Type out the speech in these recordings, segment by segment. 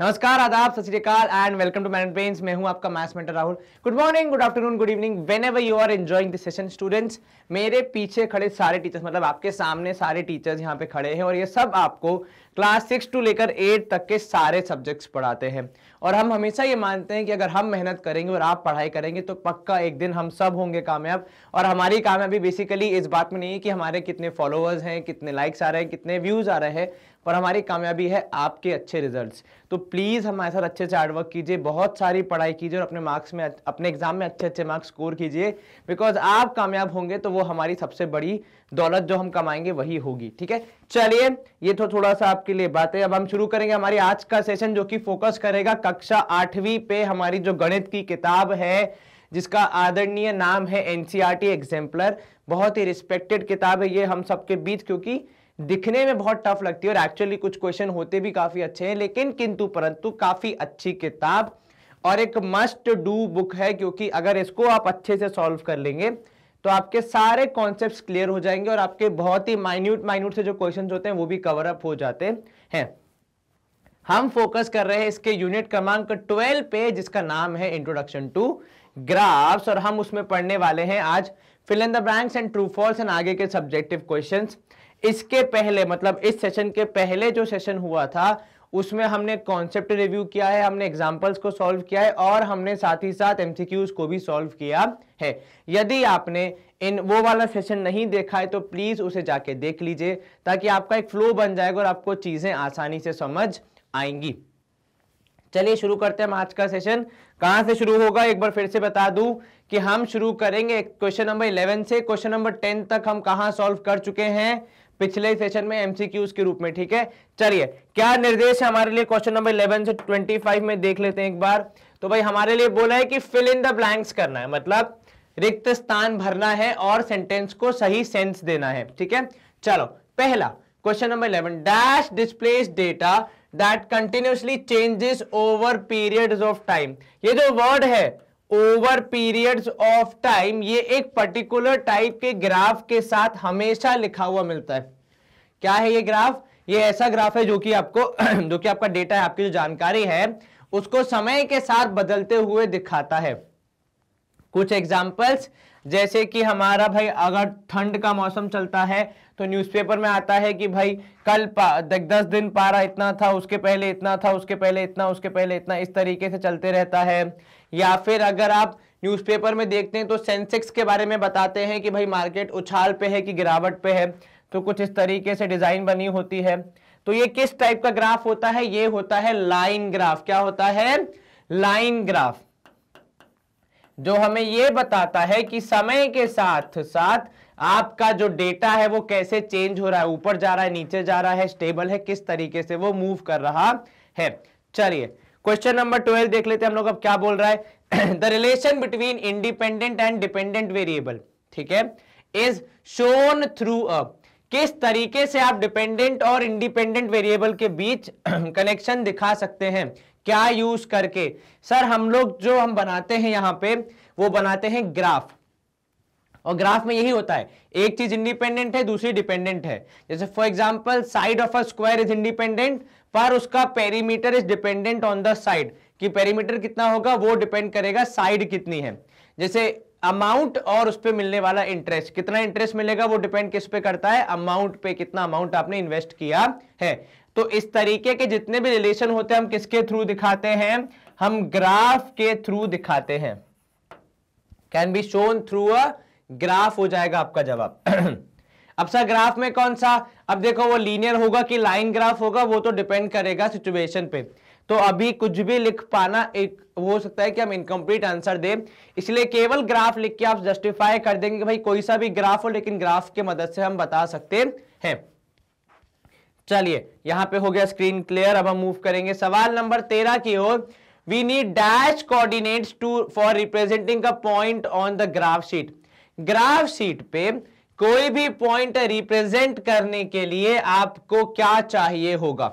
नमस्कार आदाब सत and welcome to man pens मैं हूं आपका maths mentor Rahul good morning good afternoon good evening whenever you are enjoying the session students मेरे पीछे खड़े सारे टीचर्स मतलब आपके सामने सारे टीचर्स यहां पे खड़े हैं और ये सब आपको क्लास सिक्स टू लेकर एट तक के सारे सब्जेक्ट्स पढ़ाते हैं और हम हमेशा ये मानते हैं कि अगर हम मेहनत करेंगे और आप पढ़ाई करेंगे तो पक्का एक दिन हम सब होंगे कामयाब और हमारी कामयाबी बेसिकली इस बात में नहीं है कि हमारे कितने फॉलोअर्स हैं कितने लाइक्स आ रहे हैं कितने व्यूज़ आ रहे हैं पर हमारी कामयाबी है आपके अच्छे रिजल्ट्स तो प्लीज़ हमारे साथ अच्छे से हार्डवर्क कीजिए बहुत सारी पढ़ाई कीजिए और अपने मार्क्स में अपने एग्जाम में अच्छे अच्छे मार्क्स स्कोर कीजिए बिकॉज आप कामयाब होंगे तो वो हमारी सबसे बड़ी दौलत जो हम कमाएंगे वही होगी ठीक है चलिए ये तो थोड़ा सा आपके लिए बात है अब हम शुरू करेंगे हमारी आज का सेशन जो कि फोकस करेगा कक्षा आठवीं पे हमारी जो गणित की किताब है जिसका आदरणीय नाम है एनसीआरटी एग्जाम्पलर e बहुत ही रिस्पेक्टेड किताब है ये हम सबके बीच क्योंकि दिखने में बहुत टफ लगती है और एक्चुअली कुछ क्वेश्चन होते भी काफी अच्छे हैं लेकिन किंतु परंतु काफी अच्छी किताब और एक मस्ट डू बुक है क्योंकि अगर इसको आप अच्छे से सॉल्व कर लेंगे तो आपके सारे कॉन्सेप्ट्स क्लियर हो जाएंगे और आपके बहुत ही माइन्यूट माइन्यूट से जो क्वेश्चन होते हैं वो भी कवर अप हो जाते हैं हम फोकस कर रहे हैं इसके यूनिट क्रमांक 12 पे जिसका नाम है इंट्रोडक्शन टू ग्राफ्स और हम उसमें पढ़ने वाले हैं आज fill in the blanks and true false and आगे के सब्जेक्टिव क्वेश्चंस इसके पहले मतलब इस सेशन के पहले जो सेशन हुआ था उसमें हमने कॉन्सेप्ट रिव्यू किया है हमने एग्जाम्पल्स को सॉल्व किया है और हमने साथ ही साथ एमसीक्यूज को भी सॉल्व किया है यदि आपने इन वो वाला सेशन नहीं देखा है तो प्लीज़ उसे जाके देख लीजिए ताकि आपका एक फ्लो बन जाएगा और आपको चीज़ें आसानी से समझ आएंगी चलिए शुरू करते हैं आज का सेशन कहां से शुरू होगा एक बार फिर से बता दू कि हम शुरू करेंगे क्वेश्चन नंबर इलेवन से क्वेश्चन नंबर टेन तक हम कहा सॉल्व कर चुके हैं पिछले सेशन में एमसीक्यूज के रूप में ठीक है चलिए क्या निर्देश है हमारे लिए क्वेश्चन नंबर इलेवन से ट्वेंटी फाइव में देख लेते हैं एक बार तो भाई हमारे लिए बोला है कि फिल इन द ब्लैंक्स करना है मतलब रिक्त स्थान भरना है और सेंटेंस को सही सेंस देना है ठीक है चलो पहला question number eleven dash displays data that continuously changes over period of time ये जो वर्ड है ओवर पीरियड ऑफ टाइम ये एक पर्टिकुलर टाइप के ग्राफ के साथ हमेशा लिखा हुआ मिलता है क्या है ये ग्राफ ये ऐसा ग्राफ है जो कि आपको जो कि आपका डेटा है आपकी जो जानकारी है उसको समय के साथ बदलते हुए दिखाता है कुछ एग्जाम्पल्स जैसे कि हमारा भाई अगर ठंड का मौसम चलता है तो न्यूज़पेपर में आता है कि भाई कल दस दिन पारा इतना था उसके पहले इतना था उसके पहले इतना उसके पहले इतना इस तरीके से चलते रहता है या फिर अगर आप न्यूज़पेपर में देखते हैं तो सेंसेक्स के बारे में बताते हैं कि भाई मार्केट उछाल पे है कि गिरावट पे है तो कुछ इस तरीके से डिजाइन बनी होती है तो ये किस टाइप का ग्राफ होता है ये होता है लाइन ग्राफ क्या होता है लाइन ग्राफ जो हमें ये बताता है कि समय के साथ साथ आपका जो डेटा है वो कैसे चेंज हो रहा है ऊपर जा रहा है नीचे जा रहा है स्टेबल है किस तरीके से वो मूव कर रहा है चलिए क्वेश्चन नंबर ट्वेल्व देख लेते हैं हम लोग अब क्या बोल रहा है the relation between independent and dependent variable ठीक है इज शोन थ्रू अ किस तरीके से आप डिपेंडेंट और इंडिपेंडेंट वेरिएबल के बीच कनेक्शन दिखा सकते हैं क्या यूज करके सर हम लोग जो हम बनाते हैं यहां पे वो बनाते हैं ग्राफ और ग्राफ में यही होता है एक चीज इंडिपेंडेंट है दूसरी डिपेंडेंट है जैसे for example side of a square is independent पर उसका perimeter is dependent on the side कि पेरीमीटर कितना होगा वो डिपेंड करेगा साइड कितनी है जैसे अमाउंट और उस पर मिलने वाला इंटरेस्ट कितना इंटरेस्ट मिलेगा वो डिपेंड किस पे करता है अमाउंट पे कितना अमाउंट आपने इन्वेस्ट किया है तो इस तरीके के जितने भी रिलेशन होते हैं हम किसके थ्रू दिखाते हैं हम ग्राफ के थ्रू दिखाते हैं can be shown through a graph हो जाएगा आपका जवाब अब सर ग्राफ में कौन सा अब देखो वो लीनियर होगा कि लाइन ग्राफ होगा वो तो डिपेंड करेगा सिचुएशन पे तो अभी कुछ भी लिख पाना एक हो सकता है कि हम इनकम्प्लीट आंसर दें इसलिए केवल ग्राफ लिख के आप जस्टिफाई कर देंगे कि भाई कोई सा भी ग्राफ हो लेकिन ग्राफ के मदद से हम बता सकते हैं चलिए यहां पे हो गया स्क्रीन क्लियर अब हम मूव करेंगे सवाल नंबर तेरह की ओर we need dash coordinates to for representing a point on the graph sheet graph sheet पे कोई भी पॉइंट रिप्रेजेंट करने के लिए आपको क्या चाहिए होगा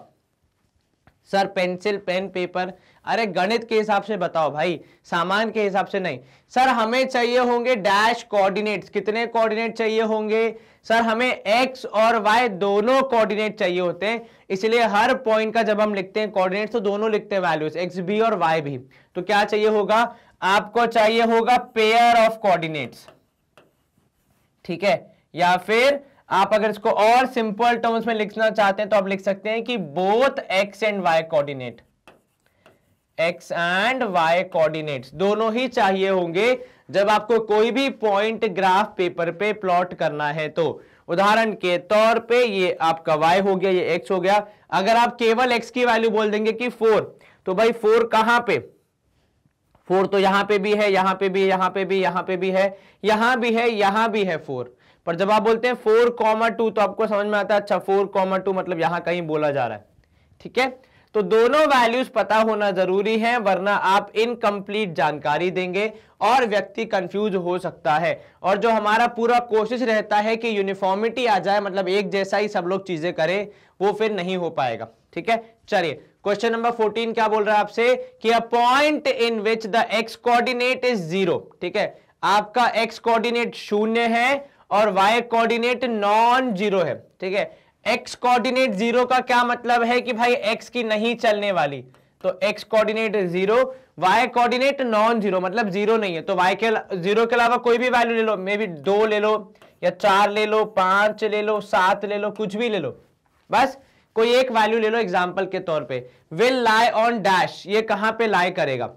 सर पेंसिल पेन पेपर अरे गणित के हिसाब से बताओ भाई सामान के हिसाब से नहीं सर हमें चाहिए होंगे डैश कोऑर्डिनेट्स कितने कोऑर्डिनेट चाहिए होंगे सर हमें एक्स और वाई दोनों कोऑर्डिनेट चाहिए होते हैं इसलिए हर पॉइंट का जब हम लिखते हैं कोऑर्डिनेट तो दोनों लिखते हैं वैल्यूज एक्स भी और वाई भी तो क्या चाहिए होगा आपको चाहिए होगा पेयर ऑफ कॉर्डिनेट्स ठीक है या फिर आप अगर इसको और सिंपल टर्म्स में लिखना चाहते हैं तो आप लिख सकते हैं कि both X and Y coordinate X and Y coordinates दोनों ही चाहिए होंगे जब आपको कोई भी पॉइंट ग्राफ पेपर पे प्लॉट करना है तो उदाहरण के तौर पे ये आपका वाई हो गया ये एक्स हो गया अगर आप केवल एक्स की वैल्यू बोल देंगे कि फोर तो भाई फोर कहां पे फोर तो यहां पे भी है यहां पे भी यहां पे भी यहां पे भी है यहां भी है यहां भी है फोर पर जब आप बोलते हैं फोर कॉमा टू तो आपको समझ में आता है अच्छा फोर कॉमा टू मतलब यहां कहीं बोला जा रहा है ठीक है तो दोनों वैल्यूज पता होना जरूरी है वरना आप इनकम्प्लीट जानकारी देंगे और व्यक्ति कंफ्यूज हो सकता है और जो हमारा पूरा कोशिश रहता है कि यूनिफॉर्मिटी आ जाए मतलब एक जैसा ही सब लोग चीजें करें वो फिर नहीं हो पाएगा ठीक है चलिए क्वेश्चन नंबर 14 क्या बोल रहा है आपसे कि a point in which the x coordinate is zero ठीक है आपका एक्स कोऑर्डिनेट शून्य है और y कोऑर्डिनेट नॉन जीरो है ठीक है x कोऑर्डिनेट जीरो का क्या मतलब है कि भाई x की नहीं चलने वाली तो x coordinate zero y coordinate non zero मतलब जीरो नहीं है तो y के जीरो के अलावा कोई भी वैल्यू ले लो मे बी दो ले लो या चार ले लो पांच ले लो सात ले लो कुछ भी ले लो बस कोई एक वैल्यू ले लो एग्जाम्पल के तौर पे विल लाई ऑन डैश ये कहां पे लाई करेगा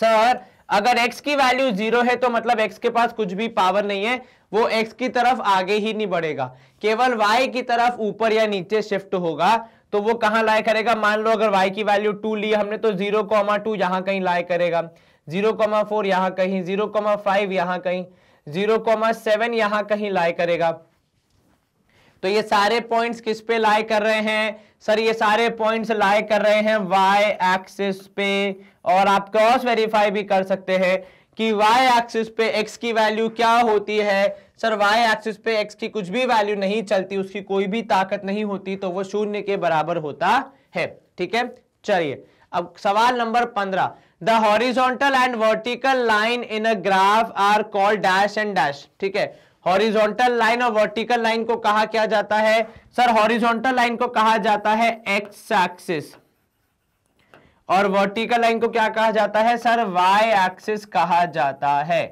सर अगर x की वैल्यू जीरो है तो मतलब x के पास कुछ भी पावर नहीं है वो x की तरफ आगे ही नहीं बढ़ेगा केवल y की तरफ ऊपर या नीचे शिफ्ट होगा तो वो कहां लाए करेगा मान लो अगर y की वैल्यू टू ली हमने तो जीरो कॉमा टू यहां कहीं लाए करेगा जीरो कॉमा फोर यहां कहीं जीरो कॉमा फाइव यहां कहीं जीरो कॉमा सेवन यहां कहीं लाए करेगा तो ये सारे पॉइंट्स किस पे लाए कर रहे हैं सर ये सारे पॉइंट्स लाए कर रहे हैं वाई एक्सिस पे और आप क्रॉस वेरीफाई भी कर सकते हैं कि y एक्सिस पे x की वैल्यू क्या होती है सर y एक्सिस पे x की कुछ भी वैल्यू नहीं चलती उसकी कोई भी ताकत नहीं होती तो वो शून्य के बराबर होता है ठीक है चलिए अब सवाल नंबर पंद्रह the horizontal and vertical line in a graph are called dash and dash ठीक है हॉरिजोंटल लाइन और वर्टिकल लाइन को कहा क्या जाता है सर हॉरिजोंटल लाइन को कहा जाता है एक्स एक्सिस और वर्टिकल लाइन को क्या कहा जाता है सर वाई एक्सिस कहा जाता है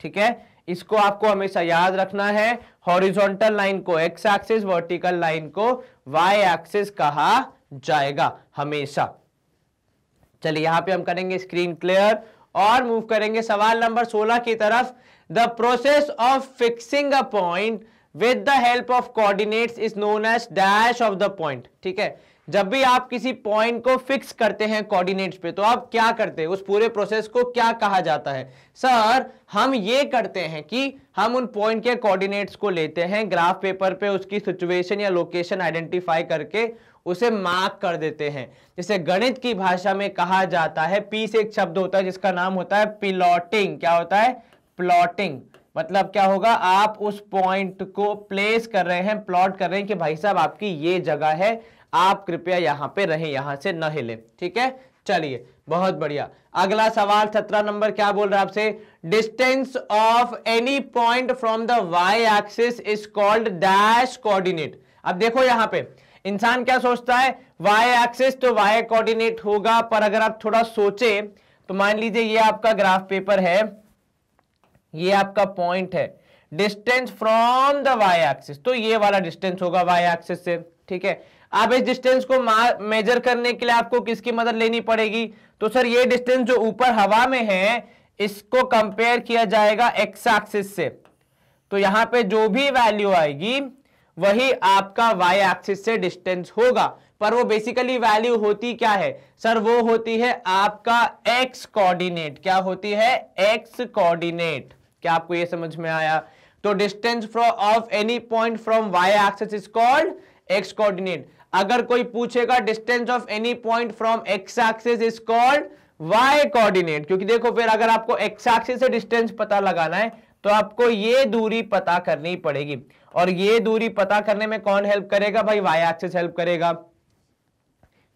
ठीक है इसको आपको हमेशा याद रखना है हॉरिजॉन्टल लाइन को एक्स एक्सिस वर्टिकल लाइन को वाई एक्सिस कहा जाएगा हमेशा चलिए यहां पे हम करेंगे स्क्रीन क्लियर और मूव करेंगे सवाल नंबर 16 की तरफ the process of fixing a point with the help of coordinates is known as dash of the point ठीक है जब भी आप किसी पॉइंट को फिक्स करते हैं कोऑर्डिनेट्स पे तो आप क्या करते हैं उस पूरे प्रोसेस को क्या कहा जाता है सर हम ये करते हैं कि हम उन पॉइंट के कोऑर्डिनेट्स को लेते हैं ग्राफ पेपर पे उसकी सिचुएशन या लोकेशन आइडेंटिफाई करके उसे मार्क कर देते हैं जैसे गणित की भाषा में कहा जाता है पी से एक शब्द होता है जिसका नाम होता है प्लॉटिंग क्या होता है प्लॉटिंग मतलब क्या होगा आप उस पॉइंट को प्लेस कर रहे हैं प्लॉट कर रहे हैं कि भाई साहब आपकी ये जगह है आप कृपया यहाँ पे रहें यहाँ से न हिले ठीक है चलिए बहुत बढ़िया अगला सवाल सत्रह नंबर क्या बोल रहा है आपसे distance of any point from the y axis is called dash coordinate अब देखो यहाँ पे इंसान क्या सोचता है वाई एक्सिस तो वाई कोऑर्डिनेट होगा पर अगर आप थोड़ा सोचे तो मान लीजिए ये आपका ग्राफ पेपर है ये आपका पॉइंट है distance from the y axis तो ये वाला डिस्टेंस होगा वाई एक्सिस से ठीक है आप इस डिस्टेंस को मेजर करने के लिए आपको किसकी मदद लेनी पड़ेगी तो सर ये डिस्टेंस जो ऊपर हवा में है इसको कंपेयर किया जाएगा एक्स एक्सिस से तो यहां पे जो भी वैल्यू आएगी वही आपका वाई एक्सिस से डिस्टेंस होगा पर वो बेसिकली वैल्यू होती क्या है सर वो होती है आपका एक्स कोऑर्डिनेट क्या होती है एक्स कोऑर्डिनेट क्या आपको ये समझ में आया तो distance from of any point from y axis is called x coordinate अगर कोई पूछेगा distance of any point from x axis is called y coordinate क्योंकि देखो फिर अगर आपको एक्स एक्सिस से डिस्टेंस पता लगाना है तो आपको ये दूरी पता करनी पड़ेगी और ये दूरी पता करने में कौन हेल्प करेगा भाई वाई एक्सिस हेल्प करेगा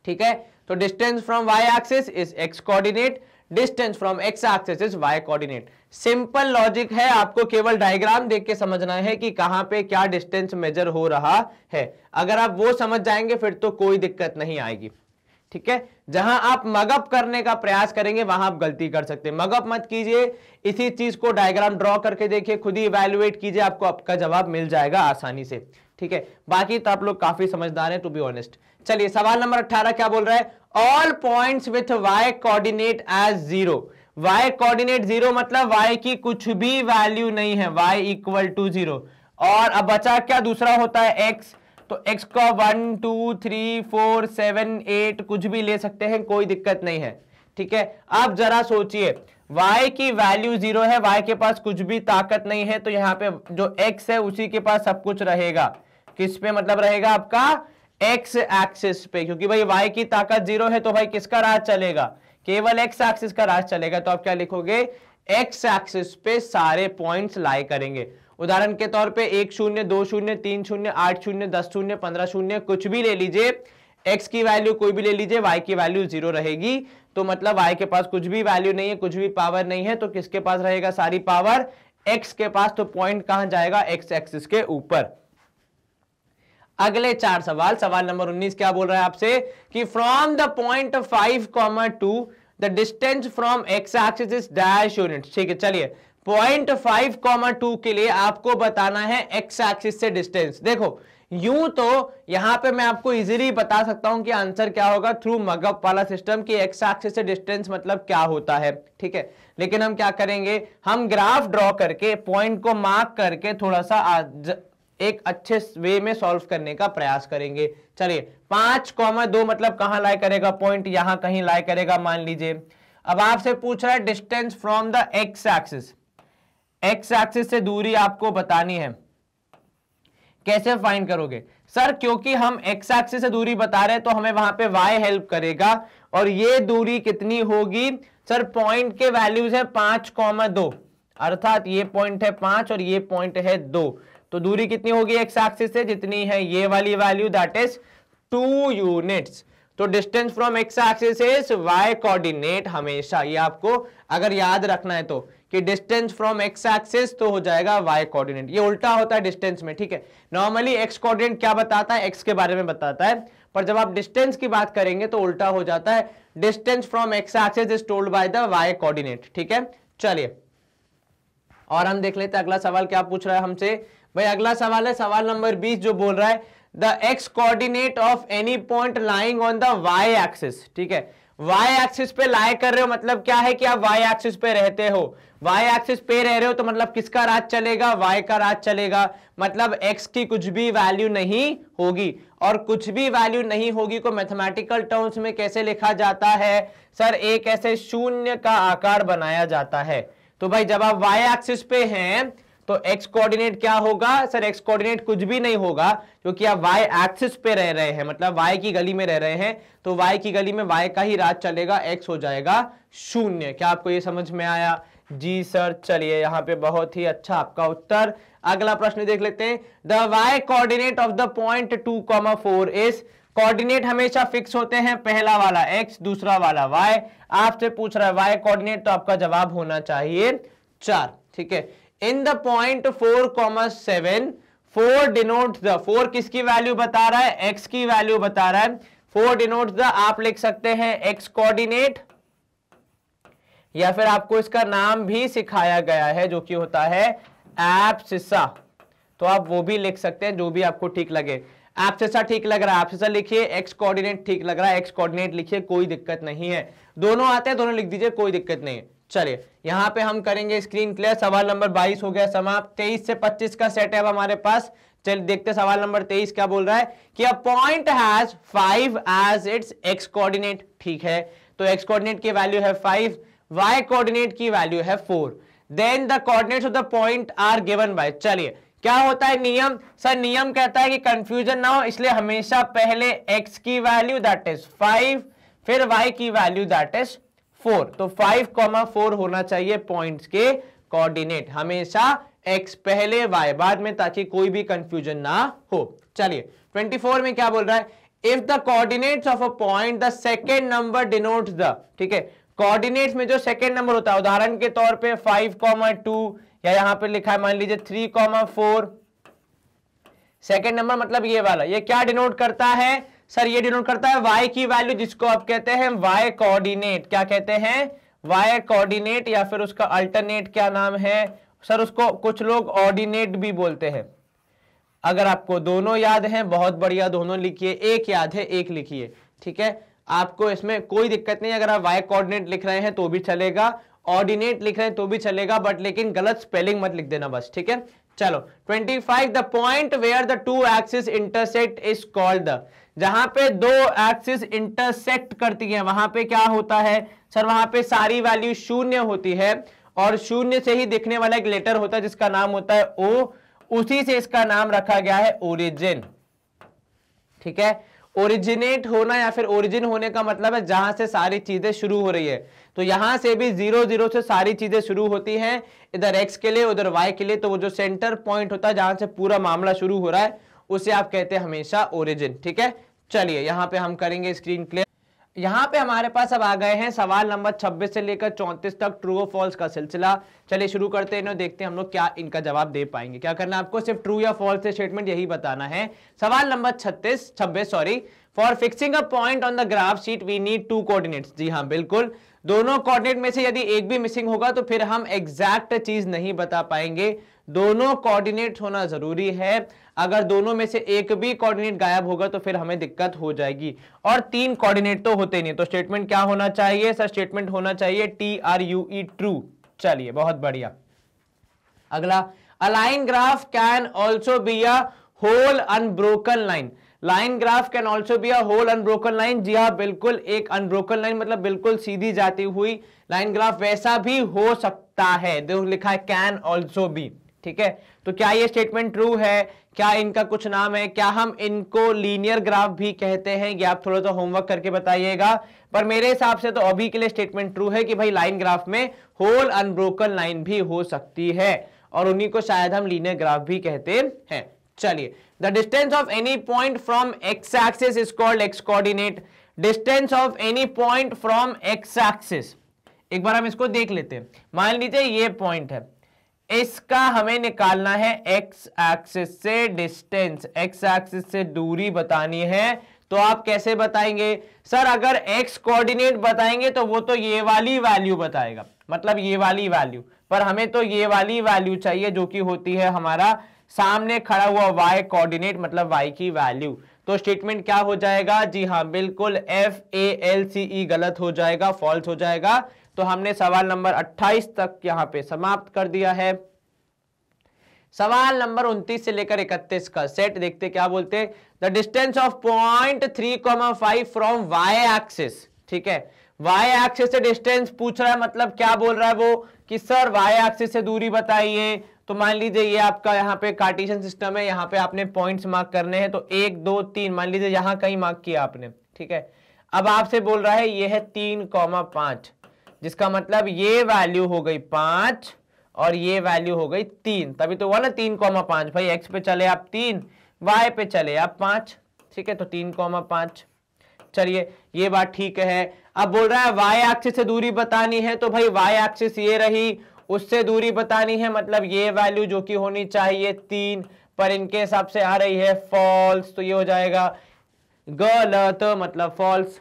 ठीक है तो distance from y axis is x coordinate distance from x axis is y coordinate simple logic है आपको केवल डायग्राम देख के समझना है कि कहां पे क्या डिस्टेंस मेजर हो रहा है अगर आप वो समझ जाएंगे फिर तो कोई दिक्कत नहीं आएगी ठीक है जहां आप मगअप करने का प्रयास करेंगे वहां आप गलती कर सकते हैं मगअप मत कीजिए इसी चीज को डायग्राम ड्रॉ करके देखिए खुद ही इवेल्युएट कीजिए आपको आपका जवाब मिल जाएगा आसानी से ठीक है बाकी तो आप लोग काफी समझदार हैं टू बी ऑनेस्ट चलिए सवाल नंबर 18 क्या बोल रहा है all points with y coordinate as zero y coordinate zero मतलब y की कुछ भी वैल्यू नहीं है y इक्वल टू जीरो और अब बचा क्या दूसरा होता है x तो x का one two three four seven eight कुछ भी ले सकते हैं कोई दिक्कत नहीं है ठीक है अब जरा सोचिए y की वैल्यू जीरो है y के पास कुछ भी ताकत नहीं है तो यहाँ पे जो x है उसी के पास सब कुछ रहेगा किस पे मतलब रहेगा आपका x एक्सिस पे क्योंकि भाई y की ताकत जीरो है तो भाई किसका राज चलेगा केवल एक्स एक्सिस का राज चलेगा तो आप क्या लिखोगे एक्स एक्सिस पे सारे पॉइंट्स लाई करेंगे उदाहरण के तौर पे एक शून्य दो शून्य तीन शून्य आठ शून्य दस शून्य पंद्रह शून्य कुछ भी ले लीजिए एक्स की वैल्यू कोई भी ले लीजिए वाई की वैल्यू जीरो रहेगी तो मतलब वाई के पास कुछ भी वैल्यू नहीं है कुछ भी पावर नहीं है तो किसके पास रहेगा सारी पावर एक्स के पास तो पॉइंट कहां जाएगा एक्स एक्सिस के ऊपर अगले चार सवाल सवाल नंबर 19 क्या बोल रहा है आपसे कि from the point five comma two the distance from x axis is dash unit ठीक है चलिए पॉइंट फाइव कॉमा टू के लिए आपको बताना है एक्स एक्सिस से डिस्टेंस देखो यूं तो यहां पे मैं आपको इजीली बता सकता हूं कि आंसर क्या होगा थ्रू मगअप वाला सिस्टम कि एक्स एक्सिस से डिस्टेंस मतलब क्या होता है ठीक है लेकिन हम क्या करेंगे हम ग्राफ ड्रॉ करके पॉइंट को मार्क करके थोड़ा सा एक अच्छे वे में सॉल्व करने का प्रयास करेंगे चलिए पांच कॉमा दो मतलब कहां लाई करेगा पॉइंट यहां कहीं लाई करेगा मान लीजिए अब आपसे पूछ रहा है distance from the x axis x axis से दूरी आपको बतानी है कैसे फाइंड करोगे सर क्योंकि हम एक्स एक्सिस से दूरी बता रहे हैं तो हमें वहां पे वाई हेल्प करेगा और ये दूरी कितनी होगी सर पॉइंट के वैल्यूज है पांच कॉमा दो अर्थात ये पॉइंट है पांच और ये पॉइंट है दो तो दूरी कितनी होगी एक्स एक्सिस से जितनी है ये वाली value that is two units तो distance from x axis is y coordinate हमेशा ये आपको अगर याद रखना है तो कि डिस्टेंस फ्रॉम एक्स एक्सिस तो हो जाएगा वाई कोऑर्डिनेट ये उल्टा होता है डिस्टेंस में ठीक है नॉर्मली एक्स कोऑर्डिनेट क्या बताता है एक्स के बारे में बताता है पर जब आप डिस्टेंस की बात करेंगे तो उल्टा हो जाता है distance from x axis is told by the y coordinate ठीक है चलिए और हम देख लेते हैं अगला सवाल क्या पूछ रहा है हमसे भाई अगला सवाल है सवाल नंबर बीस जो बोल रहा है the x coordinate of any point lying on the y axis ठीक है वाई एक्सिस पे लाए कर रहे हो मतलब क्या है कि आप वाई एक्सिस पे रहते हो वाई एक्सिस पे रह रहे हो तो मतलब किसका राज चलेगा वाई का राज चलेगा मतलब एक्स की कुछ भी वैल्यू नहीं होगी और कुछ भी वैल्यू नहीं होगी को मैथमेटिकल टर्म्स में कैसे लिखा जाता है सर एक ऐसे शून्य का आकार बनाया जाता है तो भाई जब आप वाई एक्सिस पे हैं तो एक्स कोऑर्डिनेट क्या होगा सर एक्स कोऑर्डिनेट कुछ भी नहीं होगा क्योंकि आप वाई एक्सिस पे रह रहे हैं मतलब वाई की गली में रह रहे हैं तो वाई की गली में वाई का ही राज चलेगा x हो जाएगा शून्य क्या आपको ये समझ में आया जी सर चलिए यहाँ पे बहुत ही अच्छा आपका उत्तर अगला प्रश्न देख लेते हैं the y coordinate of the point two comma four is coordinate हमेशा फिक्स होते हैं पहला वाला एक्स दूसरा वाला वाई आपसे पूछ रहा है वाई कोऑर्डिनेट तो आपका जवाब होना चाहिए चार ठीक है in the point four comma seven four denote the four किसकी वैल्यू बता रहा है एक्स की वैल्यू बता रहा है फोर डिनोट द आप लिख सकते हैं एक्स कोऑर्डिनेट या फिर आपको इसका नाम भी सिखाया गया है जो कि होता है एप्सिसा तो आप वो भी लिख सकते हैं जो भी आपको ठीक लगे एप्सिसा ठीक लग रहा है एप्सिसा लिखिए एक्स कोऑर्डिनेट ठीक लग रहा है एक्स कोऑर्डिनेट लिखिए कोई दिक्कत नहीं है दोनों आते हैं दोनों लिख दीजिए कोई दिक्कत नहीं है चलिए यहाँ पे हम करेंगे स्क्रीन क्लियर सवाल नंबर 22 हो गया समाप्त 23 से 25 का सेट है हमारे पास चलिए देखते सवाल नंबर 23 क्या बोल रहा है कि a point has five as its x coordinate ठीक है तो एक्स कोऑर्डिनेट की वैल्यू है फाइव वाई कोऑर्डिनेट की वैल्यू है four then the coordinates of the point are given by चलिए क्या होता है नियम सर नियम कहता है कि कंफ्यूजन ना हो इसलिए हमेशा पहले एक्स की वैल्यू दैट इज फाइव फिर वाई की वैल्यू दैट इज फोर तो फाइव कॉमा फोर होना चाहिए पॉइंट्स के कोऑर्डिनेट हमेशा एक्स पहले वाई बाद में ताकि कोई भी कंफ्यूजन ना हो चलिए 24 में क्या बोल रहा है if the coordinates of a point the second number denote the ठीक है कोऑर्डिनेट्स में जो सेकेंड नंबर होता है उदाहरण के तौर पे कॉमा टू या यहां पे लिखा है मान लीजिए three comma four second number मतलब ये वाला ये क्या डिनोट करता है सर ये डिनोट करता है वाई की वैल्यू जिसको आप कहते हैं वाई कोऑर्डिनेट क्या कहते हैं वाई कोऑर्डिनेट या फिर उसका अल्टरनेट क्या नाम है सर उसको कुछ लोग ऑर्डिनेट भी बोलते हैं अगर आपको दोनों याद हैं बहुत बढ़िया दोनों लिखिए एक याद है एक लिखिए ठीक है आपको इसमें कोई दिक्कत नहीं अगर आप वाई कोऑर्डिनेट लिख रहे हैं तो भी चलेगा ऑर्डिनेट लिख रहे हैं तो भी चलेगा बट लेकिन गलत स्पेलिंग मत लिख देना बस ठीक है चलो twenty five the point where the two axis intersect is called the जहां पे दो एक्सिस इंटरसेक्ट करती है वहां पे क्या होता है सर वहां पे सारी वैल्यू शून्य होती है और शून्य से ही दिखने वाला एक लेटर होता है जिसका नाम होता है ओ उसी से इसका नाम रखा गया है ओरिजिन ठीक है ओरिजिनेट होना या फिर ओरिजिन होने का मतलब है जहां से सारी चीजें शुरू हो रही है तो यहां से भी जीरो जीरो से सारी चीजें शुरू होती हैं इधर एक्स के लिए उधर वाई के लिए तो वो जो सेंटर पॉइंट होता है जहां से पूरा मामला शुरू हो रहा है उसे आप कहते हैं हमेशा ओरिजिन ठीक है चलिए यहां पे हम करेंगे स्क्रीन क्लियर यहां पे हमारे पास अब आ गए हैं सवाल नंबर 26 से लेकर 34 तक ट्रू और फॉल्स का सिलसिला चलिए शुरू करते हैं देखते हैं हम लोग क्या इनका जवाब दे पाएंगे क्या करना आपको सिर्फ ट्रू या फॉल्स स्टेटमेंट यही बताना है सवाल number 36 26 sorry for fixing a point on the graph sheet we need two coordinates जी हाँ बिल्कुल दोनों कोऑर्डिनेट में से यदि एक भी मिसिंग होगा तो फिर हम एग्जैक्ट चीज नहीं बता पाएंगे दोनों कोऑर्डिनेट होना जरूरी है अगर दोनों में से एक भी कोऑर्डिनेट गायब होगा तो फिर हमें दिक्कत हो जाएगी और तीन कोऑर्डिनेट तो होते नहीं तो स्टेटमेंट क्या होना चाहिए सर स्टेटमेंट होना चाहिए T R U E true चलिए बहुत बढ़िया अगला a line graph can also be a whole unbroken line line graph can also be a whole unbroken line जी हाँ बिल्कुल एक अनब्रोकन लाइन मतलब बिल्कुल सीधी जाती हुई लाइन ग्राफ वैसा भी हो सकता है देखो लिखा है कैन ऑल्सो बी ठीक है तो क्या ये स्टेटमेंट ट्रू है क्या इनका कुछ नाम है क्या हम इनको लीनियर ग्राफ भी कहते हैं ये आप थोड़ा सा होमवर्क करके बताइएगा पर मेरे हिसाब से तो अभी के लिए स्टेटमेंट ट्रू है कि भाई लाइन ग्राफ में होल अनब्रोकन लाइन भी हो सकती है और उन्हीं को शायद हम लीनियर ग्राफ भी कहते हैं चलिए the distance of any point from x axis is called x coordinate distance of any point from x axis एक बार हम इसको देख लेते हैं मान लीजिए ये पॉइंट है इसका हमें निकालना है एक्स एक्सिस से डिस्टेंस एक्स एक्सिस से दूरी बतानी है तो आप कैसे बताएंगे सर अगर एक्स कोऑर्डिनेट बताएंगे तो वो तो ये वाली वैल्यू बताएगा मतलब ये वाली वैल्यू पर हमें तो ये वाली वैल्यू चाहिए जो कि होती है हमारा सामने खड़ा हुआ वाई कोऑर्डिनेट मतलब वाई की वैल्यू तो स्टेटमेंट क्या हो जाएगा जी हाँ बिल्कुल एफ ए एल सी ई गलत हो जाएगा फॉल्स हो जाएगा तो हमने सवाल नंबर 28 तक यहाँ पे समाप्त कर दिया है सवाल नंबर 29 से लेकर 31 का सेट देखते क्या बोलते the distance of point three comma five from y axis ठीक है वाई एक्सिस से डिस्टेंस पूछ रहा है मतलब क्या बोल रहा है वो कि सर वाई एक्सिस से दूरी बताइए तो मान लीजिए ये आपका यहाँ पे कार्टिशन सिस्टम है यहाँ पे आपने पॉइंट्स मार्क करने हैं तो एक दो तीन मान लीजिए यहाँ कहीं मार्क किया आपने ठीक है अब आपसे बोल रहा है ये है तीन कॉमा पांच जिसका मतलब ये वैल्यू हो गई पांच और ये वैल्यू हो गई तीन तभी तो हुआ ना तीन कॉमा पांच भाई एक्स पे चले आप तीन वाई पे चले आप पांच ठीक है तो तीन कॉमा पांच चलिए ये बात ठीक है अब बोल रहा है वाई एक्सिस से दूरी बतानी है तो भाई वाई एक्सिस ये रही उससे दूरी बतानी है मतलब ये वैल्यू जो कि होनी चाहिए तीन पर इनके हिसाब से आ रही है फॉल्स तो ये हो जाएगा गलत मतलब फॉल्स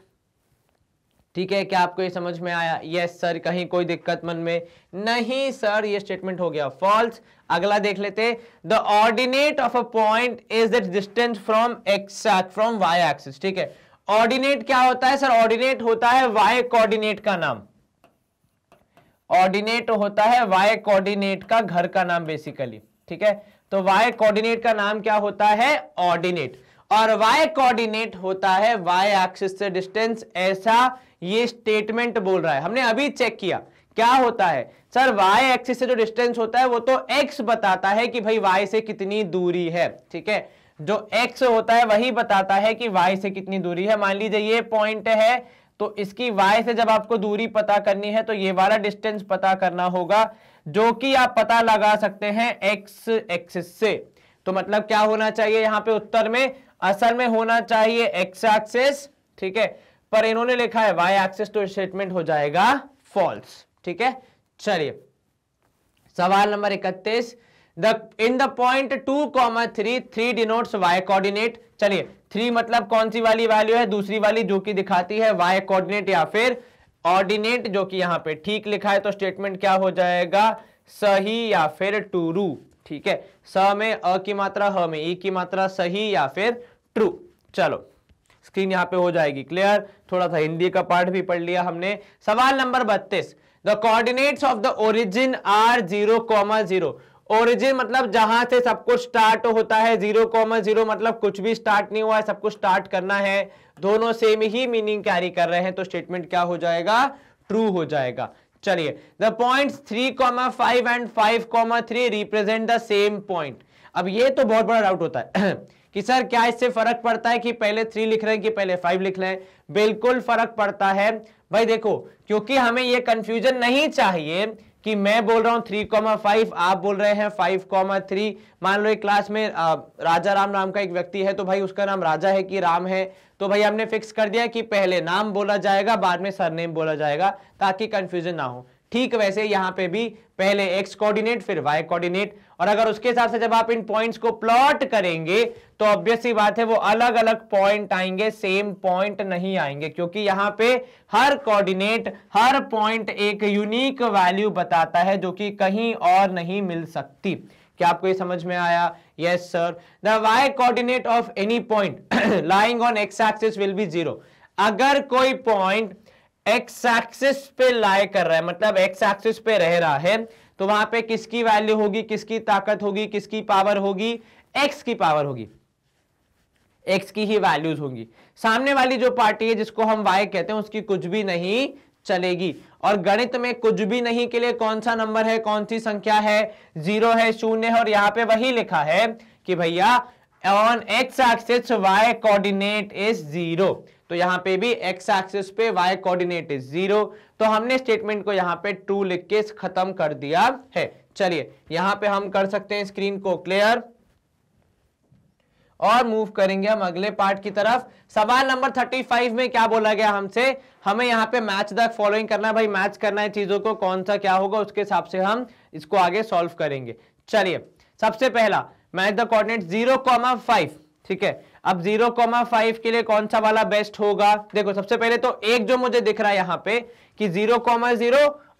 ठीक है क्या आपको ये समझ में आया यस सर कहीं कोई दिक्कत मन में नहीं सर ये स्टेटमेंट हो गया फॉल्स अगला देख लेते the ordinate of a point is that distance from x from y axis ठीक है ऑर्डिनेट क्या होता है सर ऑर्डिनेट होता है वाई कोऑर्डिनेट का नाम ऑर्डिनेट होता है वाई कोऑर्डिनेट का घर का नाम बेसिकली ठीक है तो वाई कोऑर्डिनेट का नाम क्या होता है ऑर्डिनेट और वाई कोऑर्डिनेट होता है वाई एक्सिस से डिस्टेंस ऐसा ये स्टेटमेंट बोल रहा है हमने अभी चेक किया क्या होता है सर y एक्सिस से जो डिस्टेंस होता है वो तो x बताता है कि भाई y से कितनी दूरी है ठीक है जो x होता है वही बताता है कि y से कितनी दूरी है मान लीजिए ये पॉइंट है तो इसकी y से जब आपको दूरी पता करनी है तो ये वाला डिस्टेंस पता करना होगा जो कि आप पता लगा सकते हैं x एक्सिस से तो मतलब क्या होना चाहिए यहां पे उत्तर में असल में होना चाहिए x एक्सेस ठीक है पर इन्होंने लिखा है वाई एक्सेस टू स्टेटमेंट हो जाएगा फॉल्स ठीक है चलिए सवाल नंबर इकतीस the in the point two comma three three denotes y coordinate चलिए थ्री मतलब कौन सी वाली वैल्यू है दूसरी वाली जो कि दिखाती है वाई कोऑर्डिनेट या फिर ऑर्डिनेट जो कि यहां पे ठीक लिखा है तो स्टेटमेंट क्या हो जाएगा सही या फिर टूरू ठीक है स में अ की मात्रा ह में ई की मात्रा सही या फिर ट्रू चलो स्क्रीन यहाँ पे हो जाएगी क्लियर थोड़ा सा हिंदी का पार्ट भी पढ़ लिया हमने सवाल नंबर बत्तीस the coordinates of the origin are zero comma zero origin मतलब जहां से सब कुछ स्टार्ट होता है जीरो कॉमा जीरो मतलब कुछ भी स्टार्ट नहीं हुआ है सब कुछ स्टार्ट करना है दोनों सेम ही मीनिंग कैरी कर रहे हैं तो स्टेटमेंट क्या हो जाएगा ट्रू हो जाएगा चलिए the point three comma five and five comma three represent the same point अब ये तो बहुत बड़ा डाउट होता है कि सर क्या इससे फर्क पड़ता है कि पहले थ्री लिख रहे हैं कि पहले फाइव लिख रहे हैं बिल्कुल फर्क पड़ता है भाई देखो क्योंकि हमें यह कंफ्यूजन नहीं चाहिए कि मैं बोल रहा हूँ थ्री कॉमा फाइव आप बोल रहे हैं फाइव कॉमा थ्री मान लो एक क्लास में आ, राजा राम नाम का एक व्यक्ति है तो भाई उसका नाम राजा है कि राम है तो भाई हमने फिक्स कर दिया कि पहले नाम बोला जाएगा बाद में सरनेम बोला जाएगा ताकि कन्फ्यूजन ना हो ठीक वैसे यहाँ पे भी पहले एक्स कोऑर्डिनेट फिर वाई कोऑर्डिनेट और अगर उसके हिसाब से जब आप इन पॉइंट्स को प्लॉट करेंगे तो ऑब्वियसली बात है वो अलग अलग पॉइंट आएंगे सेम पॉइंट नहीं आएंगे क्योंकि यहां पे हर कोऑर्डिनेट हर पॉइंट एक यूनिक वैल्यू बताता है जो कि कहीं और नहीं मिल सकती क्या आपको ये समझ में आया yes sir the y coordinate of any point lying on x axis will be zero अगर कोई पॉइंट एक्स एक्सिस पे लाई कर रहा है मतलब एक्स एक्सिस पे रह रहा है तो वहां पे किसकी वैल्यू होगी किसकी ताकत होगी किसकी पावर होगी एक्स की पावर होगी एक्स की ही वैल्यूज होंगी सामने वाली जो पार्टी है जिसको हम वाई कहते हैं उसकी कुछ भी नहीं चलेगी और गणित में कुछ भी नहीं के लिए कौन सा नंबर है कौन सी संख्या है जीरो है शून्य है और यहां पे वही लिखा है कि भैया on x axis y coordinate is zero तो यहां पे भी एक्स एक्सिस पे वाई कोऑर्डिनेट इज जीरो तो हमने स्टेटमेंट को यहां पे ट्रू लिख के खत्म कर दिया है चलिए यहां पे हम कर सकते हैं स्क्रीन को क्लियर और मूव करेंगे हम अगले पार्ट की तरफ सवाल नंबर 35 में क्या बोला गया हमसे हमें यहाँ पे मैच द फॉलोइंग करना है भाई मैच करना है चीजों को कौन सा क्या होगा उसके हिसाब से हम इसको आगे सॉल्व करेंगे चलिए सबसे पहला match the coordinate zero comma five ठीक है अब 0.5 के लिए कौन सा वाला बेस्ट होगा देखो सबसे पहले तो एक जो मुझे दिख रहा है यहां पे कि 0.0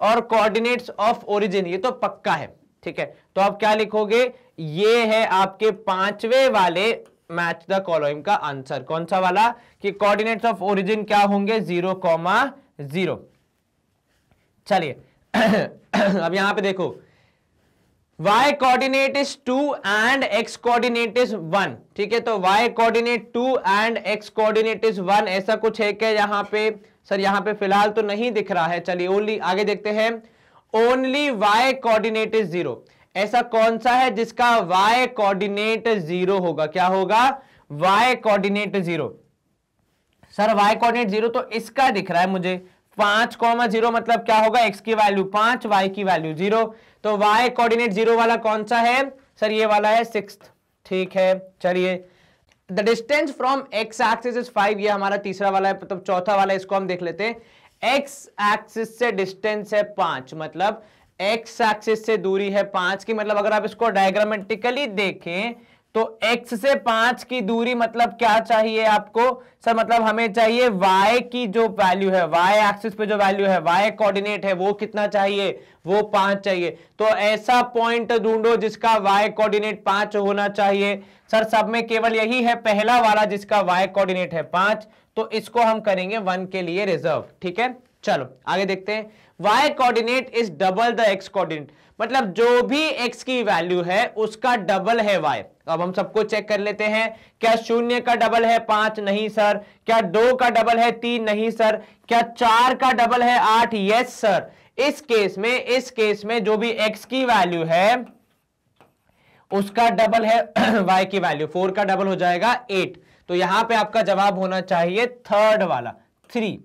और कोऑर्डिनेट्स ऑफ ओरिजिन ये तो पक्का है ठीक है तो आप क्या लिखोगे ये है आपके पांचवे वाले मैच द कॉलोइम का आंसर कौन सा वाला कि कोऑर्डिनेट्स ऑफ ओरिजिन क्या होंगे जीरो कॉमा जीरो चलिए अब यहां पर देखो y coordinate is two and x coordinate is one ठीक है तो y coordinate two and x coordinate is one ऐसा कुछ है क्या यहाँ पे सर यहाँ पे फिलहाल तो नहीं दिख रहा है चलिए ओनली आगे देखते हैं only y coordinate is zero ऐसा कौन सा है जिसका y कोऑर्डिनेट जीरो होगा क्या होगा y coordinate zero sir y coordinate zero तो इसका दिख रहा है मुझे पांच कॉमा जीरो मतलब क्या होगा x की वैल्यू पांच y की वैल्यू जीरो तो y कोऑर्डिनेट जीरो वाला कौन सा है सर ये वाला है सिक्स ठीक है चलिए the distance from x axis is five ये हमारा तीसरा वाला है मतलब तो चौथा वाला इसको हम देख लेते हैं एक्स एक्सिस से डिस्टेंस है पांच मतलब एक्स एक्सिस से दूरी है पांच की मतलब अगर आप इसको डायग्रामेटिकली देखें तो x से पांच की दूरी मतलब क्या चाहिए आपको सर मतलब हमें चाहिए y की जो वैल्यू है y एक्सिस पे जो वैल्यू है y कोऑर्डिनेट है वो कितना चाहिए वो पांच चाहिए तो ऐसा पॉइंट ढूंढो जिसका y कोऑर्डिनेट पांच होना चाहिए सर सब में केवल यही है पहला वाला जिसका y कोऑर्डिनेट है पांच तो इसको हम करेंगे वन के लिए रिजर्व ठीक है चलो आगे देखते हैं y coordinate is double the x coordinate मतलब जो भी x की वैल्यू है उसका डबल है y अब हम सबको चेक कर लेते हैं क्या शून्य का डबल है पांच नहीं सर क्या दो का डबल है तीन नहीं सर क्या चार का डबल है आठ यस सर इस केस में इस केस में जो भी एक्स की वैल्यू है उसका डबल है वाई की वैल्यू फोर का डबल हो जाएगा एट तो यहां पे आपका जवाब होना चाहिए थर्ड वाला थ्री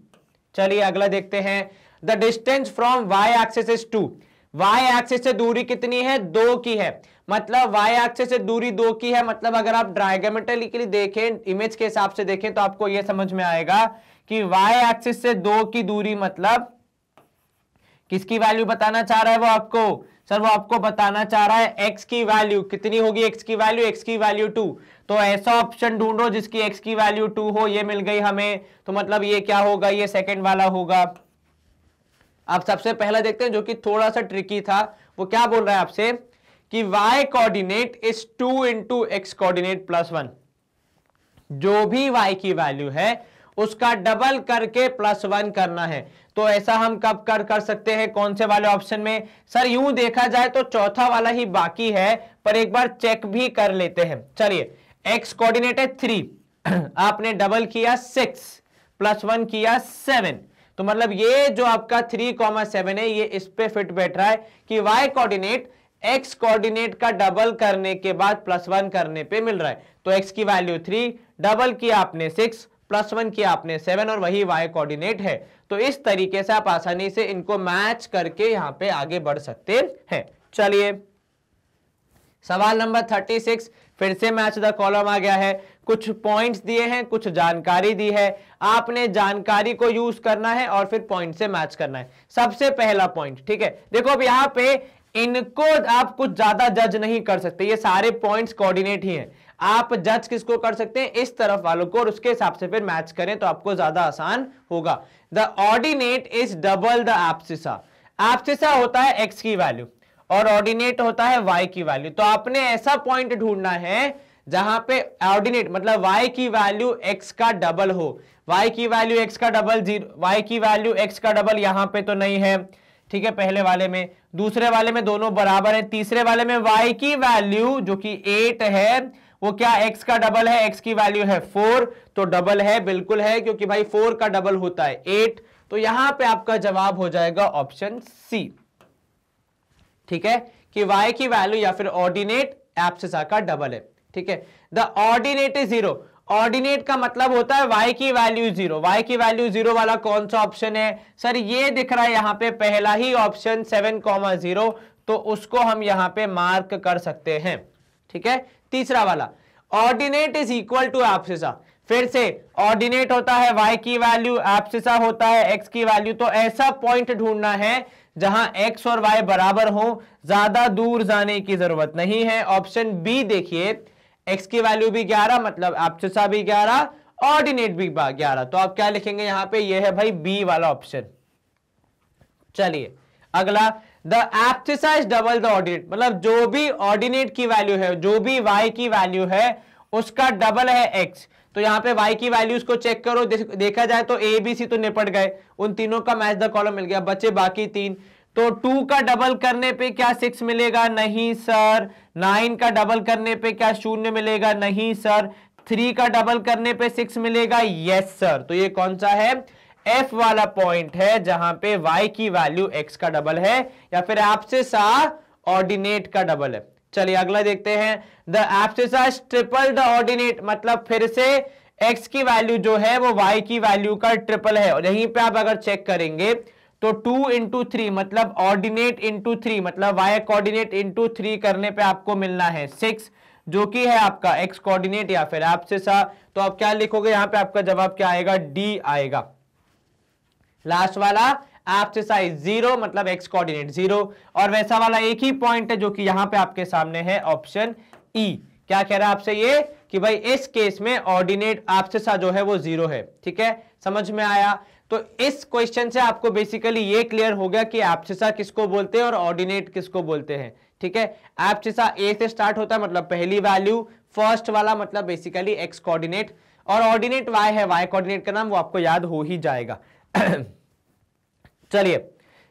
चलिए अगला देखते हैं the distance from y axis is two y axis से दूरी कितनी है दो की है मतलब वाई एक्सिस से दूरी दो की है मतलब अगर आप ड्राइगमेटलिकली देखें इमेज के हिसाब से देखें तो आपको यह समझ में आएगा कि वाई एक्सिस से दो की दूरी मतलब किसकी वैल्यू बताना चाह रहा है वो आपको सर वो आपको बताना चाह रहा है x की वैल्यू कितनी होगी x की वैल्यू x की वैल्यू टू तो ऐसा ऑप्शन ढूंढो जिसकी x की वैल्यू टू हो ये मिल गई हमें तो मतलब ये क्या होगा ये सेकंड वाला होगा आप सबसे पहला देखते हैं जो कि थोड़ा सा ट्रिकी था वो क्या बोल रहा है आपसे कि y coordinate is two into x coordinate plus one जो भी y की वैल्यू है उसका डबल करके प्लस वन करना है तो ऐसा हम कब कर कर सकते हैं कौन से वाले ऑप्शन में सर यूं देखा जाए तो चौथा वाला ही बाकी है पर एक बार चेक भी कर लेते हैं चलिए एक्स कोऑर्डिनेट है थ्री आपने डबल किया सिक्स प्लस वन किया सेवन तो मतलब ये जो आपका थ्री कॉमा सेवन है ये इस पे फिट बैठ रहा है कि वाई कोऑर्डिनेट एक्स कोऑर्डिनेट का डबल करने के बाद प्लस वन करने पे मिल रहा है तो एक्स की वैल्यू थ्री डबल किया आपने सिक्स प्लस वन किया आपने सेवन और वही वाई कोऑर्डिनेट है तो इस तरीके से आप आसानी से इनको मैच करके यहां पे आगे बढ़ सकते हैं चलिए सवाल नंबर थर्टी सिक्स फिर से मैच द कॉलम आ गया है कुछ पॉइंट्स दिए हैं कुछ जानकारी दी है आपने जानकारी को यूज करना है और फिर पॉइंट से मैच करना है सबसे पहला पॉइंट ठीक है देखो अब यहाँ पे इनको आप कुछ ज्यादा जज नहीं कर सकते ये सारे पॉइंट्स कोऑर्डिनेट ही हैं आप जज किसको कर सकते हैं इस तरफ वालों को और उसके हिसाब से फिर मैच करें तो आपको ज्यादा आसान होगा the ordinate is double the abscissa abscissa होता है एक्स की वैल्यू और ऑर्डिनेट होता है वाई की वैल्यू तो आपने ऐसा पॉइंट ढूंढना है जहां पे ऑर्डिनेट मतलब y की वैल्यू x का डबल हो y की वैल्यू x का डबल जीरो y की वैल्यू x का डबल यहां पे तो नहीं है ठीक है पहले वाले में दूसरे वाले में दोनों बराबर है तीसरे वाले में वाई की वैल्यू जो कि एट है वो क्या x का डबल है x की वैल्यू है फोर तो डबल है बिल्कुल है क्योंकि भाई फोर का डबल होता है एट तो यहां पे आपका जवाब हो जाएगा ऑप्शन सी ठीक है कि y की वैल्यू या फिर ऑर्डिनेट एप्सिसा का डबल है ठीक है the ordinate is zero ordinate का मतलब होता है वाई की वैल्यू जीरो वाई की वैल्यू जीरो वाला कौन सा ऑप्शन है सर ये दिख रहा है यहाँ पे पहला ही ऑप्शन सेवन कॉमा जीरो तो उसको हम यहाँ पे मार्क कर सकते हैं ठीक है तीसरा वाला ordinate is equal to abscissa फिर से ऑर्डिनेट होता है वाई की वैल्यू एप्सिसा होता है एक्स की वैल्यू तो ऐसा पॉइंट ढूंढना है जहां एक्स और वाई बराबर हो ज्यादा दूर जाने की जरूरत नहीं है ऑप्शन बी देखिए एक्स की वैल्यू भी ग्यारह मतलब एप्सिसा भी ग्यारह ऑर्डिनेट भी ग्यारह तो आप क्या लिखेंगे यहां पे ये है भाई बी वाला ऑप्शन चलिए अगला the abscissa is double the ordinate मतलब जो भी ऑर्डिनेट की वैल्यू है जो भी वाई की वैल्यू है उसका डबल है एक्स तो यहाँ पे y की वैल्यू को चेक करो देखा जाए तो ए बी सी तो निपट गए उन तीनों का मैच द कॉलम मिल गया बचे बाकी तीन तो टू का डबल करने पे क्या सिक्स मिलेगा नहीं सर नाइन का डबल करने पे क्या शून्य मिलेगा नहीं सर थ्री का डबल करने पे सिक्स मिलेगा यस सर तो ये कौन सा है एफ वाला पॉइंट है जहां पे वाई की वैल्यू एक्स का डबल है या फिर आपसे सा ऑर्डिनेट का डबल है चलिए अगला देखते हैं the abscissa triple the ordinate मतलब फिर से एक्स की वैल्यू जो है वो वाई की वैल्यू का ट्रिपल है और यहीं पे आप अगर चेक करेंगे तो टू इंटू थ्री मतलब ऑर्डिनेट इंटू थ्री मतलब वाई कोऑर्डिनेट इंटू थ्री करने पे आपको मिलना है सिक्स जो कि है आपका एक्स कोऑर्डिनेट या फिर आपसे सा तो आप क्या लिखोगे यहां पे आपका जवाब क्या आएगा डी आएगा लास्ट वाला आपसे साइज जीरो मतलब एक्स कोऑर्डिनेट जीरो और वैसा वाला एक ही पॉइंट है जो कि यहां पे आपके सामने है ऑप्शन ई e. क्या कह रहा है आपसे ये कि भाई इस केस में ऑर्डिनेट आपसे सा जो है वो जीरो है ठीक है समझ में आया तो इस क्वेश्चन से आपको बेसिकली ये क्लियर हो गया कि एप्सिसा किसको बोलते हैं और ऑर्डिनेट किसको बोलते हैं ठीक है एप्सिसा ए से स्टार्ट होता है मतलब पहली वैल्यू फर्स्ट वाला मतलब बेसिकली एक्स कोऑर्डिनेट और ऑर्डिनेट वाई है वाई कोऑर्डिनेट का नाम वो आपको याद हो ही जाएगा चलिए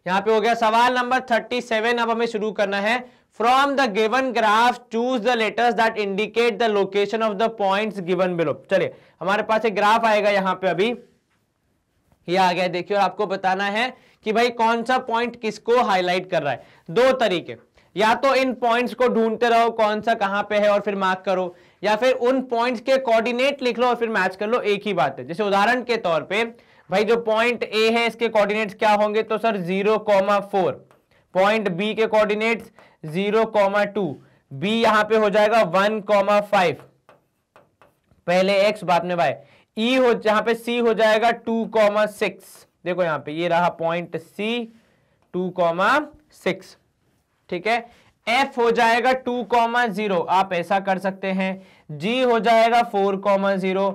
यहां पे हो गया सवाल नंबर थर्टी सेवन अब हमें शुरू करना है from the given graph choose the letters that indicate the location of the points given below चलिए हमारे पास एक ग्राफ आएगा यहाँ पे अभी ये आ गया देखिए और आपको बताना है कि भाई कौन सा पॉइंट किसको हाईलाइट कर रहा है दो तरीके या तो इन पॉइंट्स को ढूंढते रहो कौन सा कहां पे है और फिर मार्क करो या फिर उन पॉइंट्स के कोऑर्डिनेट लिख लो और फिर मैच कर लो एक ही बात है जैसे उदाहरण के तौर पे भाई जो पॉइंट ए है इसके कोऑर्डिनेट्स क्या होंगे तो sir zero comma four point B के coordinate zero comma two B यहां पर हो जाएगा वन कॉमा फाइव पहले एक्स बाद में वाई ई e हो जहां पे सी हो जाएगा टू कॉमा सिक्स देखो यहां पे ये रहा point C two comma six ठीक है एफ हो जाएगा टू कॉमा जीरो आप ऐसा कर सकते हैं जी हो जाएगा फोर कॉमा जीरो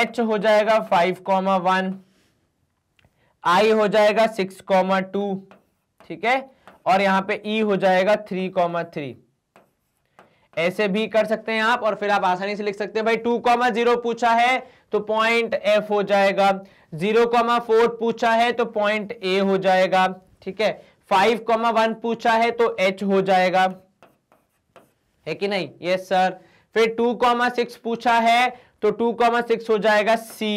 एच हो जाएगा फाइव कॉमा वन आई हो जाएगा सिक्स कॉमा टू ठीक है और यहां पे ई e हो जाएगा थ्री कॉमा थ्री ऐसे भी कर सकते हैं आप और फिर आप आसानी से लिख सकते हैं भाई टू कॉमा जीरो पूछा है तो पॉइंट एफ हो जाएगा जीरो कॉमा फोर पूछा है तो पॉइंट ए हो जाएगा ठीक है फाइव कॉमा वन पूछा है तो एच हो जाएगा है कि नहीं यस सर फिर टू कॉमा सिक्स पूछा है तो टू कॉमा सिक्स हो जाएगा सी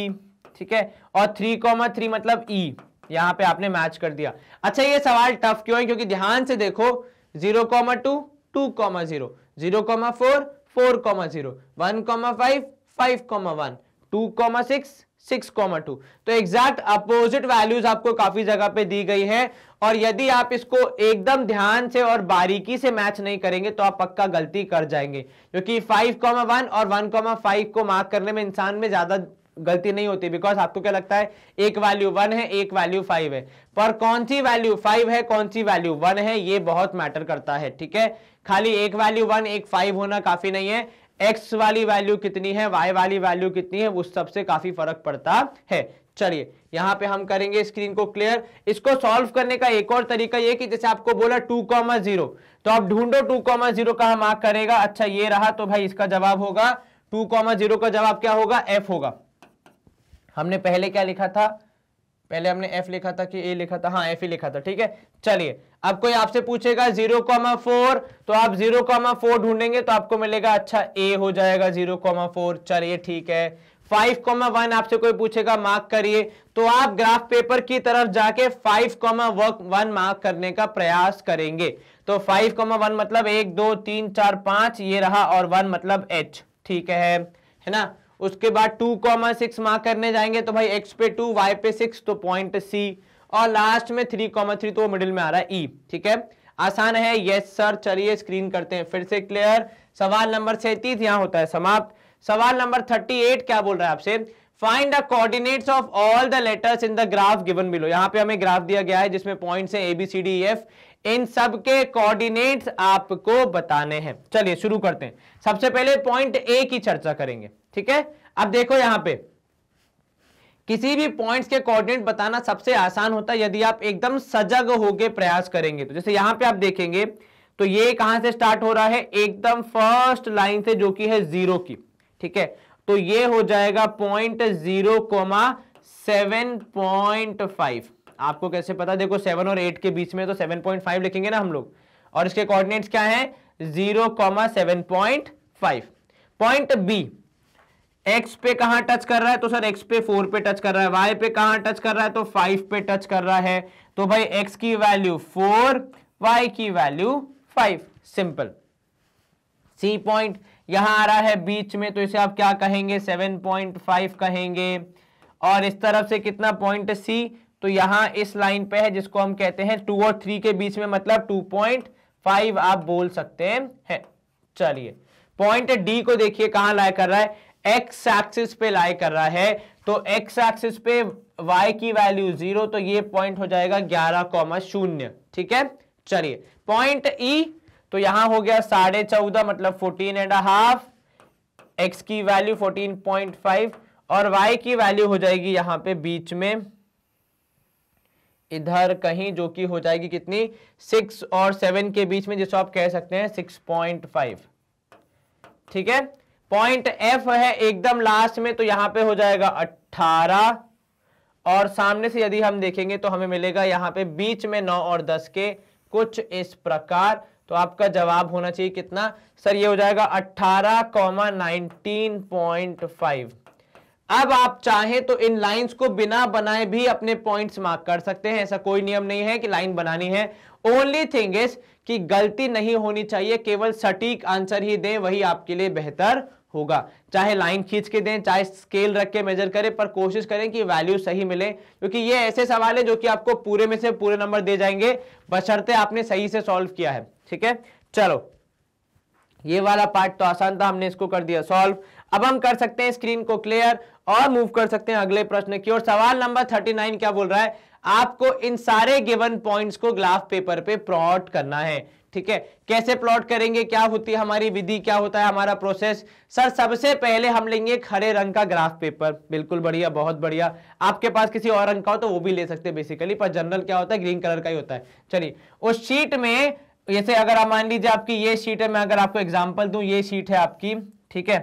ठीक है और थ्री कॉमा थ्री मतलब ई e, यहां पे आपने मैच कर दिया अच्छा ये सवाल टफ क्यों है क्योंकि ध्यान से देखो zero comma two two comma zero zero comma four four comma zero one comma five five comma one two comma six six comma two तो एग्जैक्ट अपोजिट वैल्यूज आपको काफी जगह पे दी गई है और यदि आप इसको एकदम ध्यान से और बारीकी से मैच नहीं करेंगे तो आप पक्का गलती कर जाएंगे क्योंकि फाइव कॉमा वन और वन कॉमा फाइव को मार्क करने में इंसान में ज्यादा गलती नहीं होती बिकॉज आपको क्या लगता है एक वैल्यू वन है एक वैल्यू फाइव है पर कौन सी वैल्यू फाइव है कौन सी वैल्यू वन है ये बहुत मैटर करता है ठीक है खाली एक वैल्यू वन एक फाइव होना काफी नहीं है एक्स वाली वैल्यू कितनी है वाई वाली वैल्यू कितनी है उस सबसे काफी फर्क पड़ता है चलिए यहां पे हम करेंगे स्क्रीन को क्लियर इसको सॉल्व करने का एक और तरीका ये कि जैसे आपको बोला टू कॉमा जीरो तो आप ढूंढो टू कॉमा जीरो का हम मार्क करेगा अच्छा ये रहा तो भाई इसका जवाब होगा टू कॉमा जीरो का जवाब क्या होगा एफ होगा हमने पहले क्या लिखा था पहले हमने एफ लिखा था कि ए लिखा था हाँ एफ ही लिखा था ठीक है चलिए अब कोई आपसे पूछेगा जीरो कॉमा फोर तो आप जीरो कॉमा फोर ढूंढेंगे तो आपको मिलेगा अच्छा ए हो जाएगा जीरो कॉमा फोर चलिए ठीक है फाइव कॉमा वन आपसे कोई पूछेगा मार्क करिए तो आप ग्राफ पेपर की तरफ जाके फाइव कॉमा वन मार्क करने का प्रयास करेंगे तो फाइव कॉमा वन मतलब एक दो तीन चार पांच ये रहा और वन मतलब एच ठीक है है ना उसके बाद टू कॉमा सिक्स मार्क करने जाएंगे तो भाई एक्स पे टू वाई पे सिक्स तो पॉइंट सी और लास्ट में थ्री कॉमा थ्री तो मिडिल में आ रहा है ई e, ठीक है आसान है यस सर चलिए स्क्रीन करते हैं फिर से क्लियर सवाल नंबर सैतीस यहां होता है समाप्त सवाल नंबर थर्टी एट क्या बोल रहा है आपसे find the coordinates of all the letters in the graph given below यहाँ पे हमें ग्राफ दिया गया है जिसमें पॉइंट्स हैं A B C D F इन सब के कोऑर्डिनेट्स आपको बताने हैं चलिए शुरू करते हैं सबसे पहले पॉइंट ए की चर्चा करेंगे ठीक है अब देखो यहां पे किसी भी पॉइंट्स के कोऑर्डिनेट बताना सबसे आसान होता है यदि आप एकदम सजग होकर प्रयास करेंगे तो जैसे यहां पे आप देखेंगे तो ये कहां से स्टार्ट हो रहा है एकदम फर्स्ट लाइन से जो कि है जीरो की ठीक है तो ये हो जाएगा point zero comma seven point five आपको कैसे पता देखो सेवन और एट के बीच में तो सेवन पॉइंट फाइव लिखेंगे ना हम लोग और इसके कोऑर्डिनेट्स क्या है zero comma seven point five point B x पे कहा टच कर रहा है तो सर एक्स पे फोर पे टच कर रहा है वाई पे कहा टच कर रहा है तो फाइव पे टच कर रहा है तो भाई एक्स की वैल्यू फोर वाई की value five simple C point यहां आ रहा है बीच में तो इसे आप क्या कहेंगे सेवन पॉइंट फाइव कहेंगे और इस तरफ से कितना पॉइंट सी तो यहां इस लाइन पे है जिसको हम कहते हैं टू और थ्री के बीच में मतलब टू पॉइंट फाइव आप बोल सकते हैं चलिए पॉइंट डी को देखिए कहां लाया कर रहा है एक्स एक्सिस पे लाई कर रहा है तो एक्स एक्सिस पे वाई की वैल्यू जीरो तो ये पॉइंट हो जाएगा ग्यारह कॉमा शून्य ठीक है चलिए पॉइंट ई e, तो यहां हो गया साढ़े चौदह मतलब फोर्टीन एंड हाफ एक्स की वैल्यू फोर्टीन पॉइंट फाइव और वाई की वैल्यू हो जाएगी यहां पे बीच में इधर कहीं जो कि हो जाएगी कितनी सिक्स और सेवन के बीच में जिसको आप कह सकते हैं सिक्स पॉइंट फाइव ठीक है पॉइंट एफ है एकदम लास्ट में तो यहां पे हो जाएगा अट्ठारह और सामने से यदि हम देखेंगे तो हमें मिलेगा यहां पे बीच में नौ और दस के कुछ इस प्रकार तो आपका जवाब होना चाहिए कितना सर ये हो जाएगा अट्ठारह कॉमा नाइनटीन पॉइंट फाइव अब आप चाहें तो इन लाइंस को बिना बनाए भी अपने पॉइंट्स मार्क कर सकते हैं ऐसा कोई नियम नहीं है कि लाइन बनानी है ओनली थिंग इज कि गलती नहीं होनी चाहिए केवल सटीक आंसर ही दें वही आपके लिए बेहतर होगा चाहे लाइन खींच के दें चाहे स्केल रख के मेजर करें पर कोशिश करें कि वैल्यू सही मिले क्योंकि ये ऐसे सवाल है जो कि आपको पूरे में से पूरे नंबर दे जाएंगे बशर्ते आपने सही से सॉल्व किया है ठीक है चलो ये वाला पार्ट तो आसान था हमने इसको कर दिया सॉल्व अब हम कर सकते हैं स्क्रीन को क्लियर और मूव कर सकते हैं अगले प्रश्न की और सवाल नंबर थर्टी क्या बोल रहा है आपको इन सारे गिवन पॉइंट्स को ग्लाफ पेपर पे प्रॉट करना है ठीक है कैसे प्लॉट करेंगे क्या होती है हमारी विधि क्या होता है हमारा प्रोसेस सर सबसे पहले हम लेंगे खड़े रंग का ग्राफ पेपर बिल्कुल बढ़िया बहुत बढ़िया आपके पास किसी और रंग का हो तो वो भी ले सकते हैं बेसिकली पर जनरल क्या होता है ग्रीन कलर का ही होता है चलिए उस शीट में जैसे अगर आप मान लीजिए आपकी ये शीट है मैं अगर आपको एग्जाम्पल दू ये शीट है आपकी ठीक है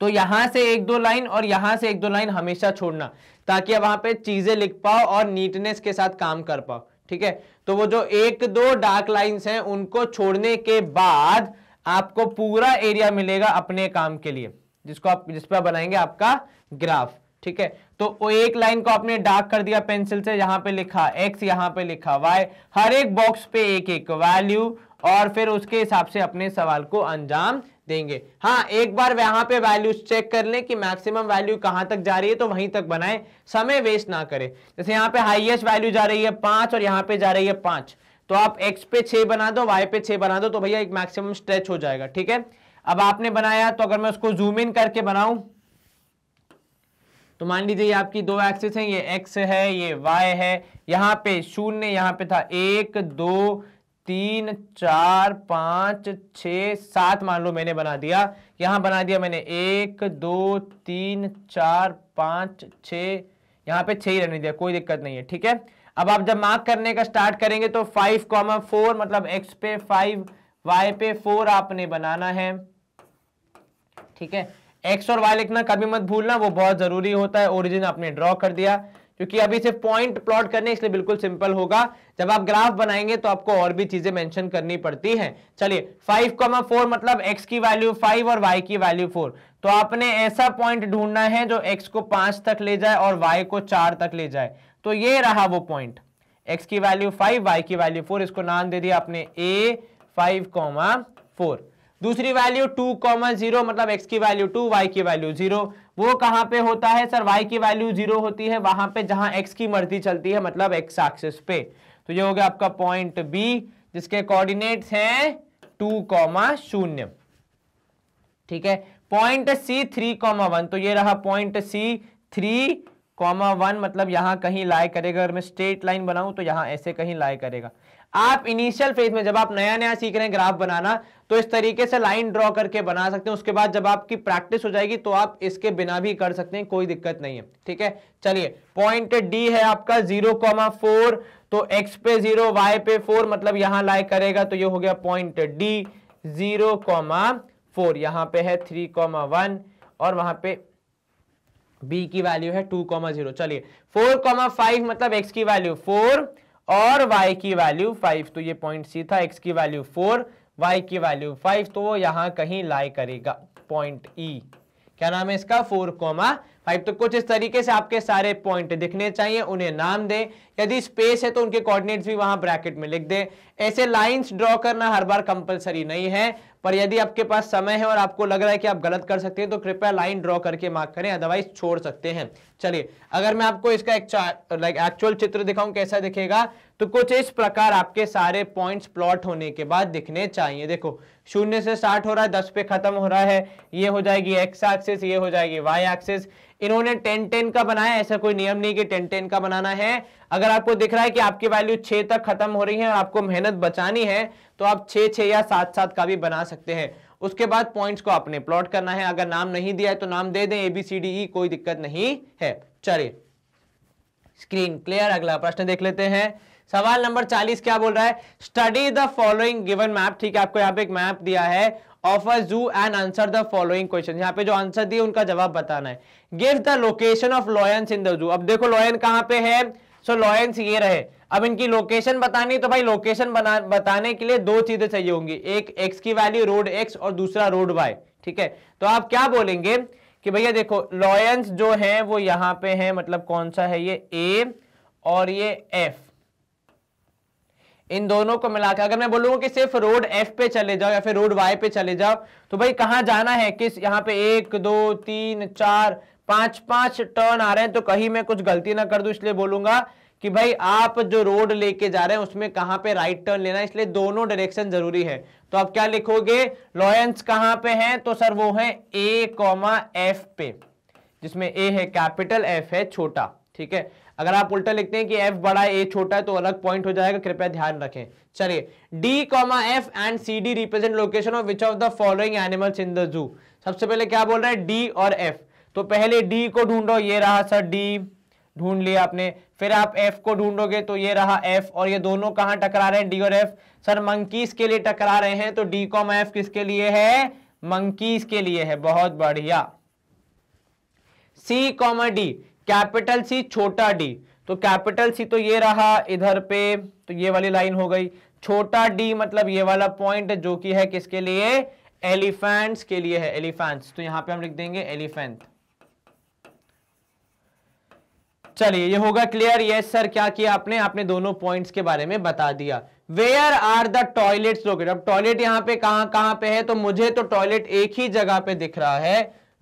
तो यहां से एक दो लाइन और यहां से एक दो लाइन हमेशा छोड़ना ताकि वहां पे चीजें लिख पाओ और नीटनेस के साथ काम कर पाओ ठीक है तो वो जो एक दो डार्क लाइंस हैं उनको छोड़ने के बाद आपको पूरा एरिया मिलेगा अपने काम के लिए जिसको आप जिस पर बनाएंगे आपका ग्राफ ठीक है तो वो एक लाइन को आपने डार्क कर दिया पेंसिल से यहां पे लिखा एक्स यहां पे लिखा वाई हर एक बॉक्स पे एक एक वैल्यू और फिर उसके हिसाब से अपने सवाल को अंजाम देंगे हाँ एक बार वहां पे वैल्यूज चेक कर लें कि मैक्सिमम वैल्यू कहां तक जा रही है तो वहीं तक बनाए समय वेस्ट ना करें जैसे यहाँ पे हाईएस्ट वैल्यू जा रही है पांच और यहाँ पे जा रही है पांच तो आप x पे छह बना दो y पे छह बना दो तो भैया एक मैक्सिमम स्ट्रेच हो जाएगा ठीक है अब आपने बनाया तो अगर मैं उसको जूम इन करके बनाऊ तो मान लीजिए आपकी दो एक्सिस है ये एक्स है ये वाई है यहाँ पे शून्य यहाँ पे था एक दो तीन चार पाँच छ सात मान लो मैंने बना दिया यहाँ बना दिया मैंने एक दो तीन चार पाँच छ यहाँ पे छः ही रहने दिया कोई दिक्कत नहीं है ठीक है अब आप जब मार्क करने का स्टार्ट करेंगे तो फाइव कॉमा फोर मतलब एक्स पे फाइव वाई पे फोर आपने बनाना है ठीक है एक्स और वाई लिखना कभी मत भूलना वो बहुत जरूरी होता है ओरिजिन आपने ड्रॉ कर दिया क्योंकि अभी सिर्फ पॉइंट प्लॉट करने इसलिए बिल्कुल सिंपल होगा जब आप ग्राफ बनाएंगे तो आपको और भी चीजें मेंशन करनी पड़ती हैं चलिए फाइव कॉमा फोर मतलब एक्स की वैल्यू फाइव और वाई की वैल्यू फोर तो आपने ऐसा पॉइंट ढूंढना है जो एक्स को पांच तक ले जाए और वाई को चार तक ले जाए तो ये रहा वो पॉइंट एक्स की वैल्यू फाइव वाई की वैल्यू फोर इसको नाम दे दिया आपने ए फाइव कॉमा फोर दूसरी वैल्यू टू कॉमा जीरो मतलब एक्स की वैल्यू टू वाई की वैल्यू जीरो वो कहां पे होता है सर वाई की वैल्यू जीरो होती है वहां पे जहां एक्स की मर्जी चलती है मतलब एक्स एक्सिस पे तो ये हो गया आपका पॉइंट बी जिसके कोऑर्डिनेट्स हैं टू कॉमा शून्य ठीक है point C three comma one तो ये रहा point C three comma one मतलब यहां कहीं लाई करेगा अगर मैं स्ट्रेट लाइन बनाऊं तो यहां ऐसे कहीं लाई करेगा आप इनिशियल फेज में जब आप नया नया सीख रहे हैं ग्राफ बनाना तो इस तरीके से लाइन ड्रॉ करके बना सकते हैं उसके बाद जब आपकी प्रैक्टिस हो जाएगी तो आप इसके बिना भी कर सकते हैं कोई दिक्कत नहीं है ठीक है चलिए पॉइंट डी है आपका जीरो कॉमा फोर तो एक्स पे जीरो वाई पे फोर मतलब यहां लाइक करेगा तो ये हो गया point D zero comma four यहां पे है थ्री कॉमा वन और वहां पे b की वैल्यू है टू कॉमा जीरो चलिए फोर कॉमा फाइव मतलब x की वैल्यू फोर और y की वैल्यू फाइव तो ये पॉइंट सी था x की वैल्यू फोर y की वैल्यू फाइव तो वो यहां कहीं लाई करेगा पॉइंट ई e. क्या नाम है इसका फोर कॉमा फाइव तो कुछ इस तरीके से आपके सारे पॉइंट दिखने चाहिए उन्हें नाम दें यदि स्पेस है तो उनके कोऑर्डिनेट्स भी वहां ब्रैकेट में लिख दें ऐसे लाइंस ड्रॉ करना हर बार कंपलसरी नहीं है पर यदि आपके पास समय है और आपको लग रहा है कि आप गलत कर सकते हैं तो कृपया लाइन ड्रॉ करके मार्क करें अदरवाइज छोड़ सकते हैं चलिए अगर मैं आपको इसका लाइक एक्चुअल चित्र दिखाऊं कैसा दिखेगा तो कुछ इस प्रकार आपके सारे पॉइंट्स प्लॉट होने के बाद दिखने चाहिए देखो शून्य से स्टार्ट हो रहा है दस पे खत्म हो रहा है ये हो जाएगी एक्स एक्सिस ये हो जाएगी वाई एक्सिस इन्होंने टेन टेन का बनाया ऐसा कोई नियम नहीं कि टेन टेन का बनाना है अगर आपको दिख रहा है कि आपकी वैल्यू छह तक खत्म हो रही है और आपको मेहनत बचानी है तो आप छह छः या सात सात का भी बना सकते हैं उसके बाद पॉइंट्स को आपने प्लॉट करना है अगर नाम नहीं दिया है तो नाम दे दें एबीसीडी e, कोई दिक्कत नहीं है चलिए स्क्रीन क्लियर अगला प्रश्न देख लेते हैं सवाल नंबर 40 क्या बोल रहा है study the following given map ठीक है आपको यहाँ पे एक मैप दिया है of a zoo and answer the following question यहाँ पे जो आंसर दिए उनका जवाब बताना है give the location of lions in the zoo अब देखो लॉयन कहाँ पे है सो so, लॉयंस ये रहे अब इनकी लोकेशन बतानी तो भाई लोकेशन बताने के लिए दो चीजें चाहिए होंगी एक एक्स की वैल्यू रोड एक्स और दूसरा रोड वाई ठीक है तो आप क्या बोलेंगे कि भैया देखो लॉयंस जो है वो यहाँ पे है मतलब कौन सा है ये ए और ये एफ इन दोनों को मिला के अगर मैं बोलूंगा कि सिर्फ रोड एफ पे चले जाओ या फिर रोड वाई पे चले जाओ तो भाई कहाँ जाना है किस यहाँ पे एक दो तीन चार पांच पांच टर्न आ रहे हैं तो कहीं मैं कुछ गलती ना कर दू इसलिए बोलूंगा कि भाई आप जो रोड लेके जा रहे हैं उसमें कहां पे राइट टर्न लेना है इसलिए दोनों डायरेक्शन जरूरी है तो आप क्या लिखोगे लॉयंस कहां पे हैं तो सर वो है ए कॉमा एफ पे जिसमें ए है कैपिटल एफ है छोटा ठीक है अगर आप उल्टा लिखते हैं कि एफ बड़ा ए छोटा है तो अलग पॉइंट हो जाएगा कृपया ध्यान रखें चलिए D comma F and C D represent location of which of the following animals in the zoo सबसे पहले क्या बोल रहे हैं डी और एफ तो पहले डी को ढूंढो ये रहा सर डी ढूंढ लिया आपने फिर आप एफ को ढूंढोगे तो ये रहा एफ और ये दोनों कहां टकरा रहे हैं डी और एफ सर मंकीज के लिए टकरा रहे हैं तो डी कॉम एफ किसके लिए है मंकीज के लिए है बहुत बढ़िया C comma D capital C छोटा डी तो कैपिटल सी तो ये रहा इधर पे तो ये वाली लाइन हो गई छोटा डी मतलब ये वाला पॉइंट जो कि है किसके लिए एलिफेंट्स के लिए है एलिफेंट्स तो यहां पे हम लिख देंगे एलिफेंट चलिए ये होगा क्लियर यस सर क्या किया आपने आपने दोनों पॉइंट्स के बारे में बता दिया where are the toilets locate अब टॉयलेट यहां पे कहां कहां पे है तो मुझे तो टॉयलेट एक ही जगह पे दिख रहा है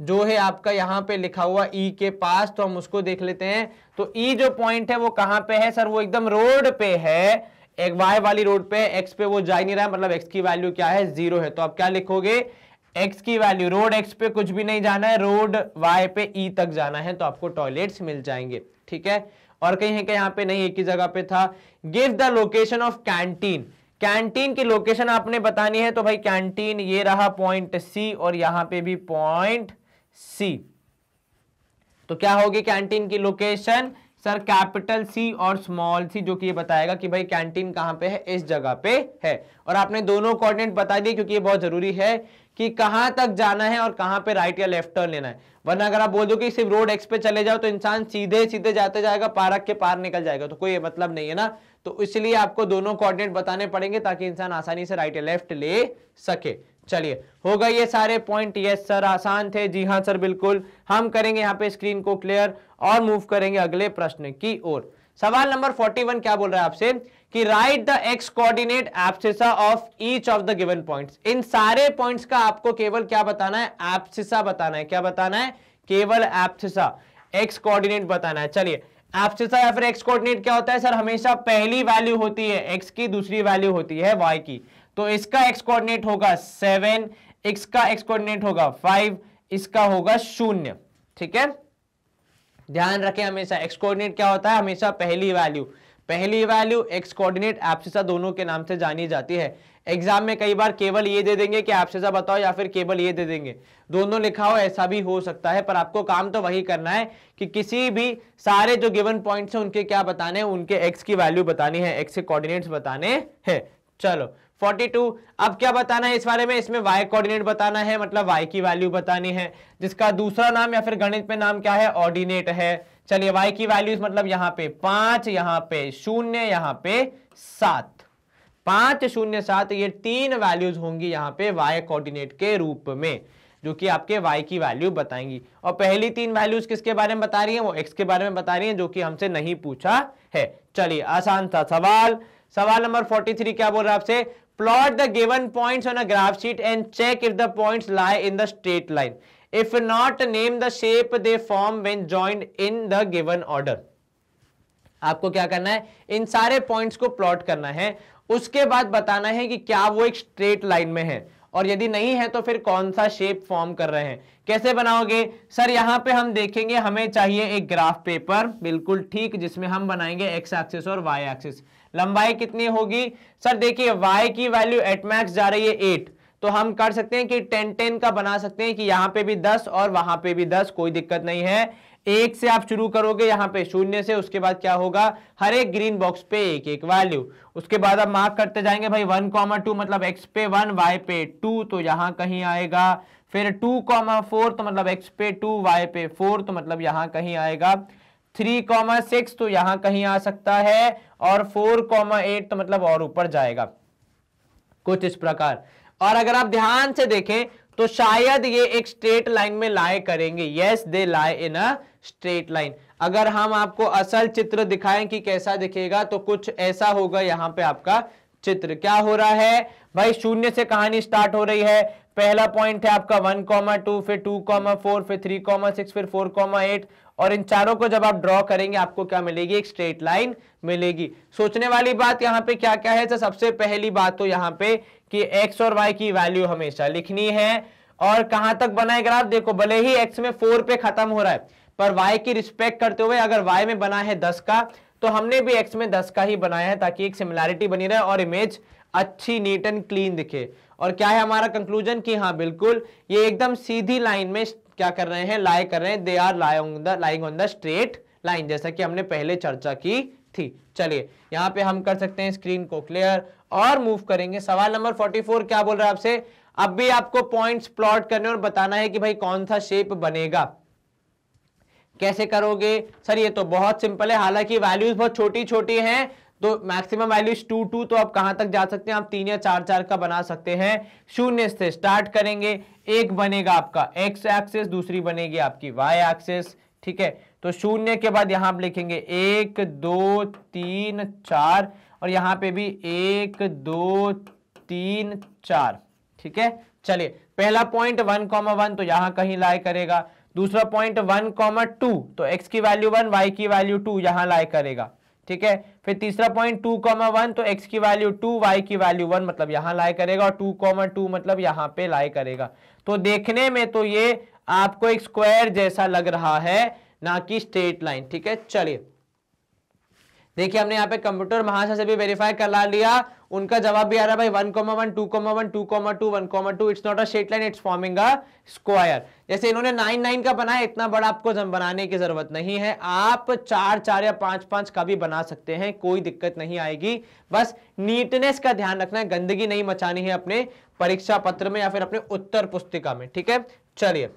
जो है आपका यहां पे लिखा हुआ ई e के पास तो हम उसको देख लेते हैं तो ई e जो पॉइंट है वो कहां पे है सर वो एकदम रोड पे है एक वाई वाली रोड पे है एक्स पे वो जा नहीं रहा है मतलब एक्स की वैल्यू क्या है जीरो है तो आप क्या लिखोगे एक्स की वैल्यू रोड एक्स पे कुछ भी नहीं जाना है रोड वाई पे ई e तक जाना है तो आपको टॉयलेट्स मिल जाएंगे ठीक है और कहीं है कि यहाँ पे नहीं एक ही जगह पे था give the location of canteen canteen की लोकेशन आपने बतानी है तो भाई कैंटीन ये रहा पॉइंट सी और यहां पे भी पॉइंट सी तो क्या होगी कैंटीन की लोकेशन सर कैपिटल सी और स्मॉल सी जो कि ये बताएगा कि भाई कैंटीन कहां पे है इस जगह पे है और आपने दोनों कोऑर्डिनेट बता दिए क्योंकि ये बहुत जरूरी है कि कहां तक जाना है और कहां पे राइट या लेफ्ट टर्न लेना है वरना अगर आप बोल दो कि सिर्फ रोड एक्स पे चले जाओ तो इंसान सीधे सीधे जाते जाएगा पारक के पार निकल जाएगा तो कोई मतलब नहीं है ना तो इसलिए आपको दोनों कॉर्डिनेट बताने पड़ेंगे ताकि इंसान आसानी से राइट या लेफ्ट ले सके चलिए हो गए ये सारे पॉइंट यस सर आसान थे जी हाँ सर बिल्कुल हम करेंगे यहाँ पे स्क्रीन को क्लियर और मूव करेंगे अगले प्रश्न की ओर सवाल नंबर 41 क्या बोल रहा है आपसे कि write the x coordinate abscissa of each of the given points इन सारे पॉइंट्स का आपको केवल क्या बताना है एप्सिसा बताना है क्या बताना है केवल एप्सिसा एक्स कोऑर्डिनेट बताना है चलिए एप्सिसा या फिर एक्स कोऑर्डिनेट क्या होता है सर हमेशा पहली वैल्यू होती है एक्स की दूसरी वैल्यू होती है वाई की तो इसका एक्स कोऑर्डिनेट होगा सेवन एक्स का एक्स कोऑर्डिनेट होगा फाइव इसका होगा शून्य ठीक है ध्यान रखें हमेशा एक्स कोऑर्डिनेट क्या होता है हमेशा पहली वैल्यू पहली वैल्यू एक्स कोऑर्डिनेट एप्सिसा दोनों के नाम से जानी जाती है एग्जाम में कई बार केवल ये दे देंगे कि एप्सिसा बताओ या फिर केवल ये दे देंगे दोनों लिखा हो ऐसा भी हो सकता है पर आपको काम तो वही करना है कि किसी भी सारे जो गिवन पॉइंट्स हैं उनके क्या बताने हैं उनके एक्स की वैल्यू बतानी है एक्स के कोऑर्डिनेट्स बताने हैं चलो 42 अब क्या बताना है इस बारे में इसमें y कोऑर्डिनेट बताना है मतलब y की वैल्यू बतानी है जिसका दूसरा नाम या फिर गणित में नाम क्या है ऑर्डिनेट है चलिए y की वैल्यू मतलब यहां पे पांच यहां पे शून्य यहां पे सात पांच शून्य सात ये तीन वैल्यूज होंगी यहाँ पे y कोऑर्डिनेट के रूप में जो कि आपके y की वैल्यू बताएंगी और पहली तीन वैल्यूज किसके बारे में बता रही है वो x के बारे में बता रही है जो कि हमसे नहीं पूछा है चलिए आसान था सवाल सवाल नंबर 43 क्या बोल रहा है आपसे plot the given points on a graph sheet and check if the points lie in the straight line if not name the shape they form when joined in the given order आपको क्या करना है इन सारे points को plot करना है उसके बाद बताना है कि क्या वो एक स्ट्रेट लाइन में है और यदि नहीं है तो फिर कौन सा शेप फॉर्म कर रहे हैं कैसे बनाओगे सर यहां पे हम देखेंगे हमें चाहिए एक ग्राफ पेपर बिल्कुल ठीक जिसमें हम बनाएंगे एक्स एक्सिस और वाई एक्सिस लंबाई कितनी होगी सर देखिए y की वैल्यू एटमैक्स जा रही है एट तो हम कर सकते हैं कि टेन टेन का बना सकते हैं कि यहाँ पे भी दस और वहां पे भी दस कोई दिक्कत नहीं है एक से आप शुरू करोगे यहां पे शून्य से उसके बाद क्या होगा हर एक ग्रीन बॉक्स पे एक एक वैल्यू उसके बाद आप मार्क करते जाएंगे भाई वन कॉमा टू मतलब एक्स पे वन वाई पे टू तो यहां कहीं आएगा फिर टू कॉमा फोर तो मतलब एक्स पे टू वाई पे फोर तो मतलब यहां कहीं आएगा थ्री कॉमा सिक्स तो यहां कहीं आ सकता है और फोर कॉमा एट तो मतलब और ऊपर जाएगा कुछ इस प्रकार और अगर आप ध्यान से देखें तो शायद ये एक स्ट्रेट लाइन में लाए करेंगे यस दे लाए इन अ स्ट्रेट लाइन अगर हम आपको असल चित्र दिखाएं कि कैसा दिखेगा तो कुछ ऐसा होगा यहाँ पे आपका चित्र क्या हो रहा है भाई शून्य से कहानी स्टार्ट हो रही है पहला पॉइंट है आपका वन कॉमा टू फिर टू कॉमा फोर फिर थ्री कॉमा सिक्स फिर फोर कॉमा एट और इन चारों को जब आप ड्रॉ करेंगे आपको क्या मिलेगी एक स्ट्रेट लाइन मिलेगी सोचने वाली बात यहाँ पे क्या क्या है तो सबसे पहली बात तो यहाँ पे कि एक्स और वाई की वैल्यू हमेशा लिखनी है और कहां तक बनाए ग्राफ देखो भले ही एक्स में फोर पे खत्म हो रहा है पर वाई की रिस्पेक्ट करते हुए अगर वाई में बना है दस का तो हमने भी एक्स में दस का ही बनाया है ताकि एक सिमिलैरिटी बनी रहे और इमेज अच्छी नीट एंड क्लीन दिखे और क्या है हमारा कंक्लूजन कि हाँ बिल्कुल ये एकदम सीधी लाइन में क्या कर रहे हैं लाई कर रहे हैं they are lying on the straight line जैसा कि हमने पहले चर्चा की थी चलिए यहाँ पे हम कर सकते हैं स्क्रीन को क्लियर और मूव करेंगे सवाल नंबर 44 क्या बोल रहा है आपसे अब भी आपको पॉइंट्स प्लॉट करने और बताना है कि भाई कौन सा शेप बनेगा कैसे करोगे सर ये तो बहुत सिंपल है हालांकि वैल्यूज बहुत छोटी छोटी हैं तो मैक्सिमम वैल्यूज टू टू तो आप कहाँ तक जा सकते हैं आप तीन या चार चार का बना सकते हैं शून्य से स्टार्ट करेंगे एक बनेगा आपका एक्स एक्सेस दूसरी बनेगी आपकी वाई एक्सेस ठीक है तो शून्य के बाद यहाँ आप लिखेंगे एक दो तीन चार और यहाँ पे भी एक दो तीन चार ठीक है चलिए पहला पॉइंट वन कॉमा वन तो यहाँ कहीं लाई करेगा दूसरा पॉइंट वन कॉमा टू तो एक्स की वैल्यू वन वाई की वैल्यू टू यहाँ लाई करेगा ठीक है फिर तीसरा पॉइंट टू कॉमा वन तो एक्स की वैल्यू टू वाई की वैल्यू वन मतलब यहां लाई करेगा और टू कॉमा टू मतलब यहां पे लाई करेगा तो देखने में तो ये आपको एक स्क्वायर जैसा लग रहा है ना कि स्ट्रेट लाइन ठीक है चलिए देखिए हमने यहाँ पे कंप्यूटर महाशा से भी वेरीफाई करा लिया उनका जवाब भी आ रहा है भाई one comma one two comma one two comma two one comma two it's not a line it's forming a square जैसे इन्होंने नाइन नाइन का बनाया इतना बड़ा आपको बनाने की जरूरत नहीं है आप चार चार या पांच पांच का भी बना सकते हैं कोई दिक्कत नहीं आएगी बस नीटनेस का ध्यान रखना है गंदगी नहीं मचानी है अपने परीक्षा पत्र में या फिर अपने उत्तर पुस्तिका में ठीक है चलिए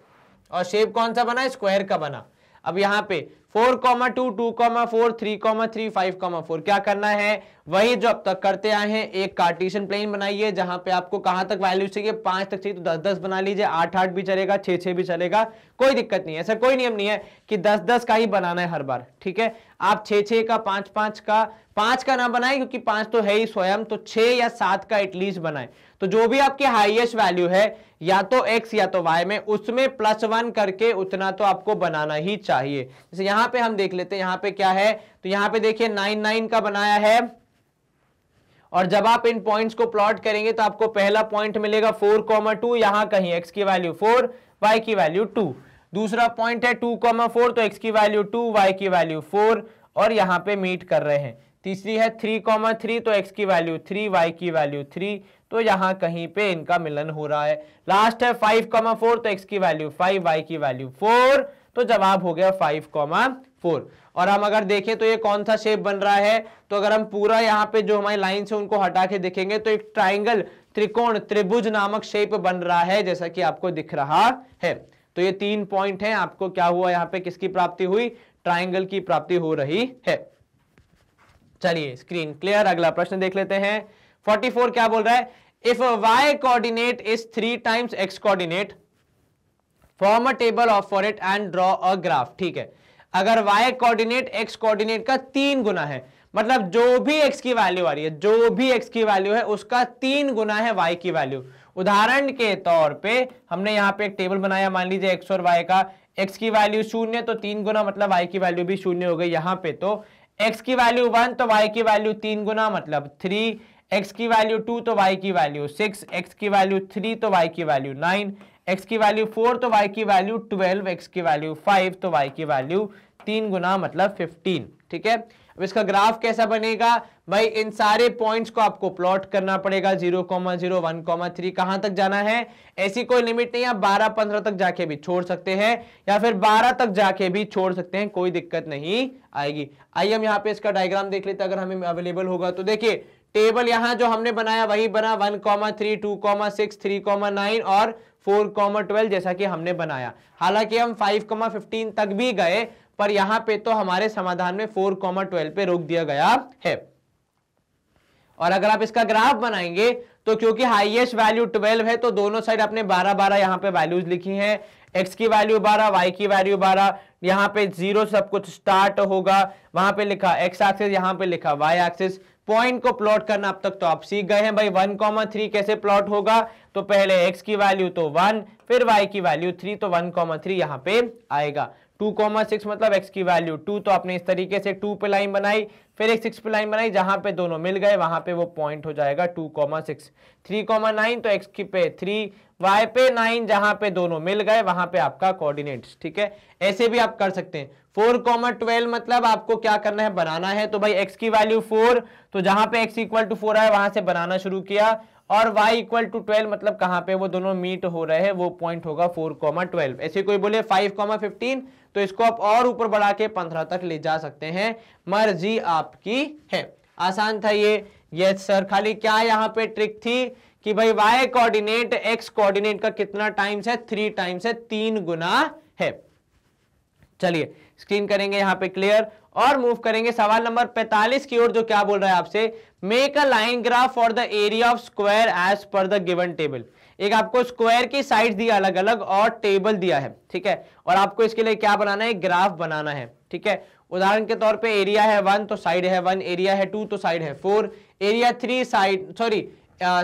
और शेप कौन सा बना स्क्वायर का बना अब यहां पे four comma two two comma four three comma three five comma four क्या करना है वही जो अब तक करते आए हैं एक कार्टेशियन प्लेन बनाइए जहां पे आपको कहां तक वैल्यू चाहिए पांच तक चाहिए तो दस दस बना लीजिए आठ आठ भी चलेगा छह छह भी चलेगा कोई दिक्कत नहीं है ऐसा कोई नियम नहीं है कि दस दस का ही बनाना है हर बार ठीक है आप छह छह का पांच पांच का पांच का ना बनाए क्योंकि पांच तो है ही स्वयं तो छह या सात का एटलीस्ट बनाए तो जो भी आपकी हाइएस्ट वैल्यू है या तो x या तो y में उसमें प्लस वन करके उतना तो आपको बनाना ही चाहिए जैसे यहां पे हम देख लेते हैं यहां पे क्या है तो यहां पे देखिए नाइन नाइन का बनाया है और जब आप इन पॉइंट्स को प्लॉट करेंगे तो आपको पहला पॉइंट मिलेगा फोर कॉमा टू यहां कहीं एक्स की वैल्यू फोर वाई की वैल्यू टू दूसरा पॉइंट है टू कॉमा फोर तो एक्स की वैल्यू टू वाई की वैल्यू फोर और यहां पे मीट कर रहे हैं तीसरी है थ्री कॉमा थ्री तो एक्स की वैल्यू थ्री वाई की वैल्यू थ्री तो यहाँ कहीं पे इनका मिलन हो रहा है लास्ट है फाइव कॉमा फोर तो एक्स की वैल्यू फाइव वाई की वैल्यू फोर तो जवाब हो गया फाइव कॉमा फोर और हम अगर देखें तो ये कौन सा शेप बन रहा है तो अगर हम पूरा यहाँ पे जो हमारी लाइन है उनको हटा के देखेंगे तो एक ट्राइंगल त्रिकोण त्रिभुज नामक शेप बन रहा है जैसा कि आपको दिख रहा है तो ये तीन पॉइंट है आपको क्या हुआ यहाँ पे किसकी प्राप्ति हुई ट्राइंगल की प्राप्ति हो रही है चलिए स्क्रीन क्लियर अगला प्रश्न देख लेते हैं 44 क्या बोल रहा है if a y coordinate is 3 times x coordinate form a table of for it and draw a graph theek hai agar y coordinate x coordinate ka तीन guna hai मतलब जो भी x की वैल्यू आ रही है जो भी x की वैल्यू है उसका तीन गुना है y की वैल्यू उदाहरण के तौर पे हमने यहाँ पे एक टेबल बनाया मान लीजिए x और y का x की वैल्यू शून्य तो तीन गुना मतलब y की वैल्यू भी शून्य हो गई यहाँ पे तो x की वैल्यू वन तो y की वैल्यू तीन गुना मतलब थ्री एक्स की वैल्यू टू तो वाई की वैल्यू सिक्स एक्स की वैल्यू थ्री तो वाई की वैल्यू नाइन एक्स की वैल्यू फोर तो वाई की वैल्यू ट्वेल्व एक्स की वैल्यू फाइव तो वाई की वैल्यू तीन गुना मतलब फिफ्टीन ठीक है अब इसका ग्राफ कैसा बनेगा भाई इन सारे पॉइंट्स को आपको प्लॉट करना पड़ेगा zero comma zero one comma three कहां तक जाना है ऐसी कोई लिमिट नहीं आप बारह पंद्रह तक जाके भी छोड़ सकते हैं या फिर बारह तक जाके भी छोड़ सकते हैं कोई दिक्कत नहीं आएगी आइए हम यहाँ पे इसका डायग्राम देख लेते अगर हमें अवेलेबल होगा तो देखिए टेबल यहां जो हमने बनाया वही बना one comma three two comma six three comma nine और फोर कॉमा ट्वेल्व जैसा कि हमने बनाया हालांकि हम फाइव कॉमा फिफ्टीन तक भी गए पर यहां पे तो हमारे समाधान में फोर कॉमा ट्वेल्व पे रोक दिया गया है और अगर आप इसका ग्राफ बनाएंगे तो क्योंकि हाईएस्ट वैल्यू ट्वेल्व है तो दोनों साइड आपने बारह बारह यहाँ पे वैल्यूज लिखी है x की वैल्यू 12 y की वैल्यू 12 यहाँ पे जीरो सब कुछ स्टार्ट होगा वहां पे लिखा x एक्सिस यहाँ पे लिखा y एक्सिस पॉइंट को प्लॉट करना अब तक तो आप सीख गए हैं भाई वन कॉमा थ्री कैसे प्लॉट होगा तो पहले एक्स की वैल्यू तो वन फिर वाई की वैल्यू थ्री तो वन कॉमा थ्री यहाँ पे आएगा टू कॉमा सिक्स मतलब एक्स की वैल्यू टू तो आपने इस तरीके से टू पे लाइन बनाई फिर एक सिक्स पे लाइन बनाई जहां पे दोनों मिल गए वहां पे वो पॉइंट हो जाएगा two comma six three comma nine तो एक्स की पे थ्री वाई पे नाइन जहां पे दोनों मिल गए वहां पे आपका कोऑर्डिनेट्स ठीक है ऐसे भी आप कर सकते हैं फोर कॉमर ट्वेल्व मतलब आपको क्या करना है बनाना है तो भाई एक्स की वैल्यू फोर तो जहां पे एक्स इक्वल टू फोर आया वहां से बनाना शुरू किया और y इक्वल टू ट्वेल्व मतलब कहां पे वो दोनों मीट हो रहे हैं वो पॉइंट होगा फोर कॉमा ट्वेल्व ऐसे कोई बोले फाइव कॉमा फिफ्टीन तो इसको आप और ऊपर बढ़ा के पंद्रह तक ले जा सकते हैं मर्जी आपकी है आसान था ये यस सर खाली क्या यहाँ पे ट्रिक थी कि भाई y कोऑर्डिनेट x कोऑर्डिनेट का कितना टाइम्स है थ्री टाइम्स है तीन गुना है चलिए स्क्रीन करेंगे यहाँ पे क्लियर और मूव करेंगे सवाल नंबर 45 की ओर जो क्या बोल रहा है आपसे make a line graph for the area of square as per the given table एक आपको स्क्वायर की साइड दिया अलग अलग और टेबल दिया है ठीक है और आपको इसके लिए क्या बनाना है ग्राफ बनाना है ठीक है उदाहरण के तौर पे एरिया है वन तो साइड है वन एरिया है टू तो साइड है four area three side sorry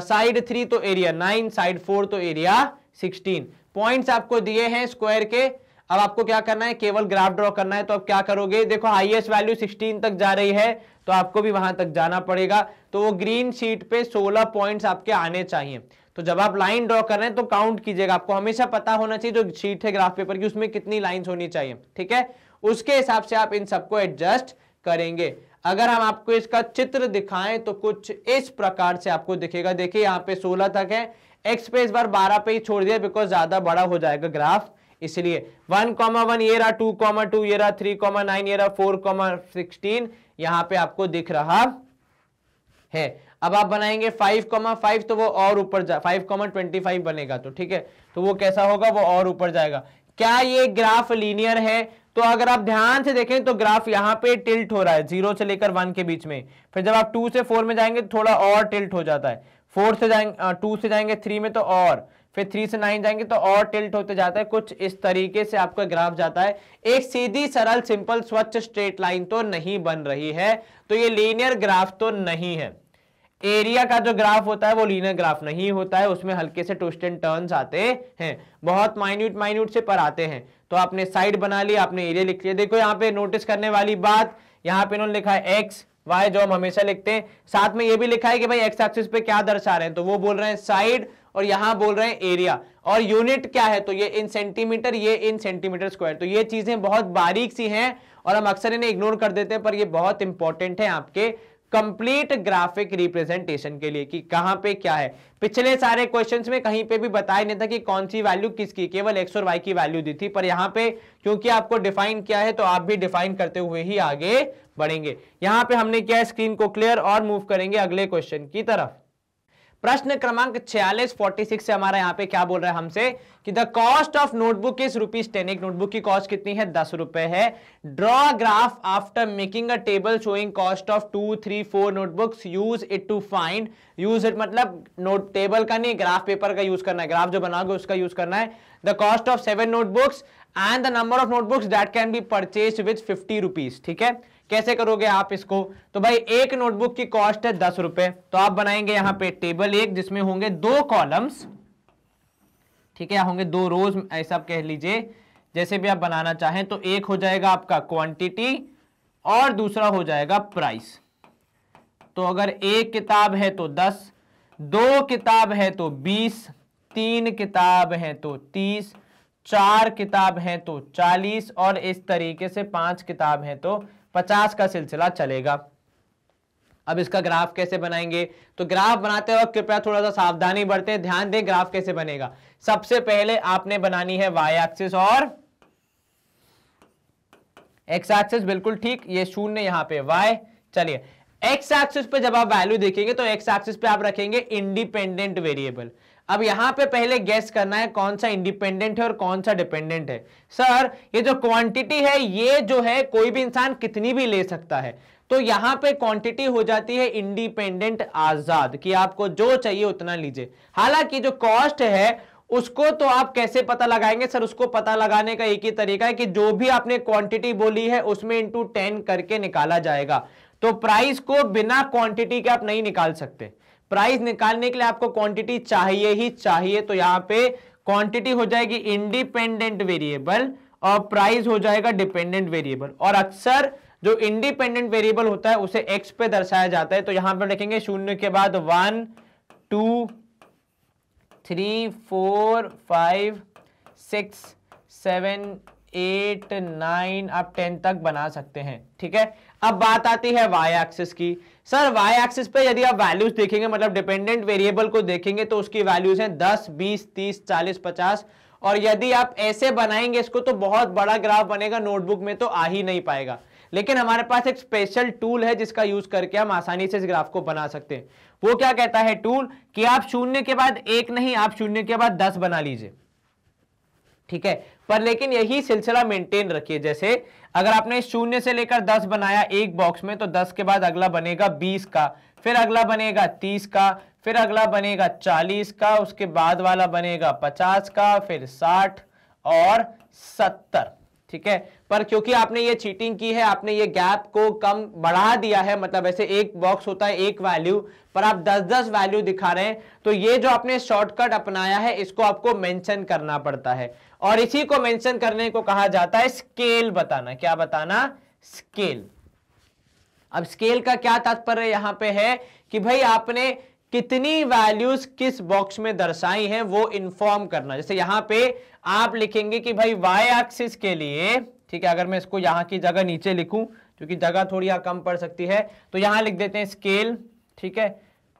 side three तो एरिया नाइन साइड फोर तो एरिया सिक्सटीन पॉइंट्स आपको दिए हैं स्क्वायर के अब आपको क्या करना है केवल ग्राफ ड्रॉ करना है तो अब क्या करोगे देखो हाईएस्ट वैल्यू 16 तक जा रही है तो आपको भी वहां तक जाना पड़ेगा तो वो ग्रीन शीट पे 16 पॉइंट्स आपके आने चाहिए तो जब आप लाइन ड्रॉ कर रहे हैं तो काउंट कीजिएगा आपको हमेशा पता होना चाहिए जो शीट है ग्राफ पेपर की उसमें कितनी लाइन्स होनी चाहिए ठीक है उसके हिसाब से आप इन सबको एडजस्ट करेंगे अगर हम आपको इसका चित्र दिखाएं तो कुछ इस प्रकार से आपको दिखेगा देखिए यहाँ पे 16 तक है एक्स पे इस बार 12 पे ही छोड़ दिया बिकॉज ज्यादा बड़ा हो जाएगा ग्राफ इसलिए वन कॉमा वन ये रहा टू कॉमा टू ये रहा थ्री कॉमा नाइन ये रहा फोर कॉमा सिक्सटीन यहाँ पे आपको दिख रहा है अब आप बनाएंगे फाइव कॉमा फाइव तो वो और ऊपर जा फाइव कॉमा ट्वेंटी फाइव बनेगा तो ठीक है तो वो कैसा होगा वो और ऊपर जाएगा क्या ये ग्राफ लीनियर है तो अगर आप ध्यान से देखें तो ग्राफ यहां पे टिल्ट हो रहा है जीरो से लेकर वन के बीच में फिर जब आप टू से फोर में जाएंगे तो थोड़ा और टिल्ट हो जाता है फोर से जाएंगे टू से जाएंगे थ्री में तो और फिर थ्री से नाइन जाएंगे तो और टिल्ट होते जाता है कुछ इस तरीके से आपका ग्राफ जाता है एक सीधी सरल सिंपल स्वच्छ स्ट्रेट लाइन तो नहीं बन रही है तो ये लीनियर ग्राफ तो नहीं है एरिया का जो ग्राफ होता है वो लीनियर ग्राफ नहीं होता है उसमें हल्के से ट्विस्ट एंड टर्न्स आते हैं बहुत माइन्यूट माइन्यूट से पर आते हैं तो आपने साइड बना ली आपने एरिया लिख लिया देखो यहाँ पे नोटिस करने वाली बात यहाँ पे इन्होंने लिखा है एक्स वाई जो हम हमेशा लिखते हैं साथ में ये भी लिखा है कि भाई एक्स एक्सिस पे क्या दर्शा रहे हैं तो वो बोल रहे हैं साइड और यहां बोल रहे हैं एरिया और यूनिट क्या है तो ये इन सेंटीमीटर ये इन सेंटीमीटर स्क्वायर तो ये चीजें बहुत बारीक सी हैं और हम अक्सर इन्हें इग्नोर कर देते हैं पर ये बहुत इंपॉर्टेंट है आपके कंप्लीट ग्राफिक रिप्रेजेंटेशन के लिए कि कहां पे क्या है पिछले सारे क्वेश्चंस में कहीं पे भी बताया नहीं था कि कौन सी वैल्यू किसकी केवल एक्स और वाई की वैल्यू दी थी पर यहां पे क्योंकि आपको डिफाइन किया है तो आप भी डिफाइन करते हुए ही आगे बढ़ेंगे यहां पे हमने क्या है स्क्रीन को क्लियर और मूव करेंगे अगले क्वेश्चन की तरफ प्रश्न क्रमांक छियालीस फोर्टी सिक्स से हमारा यहाँ पे क्या बोल रहा है हमसे कि the cost of notebook is rupees ten एक नोटबुक की कॉस्ट कितनी है दस रुपए है draw graph after making a table showing cost of two three four notebooks use it to find use it मतलब नोट टेबल का नहीं ग्राफ पेपर का यूज करना है ग्राफ जो बनाओगे उसका यूज करना है the cost of seven notebooks and the number of notebooks that can be purchase with fifty rupees ठीक है कैसे करोगे आप इसको तो भाई एक नोटबुक की कॉस्ट है दस रुपए तो आप बनाएंगे यहां पे टेबल एक जिसमें होंगे दो कॉलम्स ठीक है होंगे दो रोज ऐसा आप कह लीजिए जैसे भी आप बनाना चाहें तो एक हो जाएगा आपका क्वांटिटी और दूसरा हो जाएगा प्राइस तो अगर एक किताब है तो दस दो किताब है तो बीस तीन किताब है तो तीस चार किताब है तो चालीस और इस तरीके से पांच किताब है तो पचास का सिलसिला चलेगा अब इसका ग्राफ कैसे बनाएंगे तो ग्राफ बनाते वक्त कृपया थोड़ा सा सावधानी बरते ध्यान दें ग्राफ कैसे बनेगा सबसे पहले आपने बनानी है वाई एक्सिस और एक्स एक्सिस बिल्कुल ठीक ये शून्य यहां पे वाई चलिए एक्स एक्सिस पे जब आप वैल्यू देखेंगे तो एक्स एक्सिस पे आप रखेंगे इंडिपेंडेंट वेरिएबल अब यहां पे पहले गैस करना है कौन सा इंडिपेंडेंट है और कौन सा डिपेंडेंट है सर ये जो क्वांटिटी है ये जो है कोई भी इंसान कितनी भी ले सकता है तो यहां पे क्वांटिटी हो जाती है इंडिपेंडेंट आजाद कि आपको जो चाहिए उतना लीजिए हालांकि जो कॉस्ट है उसको तो आप कैसे पता लगाएंगे सर उसको पता लगाने का एक ही तरीका है कि जो भी आपने क्वांटिटी बोली है उसमें इंटू टेन करके निकाला जाएगा तो प्राइस को बिना क्वांटिटी के आप नहीं निकाल सकते प्राइस निकालने के लिए आपको क्वांटिटी चाहिए ही चाहिए तो यहां पे क्वांटिटी हो जाएगी इंडिपेंडेंट वेरिएबल और प्राइस हो जाएगा डिपेंडेंट वेरिएबल और अक्सर जो इंडिपेंडेंट वेरिएबल होता है उसे एक्स पे दर्शाया जाता है तो यहां पर देखेंगे शून्य के बाद one two three four five six seven eight nine आप टेन तक बना सकते हैं ठीक है अब बात आती है वाई एक्सिस की सर वाई एक्सिस पे यदि आप वैल्यूज देखेंगे मतलब डिपेंडेंट वेरिएबल को देखेंगे तो उसकी वैल्यूज हैं 10, 20, 30, 40, 50 और यदि आप ऐसे बनाएंगे इसको तो बहुत बड़ा ग्राफ बनेगा नोटबुक में तो आ ही नहीं पाएगा लेकिन हमारे पास एक स्पेशल टूल है जिसका यूज करके हम आसानी से इस ग्राफ को बना सकते हैं वो क्या कहता है टूल कि आप शून्य के बाद एक नहीं आप शून्य के बाद दस बना लीजिए ठीक है पर लेकिन यही सिलसिला मेंटेन रखिए जैसे अगर आपने शून्य से लेकर दस बनाया एक बॉक्स में तो दस के बाद अगला बनेगा बीस का फिर अगला बनेगा तीस का फिर अगला बनेगा चालीस का उसके बाद वाला बनेगा पचास का फिर साठ और सत्तर ठीक है पर क्योंकि आपने ये चीटिंग की है आपने ये गैप को कम बढ़ा दिया है मतलब ऐसे एक बॉक्स होता है एक वैल्यू पर आप 10-10 वैल्यू दिखा रहे हैं तो ये जो आपने शॉर्टकट अपनाया है इसको आपको मेंशन करना पड़ता है और इसी को मेंशन करने को कहा जाता है स्केल बताना क्या बताना स्केल अब स्केल का क्या तात्पर्य यहां पर है कि भाई आपने कितनी वैल्यूज किस बॉक्स में दर्शाई हैं वो इन्फॉर्म करना जैसे यहां पे आप लिखेंगे कि भाई वाई एक्सिस के लिए ठीक है अगर मैं इसको यहाँ की जगह नीचे लिखूँ क्योंकि जगह थोड़ी यहाँ कम पड़ सकती है तो यहाँ लिख देते हैं स्केल ठीक है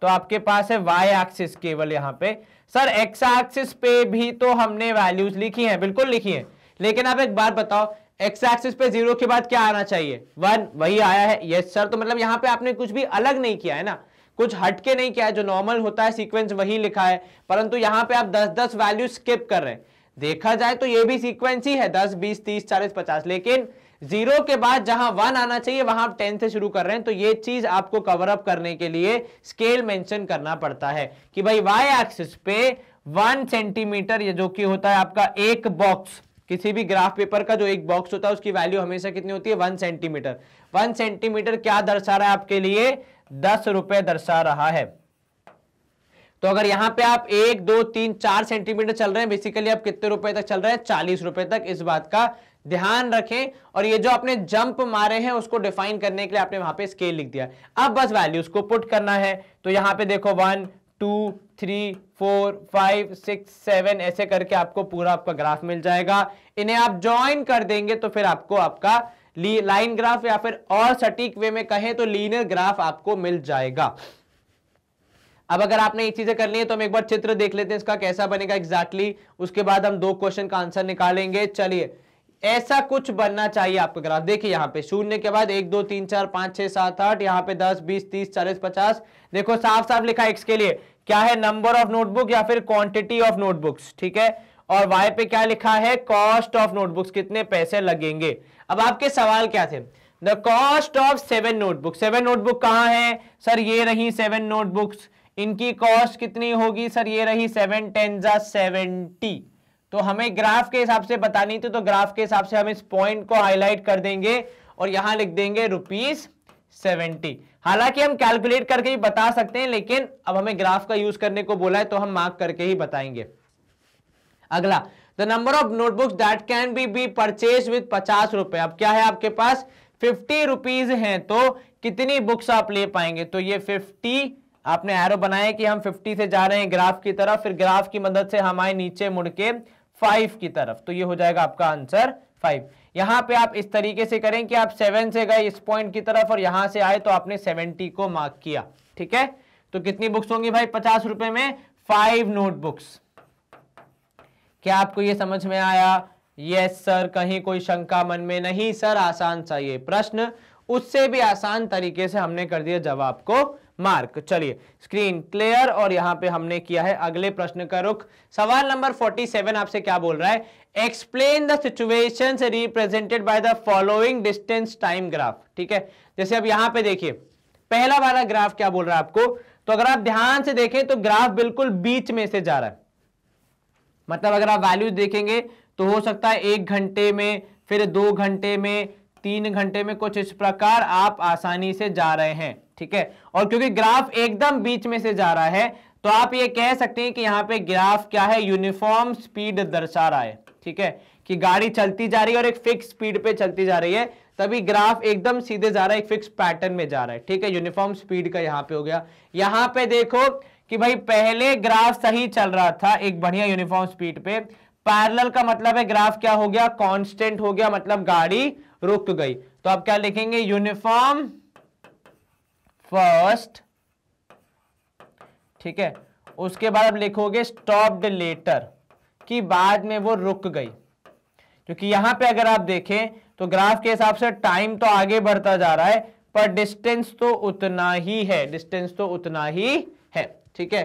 तो आपके पास है वाई एक्सिस केवल यहाँ पे सर एक्स एक्सिस पे भी तो हमने वैल्यूज लिखी हैं बिल्कुल लिखी हैं लेकिन आप एक बात बताओ एक्स एक्सिस पे जीरो के बाद क्या आना चाहिए वन वही आया है यस सर तो मतलब यहाँ पे आपने कुछ भी अलग नहीं किया है ना कुछ हटके नहीं किया है जो नॉर्मल होता है सीक्वेंस वही लिखा है परंतु यहाँ पे आप दस दस वैल्यू स्किप कर रहे हैं देखा जाए तो ये भी सीक्वेंस ही है दस बीस तीस चालीस पचास लेकिन जीरो के बाद जहां वन आना चाहिए वहां आप टेन से शुरू कर रहे हैं तो ये चीज आपको कवर अप करने के लिए स्केल मेंशन करना पड़ता है कि भाई वाई एक्सिस पे वन सेंटीमीटर जो कि होता है आपका एक बॉक्स किसी भी ग्राफ पेपर का जो एक बॉक्स होता है उसकी वैल्यू हमेशा कितनी होती है वन सेंटीमीटर वन सेंटीमीटर क्या दर्शा रहा है आपके लिए दस रुपए दर्शा रहा है तो अगर यहां पे आप एक दो तीन चार सेंटीमीटर चल रहे हैं बेसिकली आप कितने रुपए तक चल रहे हैं चालीस रुपए तक इस बात का ध्यान रखें और ये जो आपने जंप मारे हैं उसको डिफाइन करने के लिए आपने वहां पे स्केल लिख दिया अब बस वैल्यूज को पुट करना है तो यहां पे देखो one two three four five six seven ऐसे करके आपको पूरा आपका ग्राफ मिल जाएगा इन्हें आप ज्वाइन कर देंगे तो फिर आपको आपका लाइन ग्राफ या फिर और सटीक वे में कहें तो लीनियर ग्राफ आपको मिल जाएगा अब अगर आपने ये चीजें ली है तो हम एक बार चित्र देख लेते हैं इसका कैसा बनेगा एग्जैक्टली exactly. उसके बाद हम दो क्वेश्चन का आंसर निकालेंगे चलिए ऐसा कुछ बनना चाहिए आपका ग्राफ देखिए यहाँ पे शून्य के बाद एक दो तीन चार पांच छह सात आठ यहाँ पे दस बीस तीस चालीस पचास देखो साफ साफ लिखा एक्स के लिए क्या है नंबर ऑफ नोटबुक या फिर क्वांटिटी ऑफ नोटबुक्स ठीक है और वाई पे क्या लिखा है कॉस्ट ऑफ नोटबुक्स कितने पैसे लगेंगे अब आपके सवाल क्या थे the cost of seven notebook seven notebook कहाँ है सर ये रही सेवन नोटबुक्स इनकी कॉस्ट कितनी होगी सर ये रही सेवन टेन जा सेवेंटी तो हमें ग्राफ के हिसाब से बतानी थी तो ग्राफ के हिसाब से हम इस पॉइंट को हाईलाइट कर देंगे और यहां लिख देंगे रुपीज सेवेंटी हालांकि हम कैलकुलेट करके ही बता सकते हैं लेकिन अब हमें ग्राफ का यूज करने को बोला है तो हम मार्क करके ही बताएंगे अगला the number of notebooks that can be be purchase with पचास रुपए अब क्या है आपके पास फिफ्टी रुपीज है तो कितनी बुक्स आप ले पाएंगे तो ये फिफ्टी आपने एरो बनाया कि हम 50 से जा रहे हैं ग्राफ की तरफ फिर ग्राफ की मदद से हम आए नीचे मुड़ के फाइव की तरफ तो ये हो जाएगा आपका आंसर फाइव यहाँ पे आप इस तरीके से करें कि आप सेवन से गए इस पॉइंट की तरफ और यहां से आए तो आपने सेवेंटी को मार्क किया ठीक है तो कितनी बुक्स होंगी भाई पचास रुपए में फाइव नोटबुक्स क्या आपको ये समझ में आया यस सर कहीं कोई शंका मन में नहीं सर आसान सा ये प्रश्न उससे भी आसान तरीके से हमने कर दिया जवाब को मार्क चलिए स्क्रीन क्लियर और यहां पे हमने किया है अगले प्रश्न का रुख सवाल नंबर 47 आपसे क्या बोल रहा है explain the situation represented by the following distance time graph ठीक है जैसे अब यहां पे देखिए पहला वाला ग्राफ क्या बोल रहा है आपको तो अगर आप ध्यान से देखें तो ग्राफ बिल्कुल बीच में से जा रहा है मतलब अगर आप वैल्यूज देखेंगे तो हो सकता है एक घंटे में फिर दो घंटे में तीन घंटे में कुछ इस प्रकार आप आसानी से जा रहे हैं ठीक है और क्योंकि ग्राफ एकदम बीच में से जा रहा है तो आप ये कह सकते हैं कि यहाँ पे ग्राफ क्या है यूनिफॉर्म स्पीड दर्शा रहा है ठीक है कि गाड़ी चलती जा रही है और एक फिक्स स्पीड पे चलती जा रही है तभी ग्राफ एकदम सीधे जा रहा है एक फिक्स पैटर्न में जा रहा है ठीक है यूनिफॉर्म स्पीड का यहाँ पे हो गया यहाँ पे देखो कि भाई पहले ग्राफ सही चल रहा था एक बढ़िया यूनिफॉर्म स्पीड पे पैरेलल का मतलब है ग्राफ क्या हो गया कांस्टेंट हो गया मतलब गाड़ी रुक गई तो आप क्या लिखेंगे यूनिफॉर्म फर्स्ट ठीक है उसके बाद आप लिखोगे स्टॉप्ड लेटर कि बाद में वो रुक गई क्योंकि यहां पे अगर आप देखें तो ग्राफ के हिसाब से टाइम तो आगे बढ़ता जा रहा है पर डिस्टेंस तो उतना ही है डिस्टेंस तो उतना ही है ठीक है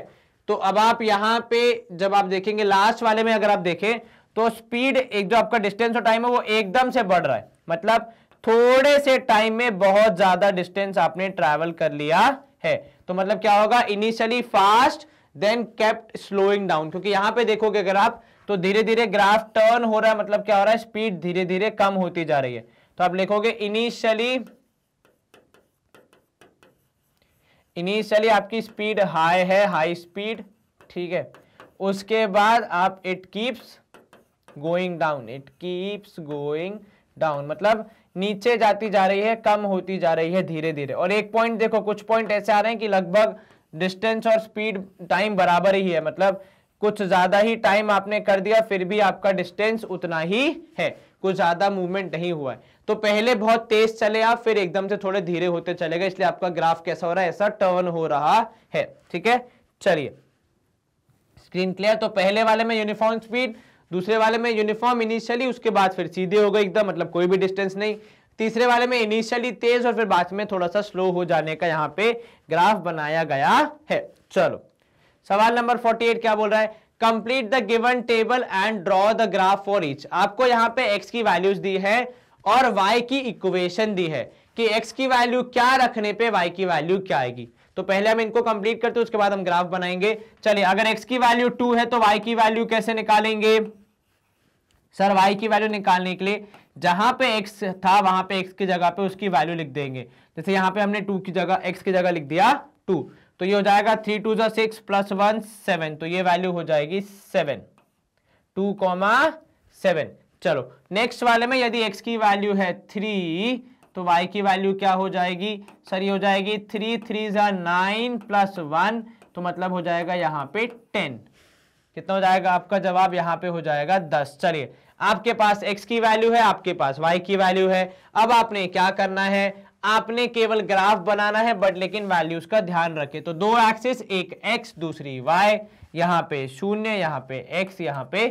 तो अब आप यहां पे जब आप देखेंगे लास्ट वाले में अगर आप देखें तो स्पीड एक जो आपका डिस्टेंस और टाइम है वो एकदम से बढ़ रहा है मतलब थोड़े से टाइम में बहुत ज्यादा डिस्टेंस आपने ट्रैवल कर लिया है तो मतलब क्या होगा initially fast then kept slowing down क्योंकि यहां पे देखोगे अगर आप तो धीरे धीरे ग्राफ टर्न हो रहा है मतलब क्या हो रहा है स्पीड धीरे धीरे कम होती जा रही है तो आप लिखोगे इनिशियली इनिशियली आपकी स्पीड हाई है हाई स्पीड ठीक है उसके बाद आप it keeps going down it keeps going down मतलब नीचे जाती जा रही है कम होती जा रही है धीरे धीरे और एक पॉइंट देखो कुछ पॉइंट ऐसे आ रहे हैं कि लगभग डिस्टेंस और स्पीड टाइम बराबर ही है मतलब कुछ ज्यादा ही टाइम आपने कर दिया फिर भी आपका डिस्टेंस उतना ही है कुछ ज्यादा मूवमेंट नहीं हुआ है तो पहले बहुत तेज चले आप फिर एकदम से थोड़े धीरे होते चले गए इसलिए आपका ग्राफ कैसा हो रहा है ऐसा टर्न हो रहा है ठीक है चलिए स्क्रीन क्लियर तो पहले वाले में यूनिफॉर्म स्पीड दूसरे वाले में यूनिफॉर्म इनिशियली उसके बाद फिर सीधे हो गए एकदम मतलब कोई भी डिस्टेंस नहीं तीसरे वाले में इनिशियली तेज और फिर बाद में थोड़ा सा स्लो हो जाने का यहाँ पे ग्राफ बनाया गया है चलो सवाल नंबर 48 क्या बोल रहा है complete the given table and draw the graph for each आपको यहाँ पे एक्स की वैल्यूज दी है और वाई की इक्वेशन दी है कि एक्स की वैल्यू क्या रखने पे वाई की वैल्यू क्या आएगी तो पहले हम इनको कंप्लीट करते हैं उसके बाद हम ग्राफ बनाएंगे चलिए अगर एक्स की वैल्यू टू है तो वाई की वैल्यू कैसे निकालेंगे सर वाई की वैल्यू निकालने के लिए जहां पे एक्स था वहां पे एक्स की जगह पे उसकी वैल्यू लिख देंगे जैसे यहाँ पे हमने टू की जगह एक्स की जगह लिख दिया टू तो ये हो जाएगा थ्री टू जो सिक्स प्लस वन सेवन तो ये वैल्यू हो जाएगी सेवन टू कॉमा सेवन चलो नेक्स्ट वाले में यदि एक्स की वैल्यू है थ्री तो वाई की वैल्यू क्या हो जाएगी सर ये हो जाएगी थ्री थ्री जो नाइन प्लस वन तो मतलब हो जाएगा यहाँ पे टेन कितना हो जाएगा आपका जवाब यहाँ पे हो जाएगा दस चलिए आपके पास एक्स की वैल्यू है आपके पास वाई की वैल्यू है अब आपने क्या करना है आपने केवल ग्राफ बनाना है बट लेकिन वैल्यूज का ध्यान रखे तो दो एक्सिस एक एक्स दूसरी वाई यहाँ पे शून्य यहाँ पे एक्स यहाँ पे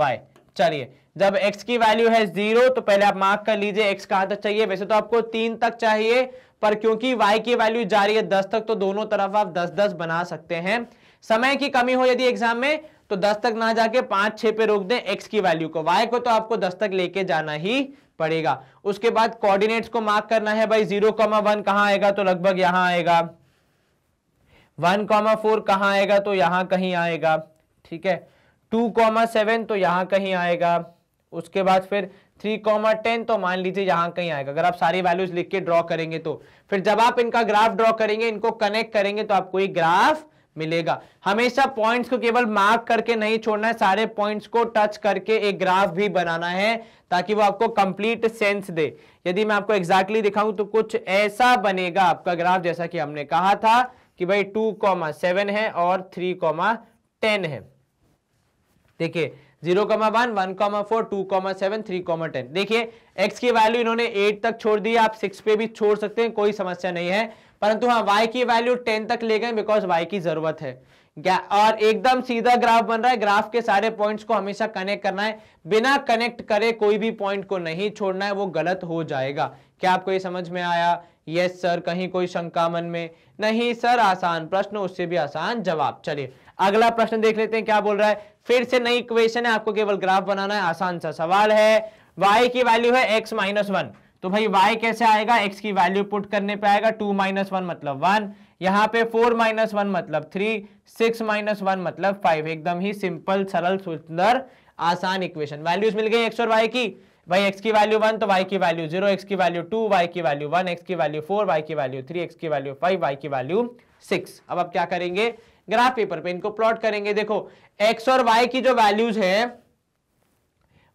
y चलिए जब x की वैल्यू है जीरो तो पहले आप मार्क कर लीजिए एक्स कहां तक चाहिए वैसे तो आपको तीन तक चाहिए पर क्योंकि y की वैल्यू जा रही है दस तक तो दोनों तरफ आप दस दस बना सकते हैं समय की कमी हो यदि एग्जाम में तो दस तक ना जाके पांच छह पे रोक दें एक्स की वैल्यू को वाई को तो आपको दस तक लेके जाना ही पड़ेगा उसके बाद कोऑर्डिनेट्स को मार्क करना है भाई जीरो कॉमा वन कहां आएगा तो लगभग यहां आएगा वन कॉमा फोर कहां आएगा तो यहां कहीं आएगा ठीक है टू कॉमा सेवन तो यहां कहीं आएगा उसके बाद फिर थ्री कॉमा टेन तो मान लीजिए यहां कहीं आएगा अगर आप सारी वैल्यूज लिख के ड्रॉ करेंगे तो फिर जब आप इनका ग्राफ ड्रॉ करेंगे इनको कनेक्ट करेंगे तो आपको एक ग्राफ मिलेगा हमेशा पॉइंट्स को केवल मार्क करके नहीं छोड़ना है सारे पॉइंट्स को टच करके एक ग्राफ भी बनाना है ताकि वो आपको कंप्लीट सेंस दे यदि मैं आपको एग्जैक्टली exactly दिखाऊं तो कुछ ऐसा बनेगा आपका ग्राफ जैसा कि हमने कहा था कि भाई टू कॉमा सेवन है और थ्री कॉमा टेन है देखिए zero comma one one comma four two comma seven three comma ten देखिए एक्स की वैल्यू इन्होंने एट तक छोड़ दी आप सिक्स पे भी छोड़ सकते हैं कोई समस्या नहीं है परंतु हाँ वाई की वैल्यू टेन तक ले गए बिकॉज वाई की जरूरत है और एकदम सीधा ग्राफ बन रहा है ग्राफ के सारे पॉइंट्स को हमेशा कनेक्ट करना है बिना कनेक्ट करे कोई भी पॉइंट को नहीं छोड़ना है वो गलत हो जाएगा क्या आपको ये समझ में आया यस सर कहीं कोई शंका मन में नहीं सर आसान प्रश्न उससे भी आसान जवाब चलिए अगला प्रश्न देख लेते हैं क्या बोल रहा है फिर से नई इक्वेशन है आपको केवल ग्राफ बनाना है आसान सा सवाल है वाई की वैल्यू है एक्स माइनस वन तो भाई y कैसे आएगा x की वैल्यू पुट करने पे आएगा टू माइनस वन मतलब वन यहाँ पे फोर माइनस वन मतलब थ्री सिक्स माइनस वन मतलब फाइव एकदम ही सिंपल सरल सुंदर आसान इक्वेशन वैल्यूज मिल गई एक्स और वाई की भाई एक्स की वैल्यू वन तो वाई की वैल्यू जीरो एक्स की वैल्यू टू वाई की वैल्यू वन एक्स की वैल्यू फोर वाई की वैल्यू थ्री एक्स की वैल्यू फाइव वाई की वैल्यू सिक्स अब आप क्या करेंगे ग्राफ पेपर पे इनको प्लॉट करेंगे देखो एक्स और वाई की जो वैल्यूज है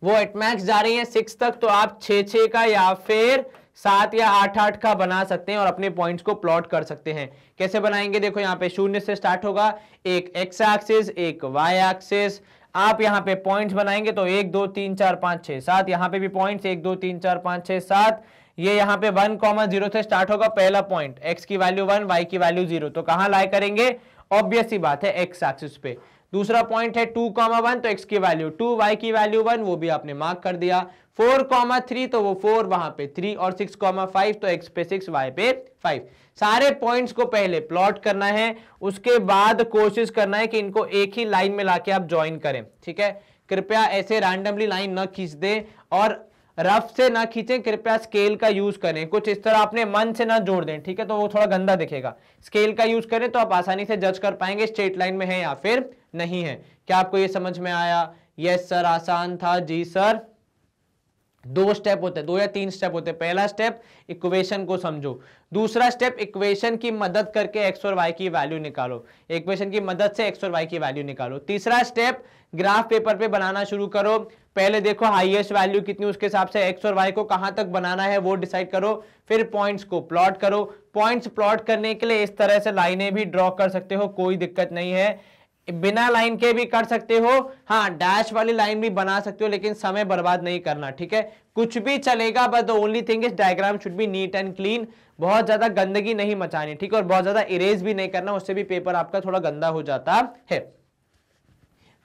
वो एटमैक्स जा रही है सिक्स तक तो आप छे छः का या फिर सात या आठ आठ का बना सकते हैं और अपने पॉइंट्स को प्लॉट कर सकते हैं कैसे बनाएंगे देखो यहाँ पे शून्य से स्टार्ट होगा एक एक्स एक्सिस एक वाई एक्सिस आप यहाँ पे पॉइंट्स बनाएंगे तो एक दो तीन चार पांच छह सात यहाँ पे भी पॉइंट्स एक दो तीन चार पांच छह सात ये यहाँ पे वन कॉमन जीरो से स्टार्ट होगा पहला पॉइंट एक्स की वैल्यू वन वाई की वैल्यू जीरो तो कहाँ लाई करेंगे ऑब्वियस ही बात है एक्स एक्सिस पे दूसरा पॉइंट है टू कॉमा वन तो एक्स की वैल्यू टू वाई की वैल्यू वन वो भी आपने मार्क कर दिया फोर कॉमा थ्री तो वो फोर वहां पे थ्री और सिक्स कॉमा फाइव तो एक्स पे सिक्स वाई पे फाइव सारे पॉइंट्स को पहले प्लॉट करना है उसके बाद कोशिश करना है कि इनको एक ही लाइन में लाके आप ज्वाइन करें ठीक है कृपया ऐसे रैंडमली लाइन न खींच दे और रफ से ना खींचे कृपया स्केल का यूज करें कुछ इस तरह अपने मन से ना जोड़ दें ठीक है तो वो थोड़ा गंदा दिखेगा स्केल का यूज करें तो आप आसानी से जज कर पाएंगे स्ट्रेट लाइन में है या फिर नहीं है क्या आपको यह समझ में आया यस सर आसान था जी सर दो स्टेप होते हैं दो या तीन स्टेप होते हैं पहला स्टेप इक्वेशन को समझो दूसरा स्टेप इक्वेशन की मदद करके एक्स और वाई की वैल्यू निकालो इक्वेशन की मदद से एक्स और वाई की वैल्यू निकालो तीसरा स्टेप ग्राफ पेपर पे बनाना शुरू करो पहले देखो हाईएस्ट वैल्यू कितनी उसके हिसाब से एक्स और वाई को कहां तक बनाना है वो डिसाइड करो फिर पॉइंट्स को प्लॉट करो पॉइंट्स प्लॉट करने के लिए इस तरह से लाइनें भी ड्रॉ कर सकते हो कोई दिक्कत नहीं है बिना लाइन के भी कर सकते हो हाँ डैश वाली लाइन भी बना सकते हो लेकिन समय बर्बाद नहीं करना ठीक है कुछ भी चलेगा but the only thing is diagram should be neat and clean बहुत ज्यादा गंदगी नहीं मचानी ठीक है और बहुत ज्यादा इरेज भी नहीं करना उससे भी पेपर आपका थोड़ा गंदा हो जाता है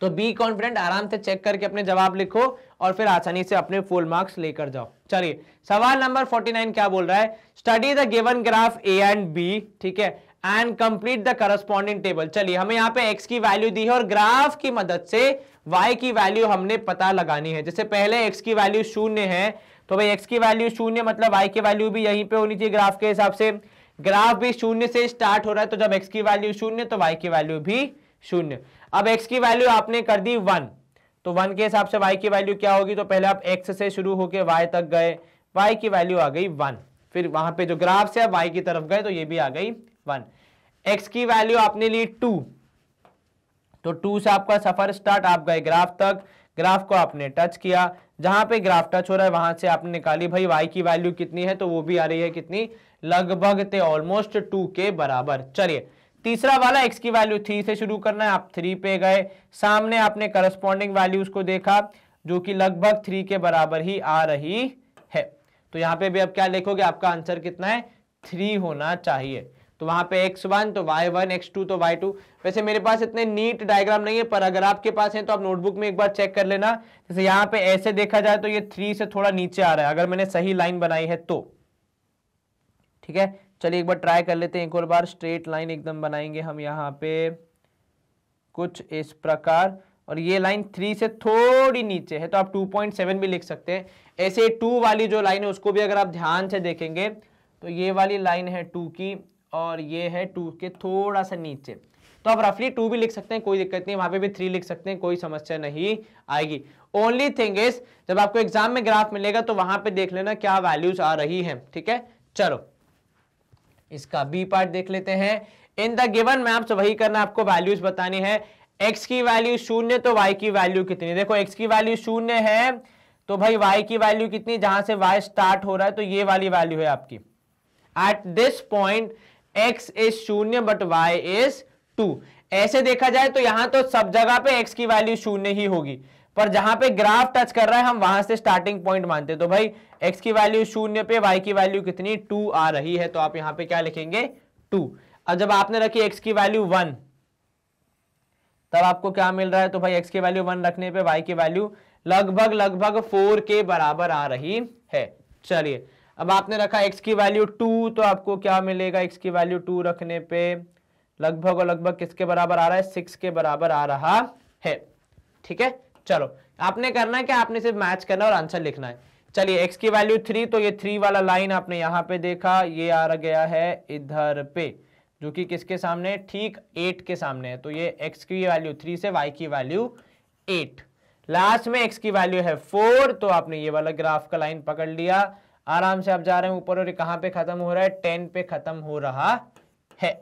तो बी कॉन्फिडेंट आराम से चेक करके अपने जवाब लिखो और फिर आसानी से अपने फुल मार्क्स लेकर जाओ चलिए सवाल नंबर 49 क्या बोल रहा है study the given graph A and B ठीक है and complete the corresponding table चलिए हमें यहाँ पे एक्स की वैल्यू दी है और ग्राफ की मदद से वाई की वैल्यू हमने पता लगानी है जैसे पहले एक्स की वैल्यू शून्य है तो भाई एक्स की वैल्यू शून्य मतलब वाई की वैल्यू भी यहीं पे होनी चाहिए ग्राफ के हिसाब से ग्राफ भी शून्य से स्टार्ट हो रहा है तो जब एक्स की वैल्यू शून्य तो वाई की वैल्यू भी शून्य अब एक्स की वैल्यू आपने कर दी वन तो वन के हिसाब से वाई की वैल्यू क्या होगी तो पहले आप एक्स से शुरू होकर वाई तक गए वाई की वैल्यू आ गई वन फिर वहां पे जो ग्राफ से आप वाई की तरफ गए तो ये भी आ गई वन एक्स की वैल्यू आपने ली टू तो टू से आपका सफर स्टार्ट आप गए ग्राफ तक ग्राफ को आपने टच किया जहां पे ग्राफ टच हो रहा है वहां से आपने निकाली भाई वाई की वैल्यू कितनी है तो वो भी आ रही है कितनी लगभग थे ऑलमोस्ट टू के बराबर चलिए तीसरा वाला एक्स की वैल्यू थ्री से शुरू करना है आप थ्री पे गए सामने आपने करस्पॉन्डिंग वैल्यू उसको देखा जो कि लगभग थ्री के बराबर ही आ रही है तो यहां पे भी अब क्या लिखोगे आपका आंसर कितना है थ्री होना चाहिए तो वहां पे x1 तो y1 x2 तो y2 वैसे मेरे पास इतने नीट डायग्राम नहीं है पर अगर आपके पास है तो आप नोटबुक में एक बार चेक कर लेना जैसे यहाँ पे ऐसे देखा जाए तो ये थ्री से थोड़ा नीचे आ रहा है अगर मैंने सही लाइन बनाई है तो ठीक है चलिए एक बार ट्राई कर लेते हैं एक और बार स्ट्रेट लाइन एकदम बनाएंगे हम यहाँ पे कुछ इस प्रकार और ये लाइन थ्री से थोड़ी नीचे है तो आप टू पॉइंट सेवन भी लिख सकते हैं ऐसे टू वाली जो लाइन है उसको भी अगर आप ध्यान से देखेंगे तो ये वाली लाइन है टू की और ये है टू के थोड़ा सा नीचे तो आप रफली टू भी लिख सकते हैं कोई दिक्कत नहीं वहां पे भी थ्री लिख सकते हैं कोई समस्या नहीं आएगी ओनली थिंग इज जब आपको एग्जाम में ग्राफ मिलेगा तो वहां पे देख लेना क्या वैल्यूज आ रही है ठीक है चलो इसका बी पार्ट देख लेते हैं इन द गिवन मैप वही करना आपको वैल्यूज बतानी है एक्स की वैल्यू शून्य तो वाई की वैल्यू कितनी देखो एक्स की वैल्यू शून्य है तो भाई वाई की वैल्यू कितनी जहां से वाई स्टार्ट हो रहा है तो ये वाली वैल्यू है आपकी at this point x is शून्य बट y इज टू ऐसे देखा जाए तो यहां तो सब जगह पे x की वैल्यू शून्य ही होगी पर जहां पे ग्राफ टच कर रहा है हम वहां से स्टार्टिंग पॉइंट मानते तो भाई x की वैल्यू शून्य पे y की वैल्यू कितनी टू आ रही है तो आप यहां पे क्या लिखेंगे टू अब जब आपने रखी x की वैल्यू वन तब आपको क्या मिल रहा है तो भाई x की वैल्यू वन रखने पे y की वैल्यू लगभग लगभग फोर के बराबर आ रही है चलिए अब आपने रखा x की वैल्यू टू तो आपको क्या मिलेगा x की वैल्यू टू रखने पे लगभग और लगभग किसके बराबर आ रहा है सिक्स के बराबर आ रहा है ठीक है चलो आपने करना है क्या आपने सिर्फ मैच करना और आंसर लिखना है चलिए x की वैल्यू थ्री तो ये थ्री वाला लाइन आपने यहाँ पे देखा ये आ गया है इधर पे जो कि किसके सामने ठीक एट के सामने है तो ये एक्स की वैल्यू थ्री से वाई की वैल्यू एट लास्ट में एक्स की वैल्यू है फोर तो आपने ये वाला ग्राफ का लाइन पकड़ लिया आराम से आप जा रहे हैं ऊपर और ये पे खत्म हो रहा है टेन पे खत्म हो रहा है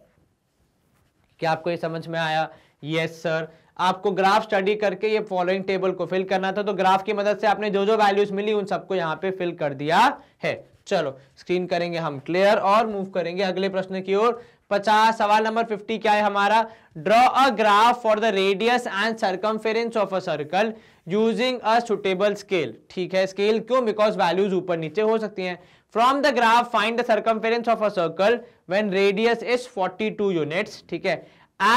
क्या आपको ये समझ में आया यस सर आपको ग्राफ स्टडी करके ये फॉलोइंग टेबल को फिल करना था तो ग्राफ की मदद से आपने जो जो वैल्यूज मिली उन सबको यहाँ पे फिल कर दिया है चलो स्क्रीन करेंगे हम क्लियर और मूव करेंगे अगले प्रश्न की ओर पचास सवाल नंबर फिफ्टी क्या है हमारा draw a graph for the radius and circumference of a circle using a suitable scale ठीक है स्केल क्यों बिकॉज वैल्यूज ऊपर नीचे हो सकती हैं from the graph find the circumference of a circle when radius is 42 units ठीक है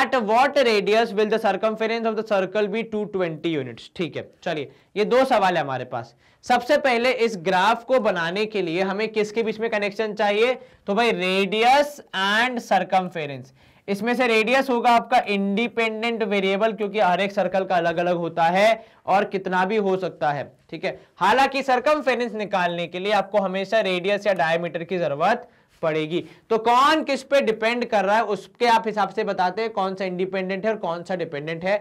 at what radius will the circum of the circle be twenty units ठीक है चलिए ये दो सवाल है हमारे पास सबसे पहले इस ग्राफ को बनाने के लिए हमें किसके बीच में कनेक्शन चाहिए तो भाई रेडियस एंड सरकमफेरेंस इसमें से रेडियस होगा आपका इंडिपेंडेंट वेरिएबल क्योंकि हर एक सर्कल का अलग अलग होता है और कितना भी हो सकता है ठीक है हालांकि सरकमफेरेंस निकालने के लिए आपको हमेशा रेडियस या डायमीटर की जरूरत पड़ेगी तो कौन किस पे डिपेंड कर रहा है उसके आप हिसाब से बताते हैं कौन सा इंडिपेंडेंट है और कौन सा डिपेंडेंट है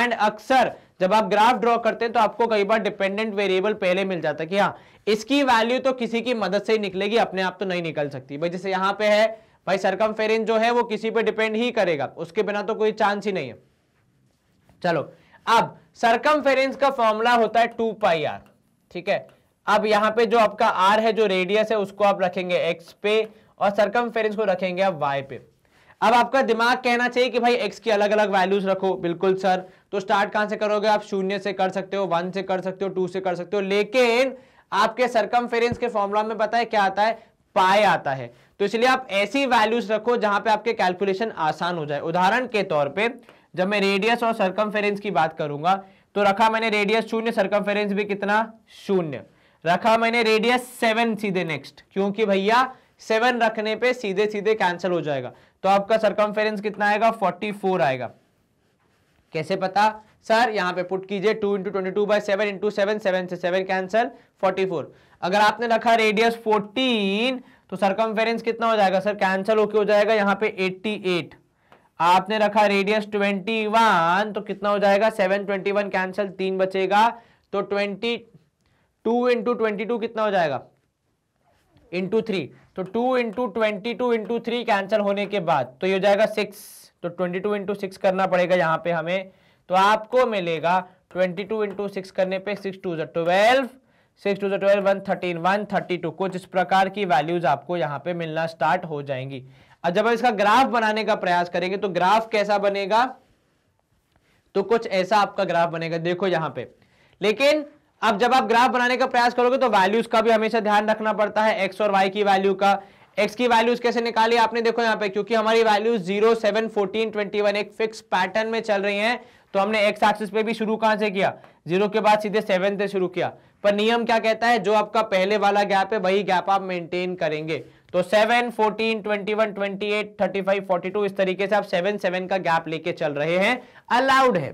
एंड अक्सर जब आप ग्राफ ड्रॉ करते हैं तो आपको कई बार डिपेंडेंट वेरिएबल पहले मिल जाता है कि हाँ इसकी वैल्यू तो किसी की मदद से ही निकलेगी अपने आप तो नहीं निकल सकती भाई जैसे यहाँ पे है भाई सरकम जो है वो किसी पे डिपेंड ही करेगा उसके बिना तो कोई चांस ही नहीं है चलो अब सरकम का फॉर्मूला होता है टू पाई आर ठीक है अब यहाँ पे जो आपका आर है जो रेडियस है उसको आप रखेंगे एक्स पे और सरकम को रखेंगे आप वाई पे अब आपका दिमाग कहना चाहिए कि भाई एक्स की अलग अलग वैल्यूज रखो बिल्कुल सर तो स्टार्ट कहां से करोगे आप शून्य से कर सकते हो वन से कर सकते हो टू से कर सकते हो लेकिन आपके सरकम के फॉर्मुला में पता है क्या आता है पाए आता है तो इसलिए आप ऐसी वैल्यूज रखो जहां पे आपके कैलकुलेशन आसान हो जाए उदाहरण के तौर पे जब मैं रेडियस और सरकम की बात करूंगा तो रखा मैंने रेडियस शून्य सरकम भी कितना शून्य रखा मैंने रेडियस सेवन सीधे नेक्स्ट क्योंकि भैया सेवन रखने पे सीधे सीधे कैंसिल हो जाएगा तो आपका सरकम कितना आएगा फोर्टी आएगा कैसे पता सर यहाँ पे पुट कीजिए two into twenty two by seven into seven seven से सेवन कैंसल फोर्टी फोर अगर आपने रखा रेडियस फोर्टीन तो सरकम कितना हो जाएगा सर कैंसल होके हो जाएगा यहाँ पे एट्टी एट आपने रखा रेडियस ट्वेंटी वन तो कितना हो जाएगा सेवन ट्वेंटी वन कैंसल तीन बचेगा तो twenty two into twenty two कितना हो जाएगा इंटू थ्री तो two into twenty two into three cancel होने के बाद तो ये हो जाएगा सिक्स तो ट्वेंटी टू इंटू सिक्स करना पड़ेगा यहाँ पे हमें तो आपको मिलेगा ट्वेंटी टू इंटू सिक्स करने पे सिक्स टू ज ट्वेल्व सिक्स टू ज twelve one thirteen one thirty two कुछ इस प्रकार की वैल्यूज आपको यहाँ पे मिलना स्टार्ट हो जाएंगी अब जब हम इसका ग्राफ बनाने का प्रयास करेंगे तो ग्राफ कैसा बनेगा तो कुछ ऐसा आपका ग्राफ बनेगा देखो यहाँ पे लेकिन अब जब आप ग्राफ बनाने का प्रयास करोगे तो वैल्यूज का भी हमेशा ध्यान रखना पड़ता है एक्स और वाई की वैल्यू का एक्स की वैल्यूज कैसे निकाली आपने देखो यहाँ पे क्योंकि हमारी values zero seven fourteen twenty one एक फिक्स पैटर्न में चल रही हैं तो हमने एक्स एक्सिस पे भी शुरू कहां से किया जीरो के बाद सीधे सेवन से शुरू किया पर नियम क्या कहता है जो आपका पहले वाला गैप है वही गैप आप मेंटेन करेंगे तो twenty eight thirty five forty two इस तरीके से आप सेवन सेवन का गैप लेके चल रहे हैं अलाउड है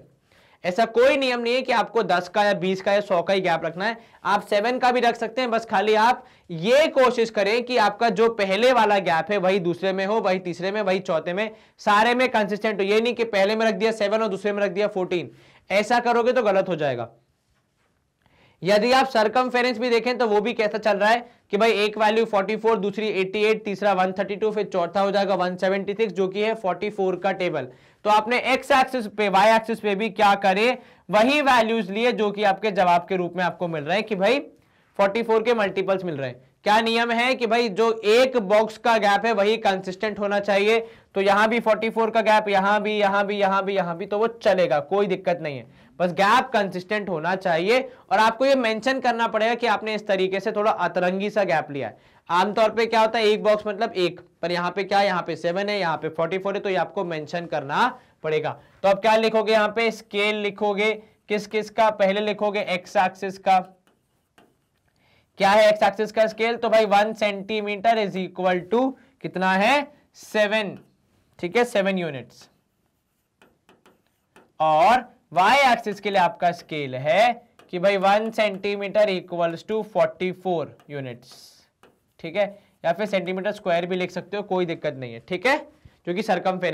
ऐसा कोई नियम नहीं है कि आपको दस का या बीस का या सौ का ही गैप रखना है आप सेवन का भी रख सकते हैं बस खाली आप ये कोशिश करें कि आपका जो पहले वाला गैप है वही दूसरे में हो वही तीसरे में वही चौथे में सारे में कंसिस्टेंट हो ये नहीं कि पहले में रख दिया सेवन और दूसरे में रख दिया फोर्टीन ऐसा करोगे तो गलत हो जाएगा यदि आप सरकम भी देखें तो वो भी कैसा चल रहा है कि भाई एक वैल्यू 44 दूसरी 88 तीसरा 132 फिर चौथा हो जाएगा 176 जो कि है 44 का टेबल तो आपने एक्स एक्सिस पे वाई एक्सिस पे भी क्या करें वही वैल्यूज लिए जो कि आपके जवाब के रूप में आपको मिल रहा है कि भाई 44 के मल्टीपल्स मिल रहे हैं क्या नियम है कि भाई जो एक बॉक्स का गैप है वही कंसिस्टेंट होना चाहिए तो यहां भी 44 का गैप यहां भी यहां भी यहां भी यहां भी तो वो चलेगा कोई दिक्कत नहीं है बस गैप कंसिस्टेंट होना चाहिए और आपको ये मेंशन करना पड़ेगा कि आपने इस तरीके से थोड़ा अतरंगी सा गैप लिया है आमतौर पे क्या होता है एक बॉक्स मतलब एक पर यहाँ पे क्या यहाँ पे सेवन है यहाँ पे फोर्टी है तो ये आपको मैंशन करना पड़ेगा तो आप क्या लिखोगे यहाँ पे स्केल लिखोगे किस किस का पहले लिखोगे एक्स एक्सिस का क्या है एक्स एक्सिस का स्केल तो भाई one centimetre is equal to कितना है सेवन ठीक है सेवन यूनिट्स और वाई एक्सिस के लिए आपका स्केल है कि भाई one centimetre equals to forty four units ठीक है या फिर सेंटीमीटर स्क्वायर भी लिख सकते हो कोई दिक्कत नहीं है ठीक है जो कि सरकम है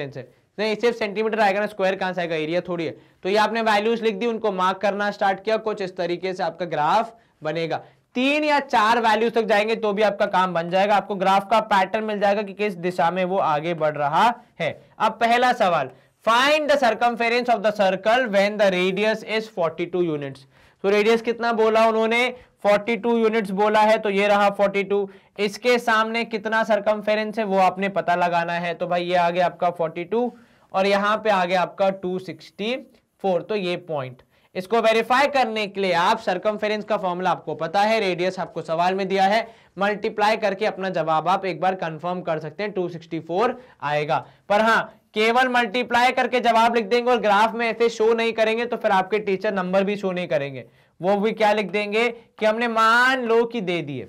नहीं सिर्फ सेंटीमीटर आएगा ना स्क्वायर कहां से आएगा एरिया थोड़ी है तो ये आपने वैल्यूज लिख दी उनको मार्क करना स्टार्ट किया कुछ इस तरीके से आपका ग्राफ बनेगा तीन या चार वैल्यूज तक जाएंगे तो भी आपका काम बन जाएगा आपको ग्राफ का पैटर्न मिल जाएगा कि किस दिशा में वो आगे बढ़ रहा है अब पहला सवाल find the circumference of the circle when the radius is 42 units तो रेडियस कितना बोला उन्होंने 42 यूनिट्स बोला है तो ये रहा 42 इसके सामने कितना सर्कमफेरेंस है वो आपने पता लगाना है तो भाई ये आ गया आपका 42 और यहाँ पे आ गया आपका 264 तो ये पॉइंट इसको वेरीफाई करने के लिए आप सर्कमफेरेंस का फॉर्मूला आपको पता है रेडियस आपको सवाल में दिया है मल्टीप्लाई करके अपना जवाब आप एक बार कंफर्म कर सकते हैं 264 आएगा पर हाँ केवल मल्टीप्लाई करके जवाब लिख देंगे और ग्राफ में ऐसे शो नहीं करेंगे तो फिर आपके टीचर नंबर भी शो नहीं करेंगे वो भी क्या लिख देंगे कि हमने मान लो कि दे दिए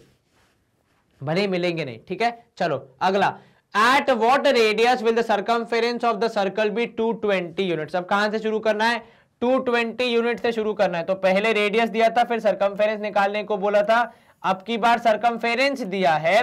भले मिलेंगे नहीं ठीक है चलो अगला at what radius will the circumference of the circle be 220 units अब कहां से शुरू करना है 220 यूनिट से शुरू करना है तो पहले रेडियस दिया था फिर सर्कम निकालने को बोला था अब की बार सर्कम दिया है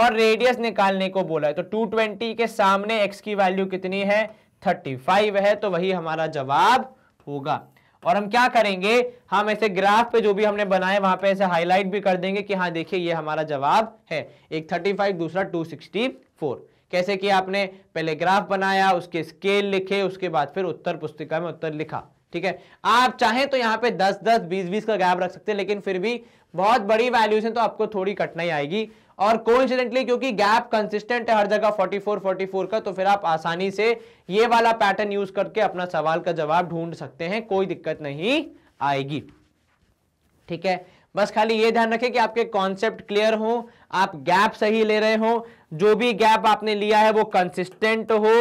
और रेडियस निकालने को बोला है तो 220 के सामने x की वैल्यू कितनी है 35 है तो वही हमारा जवाब होगा और हम क्या करेंगे हम ऐसे ग्राफ पे जो भी हमने बनाए वहां पे ऐसे हाईलाइट भी कर देंगे कि हाँ देखिए ये हमारा जवाब है एक 35 दूसरा 264 कैसे कि आपने पहले ग्राफ बनाया उसके स्केल लिखे उसके बाद फिर उत्तर पुस्तिका में उत्तर लिखा ठीक है आप चाहें तो यहाँ पे 10 10 20 20 का गैप रख सकते हैं लेकिन फिर भी बहुत बड़ी वैल्यूज हैं तो आपको थोड़ी कठिनाई आएगी और कोइंसिडेंटली क्योंकि गैप कंसिस्टेंट है हर जगह 44 44 का तो फिर आप आसानी से ये वाला पैटर्न यूज करके अपना सवाल का जवाब ढूंढ सकते हैं कोई दिक्कत नहीं आएगी ठीक है बस खाली ये ध्यान रखें कि आपके कॉन्सेप्ट क्लियर हो आप गैप सही ले रहे हो जो भी गैप आपने लिया है वो कंसिस्टेंट हो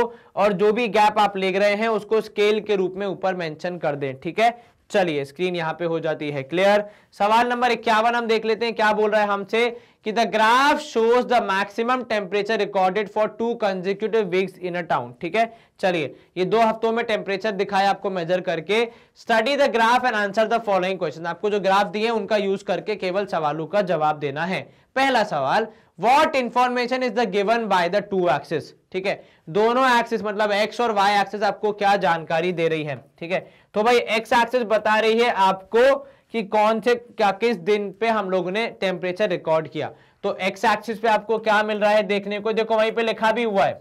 और जो भी गैप आप ले रहे हैं उसको स्केल के रूप में ऊपर मेंशन कर दें ठीक है चलिए स्क्रीन यहां पे हो जाती है क्लियर सवाल नंबर इक्यावन हम देख लेते हैं क्या बोल रहा है हमसे कि the graph shows the maximum temperature recorded for two consecutive weeks in a town ठीक है चलिए ये दो हफ्तों में टेम्परेचर दिखाया आपको मेजर करके study the graph and answer the following question आपको जो ग्राफ दिए उनका यूज करके केवल सवालों का जवाब देना है पहला सवाल what information is the given by the two axis ठीक है दोनों एक्सिस मतलब एक्स और वाई एक्सिस आपको क्या जानकारी दे रही है ठीक है तो भाई एक्स एक्सिस बता रही है आपको कि कौन से क्या किस दिन पे हम लोगों ने टेम्परेचर रिकॉर्ड किया तो एक्स एक्सिस पे आपको क्या मिल रहा है देखने को देखो वहीं पे लिखा भी हुआ है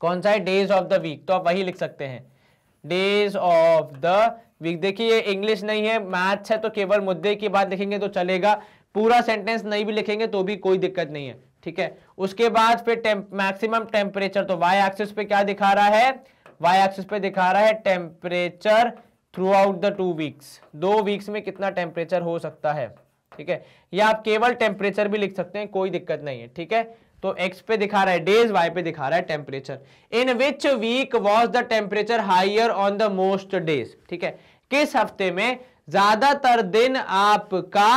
कौन सा है डेज ऑफ द वीक तो आप वही लिख सकते हैं डेज ऑफ द वीक देखिए ये इंग्लिश नहीं है मैथ्स है तो केवल मुद्दे की बात लिखेंगे तो चलेगा पूरा सेंटेंस नहीं भी लिखेंगे तो भी कोई दिक्कत नहीं है ठीक है उसके बाद फिर मैक्सिमम टेम्परेचर तो वाई एक्सिस पे क्या दिखा रहा है वाई एक्सिस पे दिखा रहा है temperature throughout the two weeks दो वीक्स में कितना टेम्परेचर हो सकता है ठीक है या आप केवल टेम्परेचर भी लिख सकते हैं कोई दिक्कत नहीं है ठीक है तो x पे दिखा रहा है डेज y पे दिखा रहा है temperature in which week was the temperature higher on the most days ठीक है किस हफ्ते में ज्यादातर दिन आपका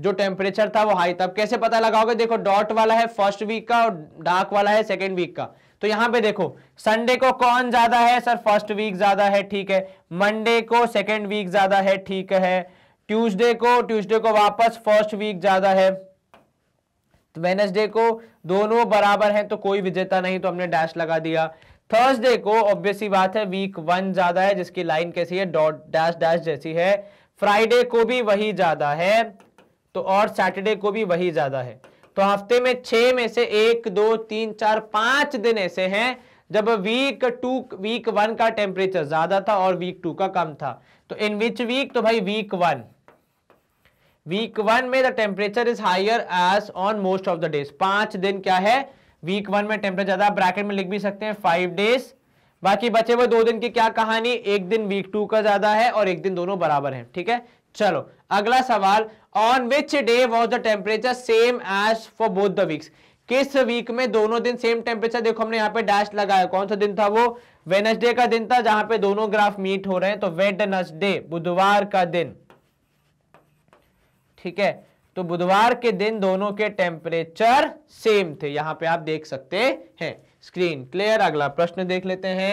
जो टेम्परेचर था वो हाई था अब कैसे पता लगाओगे देखो डॉट वाला है फर्स्ट वीक का और डार्क वाला है सेकेंड वीक का तो यहां पे देखो संडे को कौन ज्यादा है सर फर्स्ट वीक ज्यादा है ठीक है मंडे को सेकेंड वीक ज्यादा है ठीक है ट्यूसडे को ट्यूसडे को वापस फर्स्ट वीक ज्यादा है तो वेनसडे को दोनों बराबर हैं तो कोई विजेता नहीं तो हमने डैश लगा दिया थर्सडे को ऑब्वियसली बात है वीक वन ज्यादा है जिसकी लाइन कैसी है डॉट डैश डैश जैसी है फ्राइडे को भी वही ज्यादा है तो और सैटरडे को भी वही ज्यादा है तो हफ्ते में छह में से एक दो तीन चार पांच दिन ऐसे हैं जब वीक टू वीक वन का टेम्परेचर ज्यादा था और वीक टू का कम था तो इन विच वीक तो भाई वीक वन वीक वन में the temperature is higher as on most of the days पांच दिन क्या है वीक वन में टेम्परेचर ज्यादा ब्रैकेट में लिख भी सकते हैं फाइव डेज बाकी बचे हुए दो दिन की क्या कहानी एक दिन वीक टू का ज्यादा है और एक दिन दोनों बराबर है ठीक है चलो अगला सवाल on which day was the temperature same as for both the weeks किस वीक में दोनों दिन सेम टेम्परेचर देखो हमने यहाँ पे डैश लगाया कौन सा दिन था वो वेनसडे का दिन था जहां पे दोनों ग्राफ मीट हो रहे हैं तो वेडनसडे बुधवार का दिन ठीक है तो बुधवार के दिन दोनों के टेम्परेचर सेम थे यहां पे आप देख सकते हैं स्क्रीन क्लियर अगला प्रश्न देख लेते हैं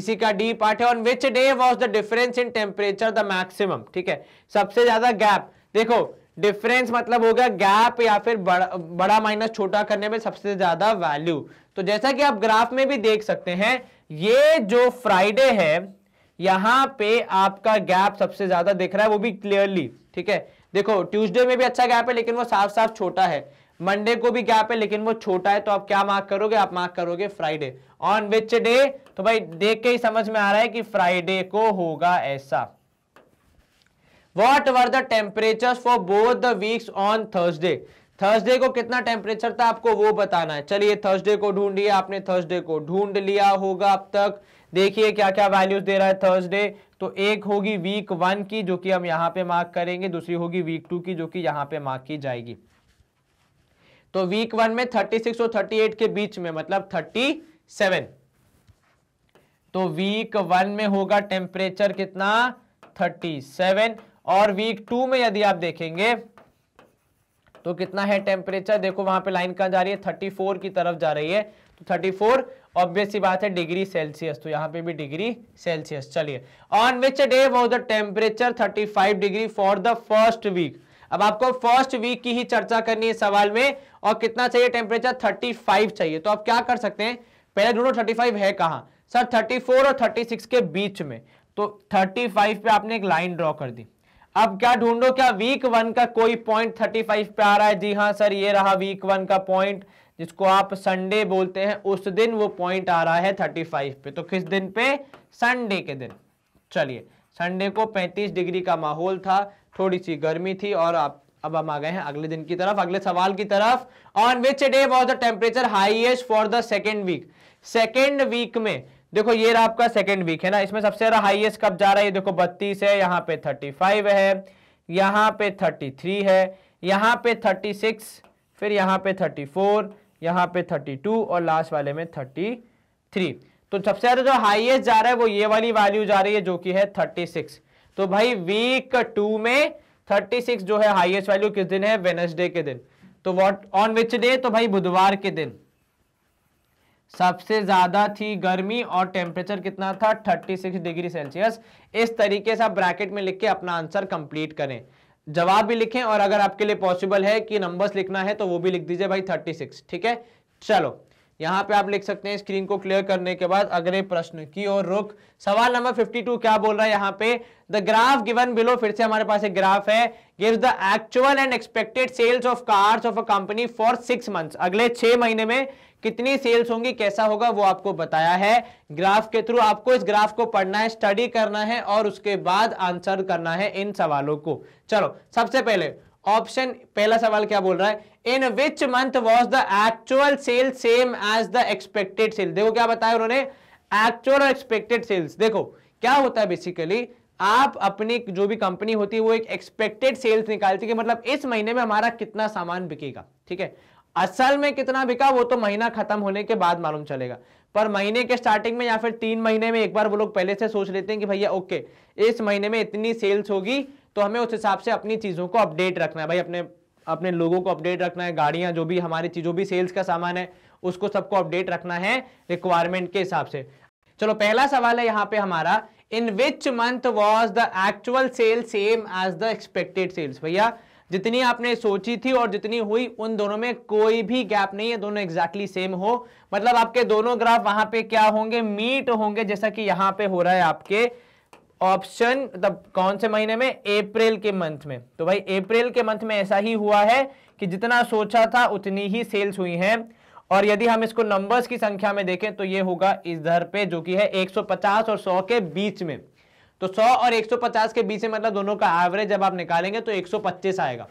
इसी का डी पार्ट है on which day was the difference in temperature the maximum ठीक है सबसे ज्यादा गैप देखो डिफरेंस मतलब हो गया गैप या फिर बड़ा बड़ा माइनस छोटा करने में सबसे ज्यादा वैल्यू तो जैसा कि आप ग्राफ में भी देख सकते हैं ये जो फ्राइडे है यहां पे आपका गैप सबसे ज्यादा दिख रहा है वो भी क्लियरली ठीक है देखो ट्यूसडे में भी अच्छा गैप है लेकिन वो साफ साफ छोटा है मंडे को भी गैप है लेकिन वो छोटा है तो आप क्या मार्क करोगे आप मार्क करोगे फ्राइडे ऑन विच डे तो भाई देख के ही समझ में आ रहा है कि फ्राइडे को होगा ऐसा what were the temperature for both the weeks on Thursday Thursday को कितना टेम्परेचर था आपको वो बताना है चलिए थर्सडे को ढूंढिए आपने थर्सडे को ढूंढ लिया होगा अब तक देखिए क्या क्या वैल्यूज दे रहा है थर्सडे तो एक होगी वीक वन की जो कि हम यहां पे मार्क करेंगे दूसरी होगी वीक टू की जो कि यहां पे मार्क की जाएगी तो वीक वन में 36 और 38 के बीच में मतलब 37 तो वीक वन में होगा टेम्परेचर कितना 37 और वीक टू में यदि आप देखेंगे तो कितना है टेम्परेचर देखो वहां पे लाइन कहा जा रही है थर्टी फोर की तरफ जा रही है तो थर्टी फोर ऑब्वियस बात है डिग्री सेल्सियस तो यहाँ पे भी डिग्री सेल्सियस चलिए on which day was the temperature thirty five degree for the first week अब आपको फर्स्ट वीक की ही चर्चा करनी है सवाल में और कितना चाहिए टेम्परेचर थर्टी फाइव चाहिए तो आप क्या कर सकते हैं पहले ढूंढो थर्टी फाइव है कहां सर थर्टी फोर और थर्टी सिक्स के बीच में तो थर्टी फाइव पे आपने एक लाइन ड्रॉ कर दी अब क्या ढूंढो क्या वीक वन का कोई पॉइंट थर्टी फाइव पे आ रहा है जी हाँ सर ये रहा वीक वन का पॉइंट जिसको आप संडे बोलते हैं उस दिन वो पॉइंट आ रहा है थर्टी फाइव पे तो किस दिन पे संडे के दिन चलिए संडे को पैंतीस डिग्री का माहौल था थोड़ी सी गर्मी थी और आप अब हम आ गए हैं अगले दिन की तरफ अगले सवाल की तरफ on which day was the temperature highest for the second week second week में देखो ये रहा आपका सेकेंड वीक है ना इसमें सबसे ज्यादा हाईएस्ट कब जा रहा है देखो बत्तीस है यहाँ पे थर्टी फाइव है यहाँ पे थर्टी थ्री है यहाँ पे थर्टी सिक्स फिर यहाँ पे थर्टी फोर यहाँ पे थर्टी टू और लास्ट वाले में थर्टी थ्री तो सबसे ज़्यादा जो हाईएस्ट जा रहा है वो ये वाली वैल्यू जा रही है जो कि है थर्टी सिक्स तो भाई वीक टू में थर्टी सिक्स जो है हाईएस्ट वैल्यू किस दिन है वेनसडे के दिन तो वॉट ऑन विच डे तो भाई बुधवार के दिन सबसे ज्यादा थी गर्मी और टेम्परेचर कितना था 36 डिग्री सेल्सियस इस तरीके से आप ब्रैकेट में लिख के अपना आंसर कंप्लीट करें जवाब भी लिखें और अगर आपके लिए पॉसिबल है कि नंबर्स लिखना है तो वो भी लिख दीजिए भाई 36 ठीक है चलो यहाँ पे आप लिख सकते हैं स्क्रीन को क्लियर करने के बाद अगले प्रश्न की ओर रुक सवाल नंबर 52 क्या बोल रहा है यहाँ पे द ग्राफ गिवन बिलो फिर से हमारे पास एक ग्राफ है gives the actual and expected sales of cars of a company for six months अगले छह महीने में कितनी सेल्स होंगी कैसा होगा वो आपको बताया है ग्राफ के थ्रू आपको इस ग्राफ को पढ़ना है स्टडी करना है और उसके बाद आंसर करना है इन सवालों को चलो सबसे पहले ऑप्शन पहला सवाल क्या बोल रहा है in which month was the actual sale same as the expected sale देखो क्या बताया उन्होंने एक्चुअल एक्सपेक्टेड सेल्स देखो क्या होता है बेसिकली आप अपनी जो भी कंपनी होती है वो एक एक्सपेक्टेड सेल्स निकालती है मतलब इस महीने में हमारा कितना सामान बिकेगा ठीक है असल में कितना बिका वो तो महीना खत्म होने के बाद मालूम चलेगा पर महीने के स्टार्टिंग में या फिर तीन महीने में एक बार वो लोग पहले से सोच लेते हैं कि भैया ओके इस महीने में इतनी सेल्स होगी तो हमें उस हिसाब से अपनी चीज़ों को अपडेट रखना है भाई अपने अपने लोगों को अपडेट रखना है गाड़ियां जो भी हमारी चीज़ों भी सेल्स का सामान है उसको सबको अपडेट रखना है रिक्वायरमेंट के हिसाब से चलो पहला सवाल है यहाँ पे हमारा in which month was the actual sale same as the expected sales भैया जितनी आपने सोची थी और जितनी हुई उन दोनों में कोई भी गैप नहीं है दोनों एग्जैक्टली exactly सेम हो मतलब आपके दोनों ग्राफ वहां पे क्या होंगे मीट होंगे जैसा कि यहां पे हो रहा है आपके ऑप्शन मतलब कौन से महीने में अप्रैल के मंथ में तो भाई अप्रैल के मंथ में ऐसा ही हुआ है कि जितना सोचा था उतनी ही सेल्स हुई है और यदि हम इसको नंबर्स की संख्या में देखें तो ये होगा इस दर पे जो कि है 150 और 100 के बीच में तो 100 और 150 के बीच से मतलब दोनों का एवरेज जब आप निकालेंगे तो 125 आएगा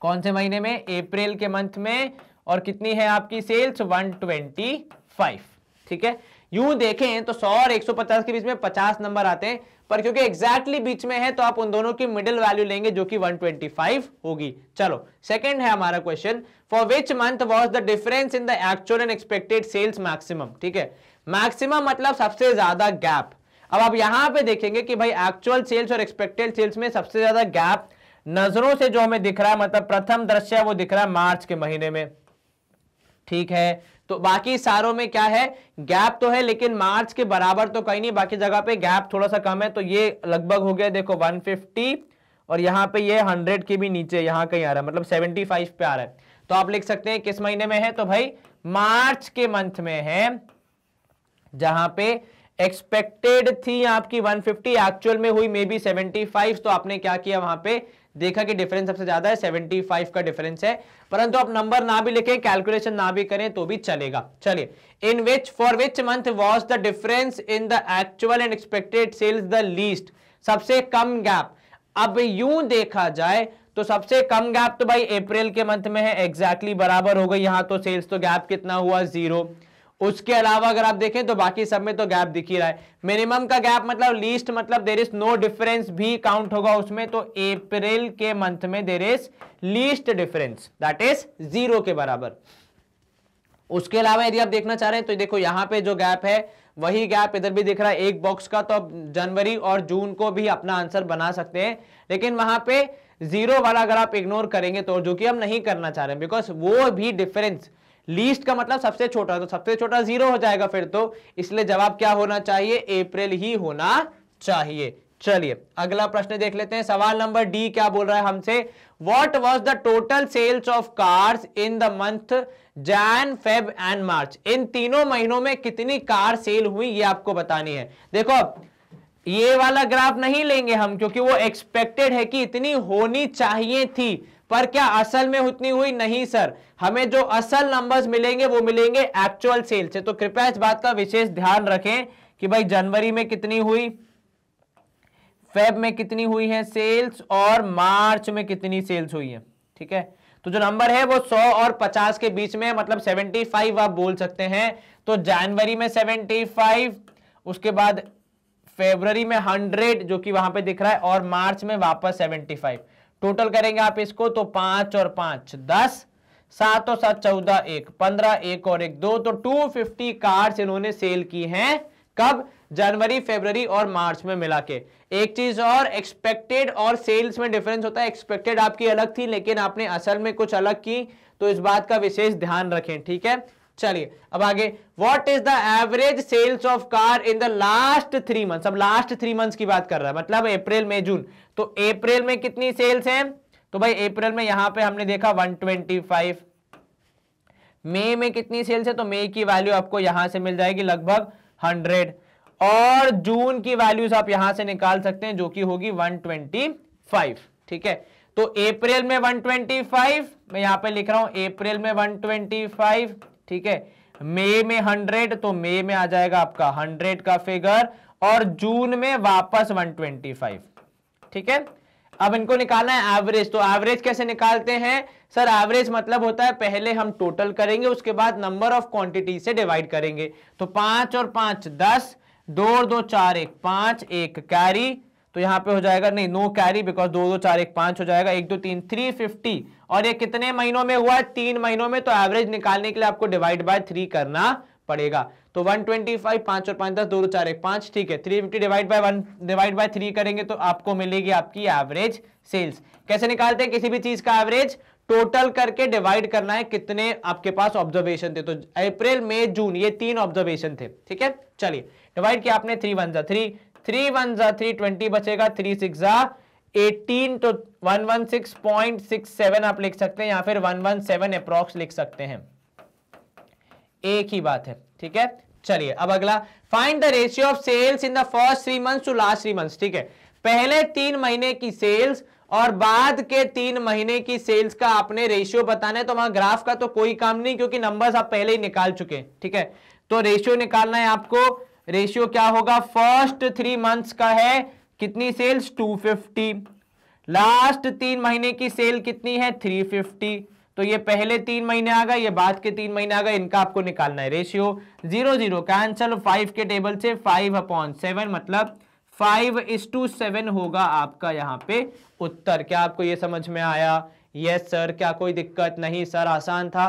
कौन से महीने में अप्रैल के मंथ में और कितनी है आपकी सेल्स 125 ठीक है यूं देखें तो 100 और 150 के बीच में 50 नंबर आते हैं पर क्योंकि एग्जैक्टली exactly बीच में है तो आप उन दोनों की मिडिल वैल्यू लेंगे जो कि 125 होगी चलो सेकंड है हमारा question for which month was the difference in the actual and expected sales maximum ठीक है मैक्सिमम मतलब सबसे ज्यादा गैप अब आप यहां पे देखेंगे कि भाई एक्चुअल सेल्स और एक्सपेक्टेड सेल्स में सबसे ज्यादा गैप नजरों से जो हमें दिख रहा है मतलब प्रथम दृश्य वो दिख रहा है मार्च के महीने में ठीक है तो बाकी सारों में क्या है गैप तो है लेकिन मार्च के बराबर तो कहीं नहीं बाकी जगह पे गैप थोड़ा सा कम है तो ये लगभग हो गया देखो 150 और यहाँ पे ये 100 के भी नीचे यहाँ कहीं आ रहा है मतलब 75 पे आ रहा है तो आप लिख सकते हैं किस महीने में है तो भाई मार्च के मंथ में है जहां पे एक्सपेक्टेड थी आपकी 150 एक्चुअल में हुई मे बी सेवेंटी तो आपने क्या किया वहां पे देखा कि डिफरेंस सबसे ज्यादा है 75 का डिफरेंस है परंतु आप नंबर ना भी लिखें कैलकुलेशन ना भी करें तो भी चलेगा चलिए in which for which month was the difference in the actual and expected sales the least सबसे कम गैप अब यूं देखा जाए तो सबसे कम गैप तो भाई अप्रैल के मंथ में है एग्जैक्टली exactly बराबर हो गई यहां तो सेल्स तो गैप कितना हुआ जीरो उसके अलावा अगर आप देखें तो बाकी सब में तो गैप दिख ही रहा है मिनिमम का गैप मतलब लीस्ट मतलब देर इज नो डिफरेंस भी काउंट होगा उसमें तो अप्रैल के मंथ में there is least difference that is zero के बराबर उसके अलावा यदि आप देखना चाह रहे हैं तो देखो यहां पे जो गैप है वही गैप इधर भी दिख रहा है एक बॉक्स का तो आप जनवरी और जून को भी अपना आंसर बना सकते हैं लेकिन वहां पे जीरो वाला अगर आप इग्नोर करेंगे तो जो कि हम नहीं करना चाह रहे हैं बिकॉज वो भी डिफरेंस लीस्ट का मतलब सबसे छोटा तो सबसे छोटा जीरो हो जाएगा फिर तो इसलिए जवाब क्या होना चाहिए अप्रैल ही होना चाहिए चलिए अगला प्रश्न देख लेते हैं सवाल नंबर डी क्या बोल रहा है हमसे what was the total sales of cars in the month Jan Feb and March इन तीनों महीनों में कितनी कार सेल हुई ये आपको बतानी है देखो ये वाला ग्राफ नहीं लेंगे हम क्योंकि वो एक्सपेक्टेड है कि इतनी होनी चाहिए थी पर क्या असल में उतनी हुई नहीं सर हमें जो असल नंबर्स मिलेंगे वो मिलेंगे एक्चुअल सेल से तो कृपया इस बात का विशेष ध्यान रखें कि भाई जनवरी में कितनी हुई फेब में कितनी हुई है सेल्स और मार्च में कितनी सेल्स हुई है ठीक है तो जो नंबर है वो 100 और 50 के बीच में मतलब 75 आप बोल सकते हैं तो जनवरी में 75 उसके बाद फेबररी में 100 जो कि वहां पे दिख रहा है और मार्च में वापस 75 टोटल करेंगे आप इसको तो पांच और पांच दस सात और सात चौदह एक पंद्रह एक और एक दो तो टू फिफ्टी कार्ड इन्होंने सेल की हैं कब जनवरी फेबररी और मार्च में मिला के एक चीज और एक्सपेक्टेड और सेल्स में डिफरेंस होता है एक्सपेक्टेड आपकी अलग थी लेकिन आपने असल में कुछ अलग की तो इस बात का विशेष ध्यान रखें ठीक है चलिए अब आगे what is the average sales of car in the last three months अब लास्ट थ्री मंथ्स की बात कर रहा है मतलब अप्रैल मई जून तो अप्रैल में कितनी सेल्स हैं तो भाई अप्रैल में यहां पे हमने देखा 125 मई में कितनी सेल्स है तो मई की वैल्यू आपको यहां से मिल जाएगी लगभग 100 और जून की वैल्यूज आप यहां से निकाल सकते हैं जो कि होगी 125 ठीक है तो अप्रैल में 125 मैं यहां पे लिख रहा हूं अप्रैल में 125 ठीक है मई में हंड्रेड तो मई में आ जाएगा आपका हंड्रेड का फिगर और जून में वापस वन ट्वेंटी फाइव ठीक है अब इनको निकालना है एवरेज तो एवरेज कैसे निकालते हैं सर एवरेज मतलब होता है पहले हम टोटल करेंगे उसके बाद नंबर ऑफ क्वांटिटी से डिवाइड करेंगे तो पांच और पांच दस दो और दो चार एक पांच एक कैरी तो यहां पे हो जाएगा नहीं नो कैरी बिकॉज दो दो चार एक पांच हो जाएगा एक दो तीन थ्री फिफ्टी और ये कितने महीनों में हुआ है तीन महीनों में तो एवरेज निकालने के लिए आपको डिवाइड बाय थ्री करना पड़ेगा तो 125 पांच और पांच दस दो चार एक पांच ठीक है fifty divide by one divide by three करेंगे तो आपको मिलेगी आपकी एवरेज सेल्स कैसे निकालते हैं किसी भी चीज का एवरेज टोटल करके डिवाइड करना है कितने आपके पास ऑब्जर्वेशन थे तो अप्रैल मई जून ये तीन ऑब्जर्वेशन थे ठीक है चलिए डिवाइड किया आपने थ्री वन जा थ्री थ्री वन जा थ्री ट्वेंटी बचेगा थ्री सिक्स जा 18 तो 116.67 आप लिख सकते हैं या फिर 117 अप्रॉक्स लिख सकते हैं एक ही बात है ठीक है चलिए अब अगला find the ratio of sales in the first three months to last three months ठीक है पहले तीन महीने की सेल्स और बाद के तीन महीने की सेल्स का आपने रेशियो बताना है तो वहां ग्राफ का तो कोई काम नहीं क्योंकि नंबर्स आप पहले ही निकाल चुके हैं ठीक है तो रेशियो निकालना है आपको रेशियो क्या होगा फर्स्ट थ्री मंथ्स का है कितनी सेल्स 250 लास्ट तीन महीने की सेल कितनी है 350 तो ये पहले तीन महीने आ गए ये बाद के तीन महीने आ गए इनका आपको निकालना है ratio zero zero cancel five के टेबल से फाइव अपॉन सेवन मतलब फाइव इस टू सेवन होगा आपका यहाँ पे उत्तर क्या आपको ये समझ में आया यस सर क्या कोई दिक्कत नहीं सर आसान था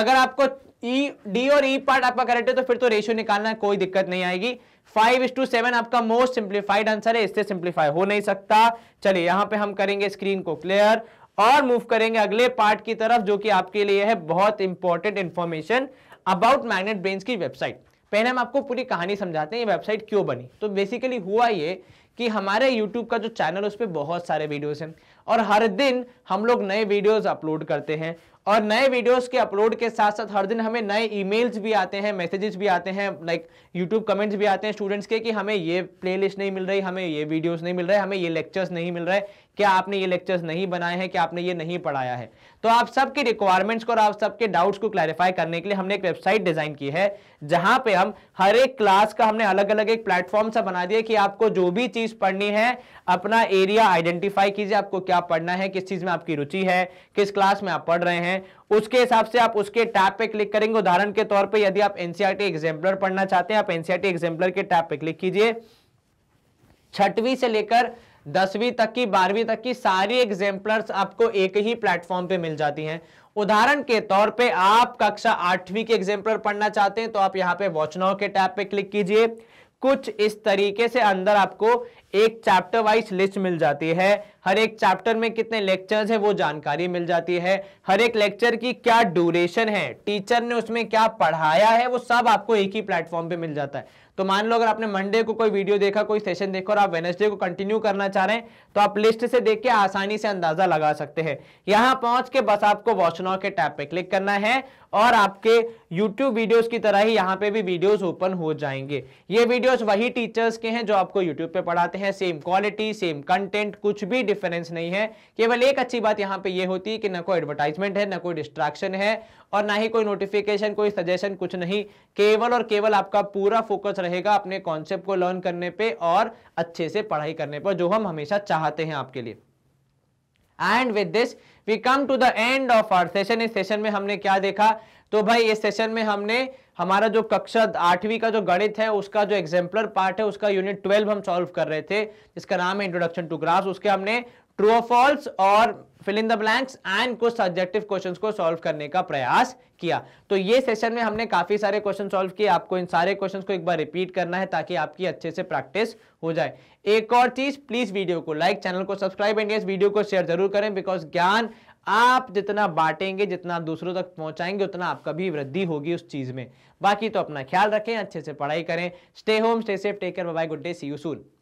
अगर आपको ई e, डी और ई पार्ट आपका करेक्ट है तो फिर तो रेशियो निकालना कोई दिक्कत नहीं आएगी फाइव इस टू सेवन आपका मोस्ट सिंप्लीफाइड आंसर है इससे सिंप्लीफाई हो नहीं सकता चलिए यहां पे हम करेंगे स्क्रीन को क्लियर और मूव करेंगे अगले पार्ट की तरफ जो कि आपके लिए है बहुत important information about magnet brains की वेबसाइट पहले हम आपको पूरी कहानी समझाते हैं ये वेबसाइट क्यों बनी तो बेसिकली हुआ ये कि हमारे यूट्यूब का जो चैनल है उस पर बहुत सारे वीडियोस हैं और हर दिन हम लोग नए वीडियोस अपलोड करते हैं और नए वीडियोस के अपलोड के साथ साथ हर दिन हमें नए ईमेल्स भी आते हैं मैसेजेस भी आते हैं लाइक यूट्यूब कमेंट्स भी आते हैं स्टूडेंट्स के कि हमें ये प्लेलिस्ट नहीं मिल रही हमें ये वीडियोस नहीं मिल रहे हमें ये लेक्चर्स नहीं मिल रहे क्या आपने ये लेक्चर्स नहीं बनाए हैं क्या आपने ये नहीं पढ़ाया है तो आप सबकी रिक्वायरमेंट्स को और आप सबके डाउट्स को क्लैरिफाई करने के लिए हमने एक वेबसाइट डिजाइन की है जहां पे हम हर एक क्लास का हमने अलग अलग एक प्लेटफॉर्म सा बना दिया कि आपको जो भी चीज पढ़नी है अपना एरिया आइडेंटिफाई कीजिए आपको क्या पढ़ना है किस चीज में आपकी रुचि है किस क्लास में आप पढ़ रहे हैं उसके हिसाब से आप उसके टैब पे क्लिक करेंगे उदाहरण के तौर पर यदि आप एनसीआरटी एग्जाम्पलर e पढ़ना चाहते हैं आप एनसीआरटी एग्जाम्पलर e के टैब पे क्लिक कीजिए छठवीं से लेकर दसवीं तक की बारहवीं तक की सारी एग्जाम्पलर्स आपको एक ही प्लेटफॉर्म पे मिल जाती हैं उदाहरण के तौर पे आप कक्षा आठवीं के एग्जाम्पलर पढ़ना चाहते हैं तो आप यहाँ पे वॉचनाओ के टैब पे क्लिक कीजिए कुछ इस तरीके से अंदर आपको एक चैप्टर वाइज लिस्ट मिल जाती है हर एक चैप्टर में कितने लेक्चर्स हैं वो जानकारी मिल जाती है हर एक लेक्चर की क्या ड्यूरेशन है टीचर ने उसमें क्या पढ़ाया है वो सब आपको एक ही प्लेटफॉर्म पे मिल जाता है तो मान लो अगर आपने मंडे को कोई वीडियो देखा कोई सेशन देखा और आप वेनेसडे को कंटिन्यू करना चाह रहे हैं तो आप लिस्ट से देख के आसानी से अंदाजा लगा सकते हैं यहां पहुंच के बस आपको वॉचनॉ के टैब पे क्लिक करना है और आपके YouTube वीडियोस की तरह ही यहाँ पे भी वीडियोस ओपन हो जाएंगे ये वीडियोस वही टीचर्स के हैं जो आपको YouTube पे पढ़ाते हैं सेम क्वालिटी सेम कंटेंट कुछ भी डिफरेंस नहीं है केवल एक अच्छी बात यहाँ पे ये होती है कि ना कोई एडवर्टाइजमेंट है ना कोई डिस्ट्रैक्शन है और ना ही कोई नोटिफिकेशन कोई सजेशन कुछ नहीं केवल और केवल आपका पूरा फोकस रहेगा अपने कॉन्सेप्ट को लर्न करने पर और अच्छे से पढ़ाई करने पर जो हम हमेशा चाहते हैं आपके लिए and with this we come to the end of our session इस सेशन में हमने क्या देखा तो भाई इस सेशन में हमने हमारा जो कक्षा आठवीं का जो गणित है उसका जो एग्जाम्पलर पार्ट है उसका यूनिट ट्वेल्व हम सॉल्व कर रहे थे जिसका नाम है इंट्रोडक्शन टू ग्राफ्स उसके हमने ट्रू फॉल्स और fill in the blanks and कुछ सब्जेक्टिव क्वेश्चंस को सॉल्व करने का प्रयास किया तो ये सेशन में हमने काफी सारे क्वेश्चन सॉल्व किए आपको इन सारे क्वेश्चंस को एक बार रिपीट करना है ताकि आपकी अच्छे से प्रैक्टिस हो जाए एक और चीज प्लीज वीडियो को लाइक चैनल को सब्सक्राइब एंड इस वीडियो को शेयर जरूर करें बिकॉज ज्ञान आप जितना बांटेंगे जितना दूसरों तक पहुंचाएंगे उतना आपका भी वृद्धि होगी उस चीज में बाकी तो अपना ख्याल रखें अच्छे से पढ़ाई करें stay home stay safe take care bye good day see you soon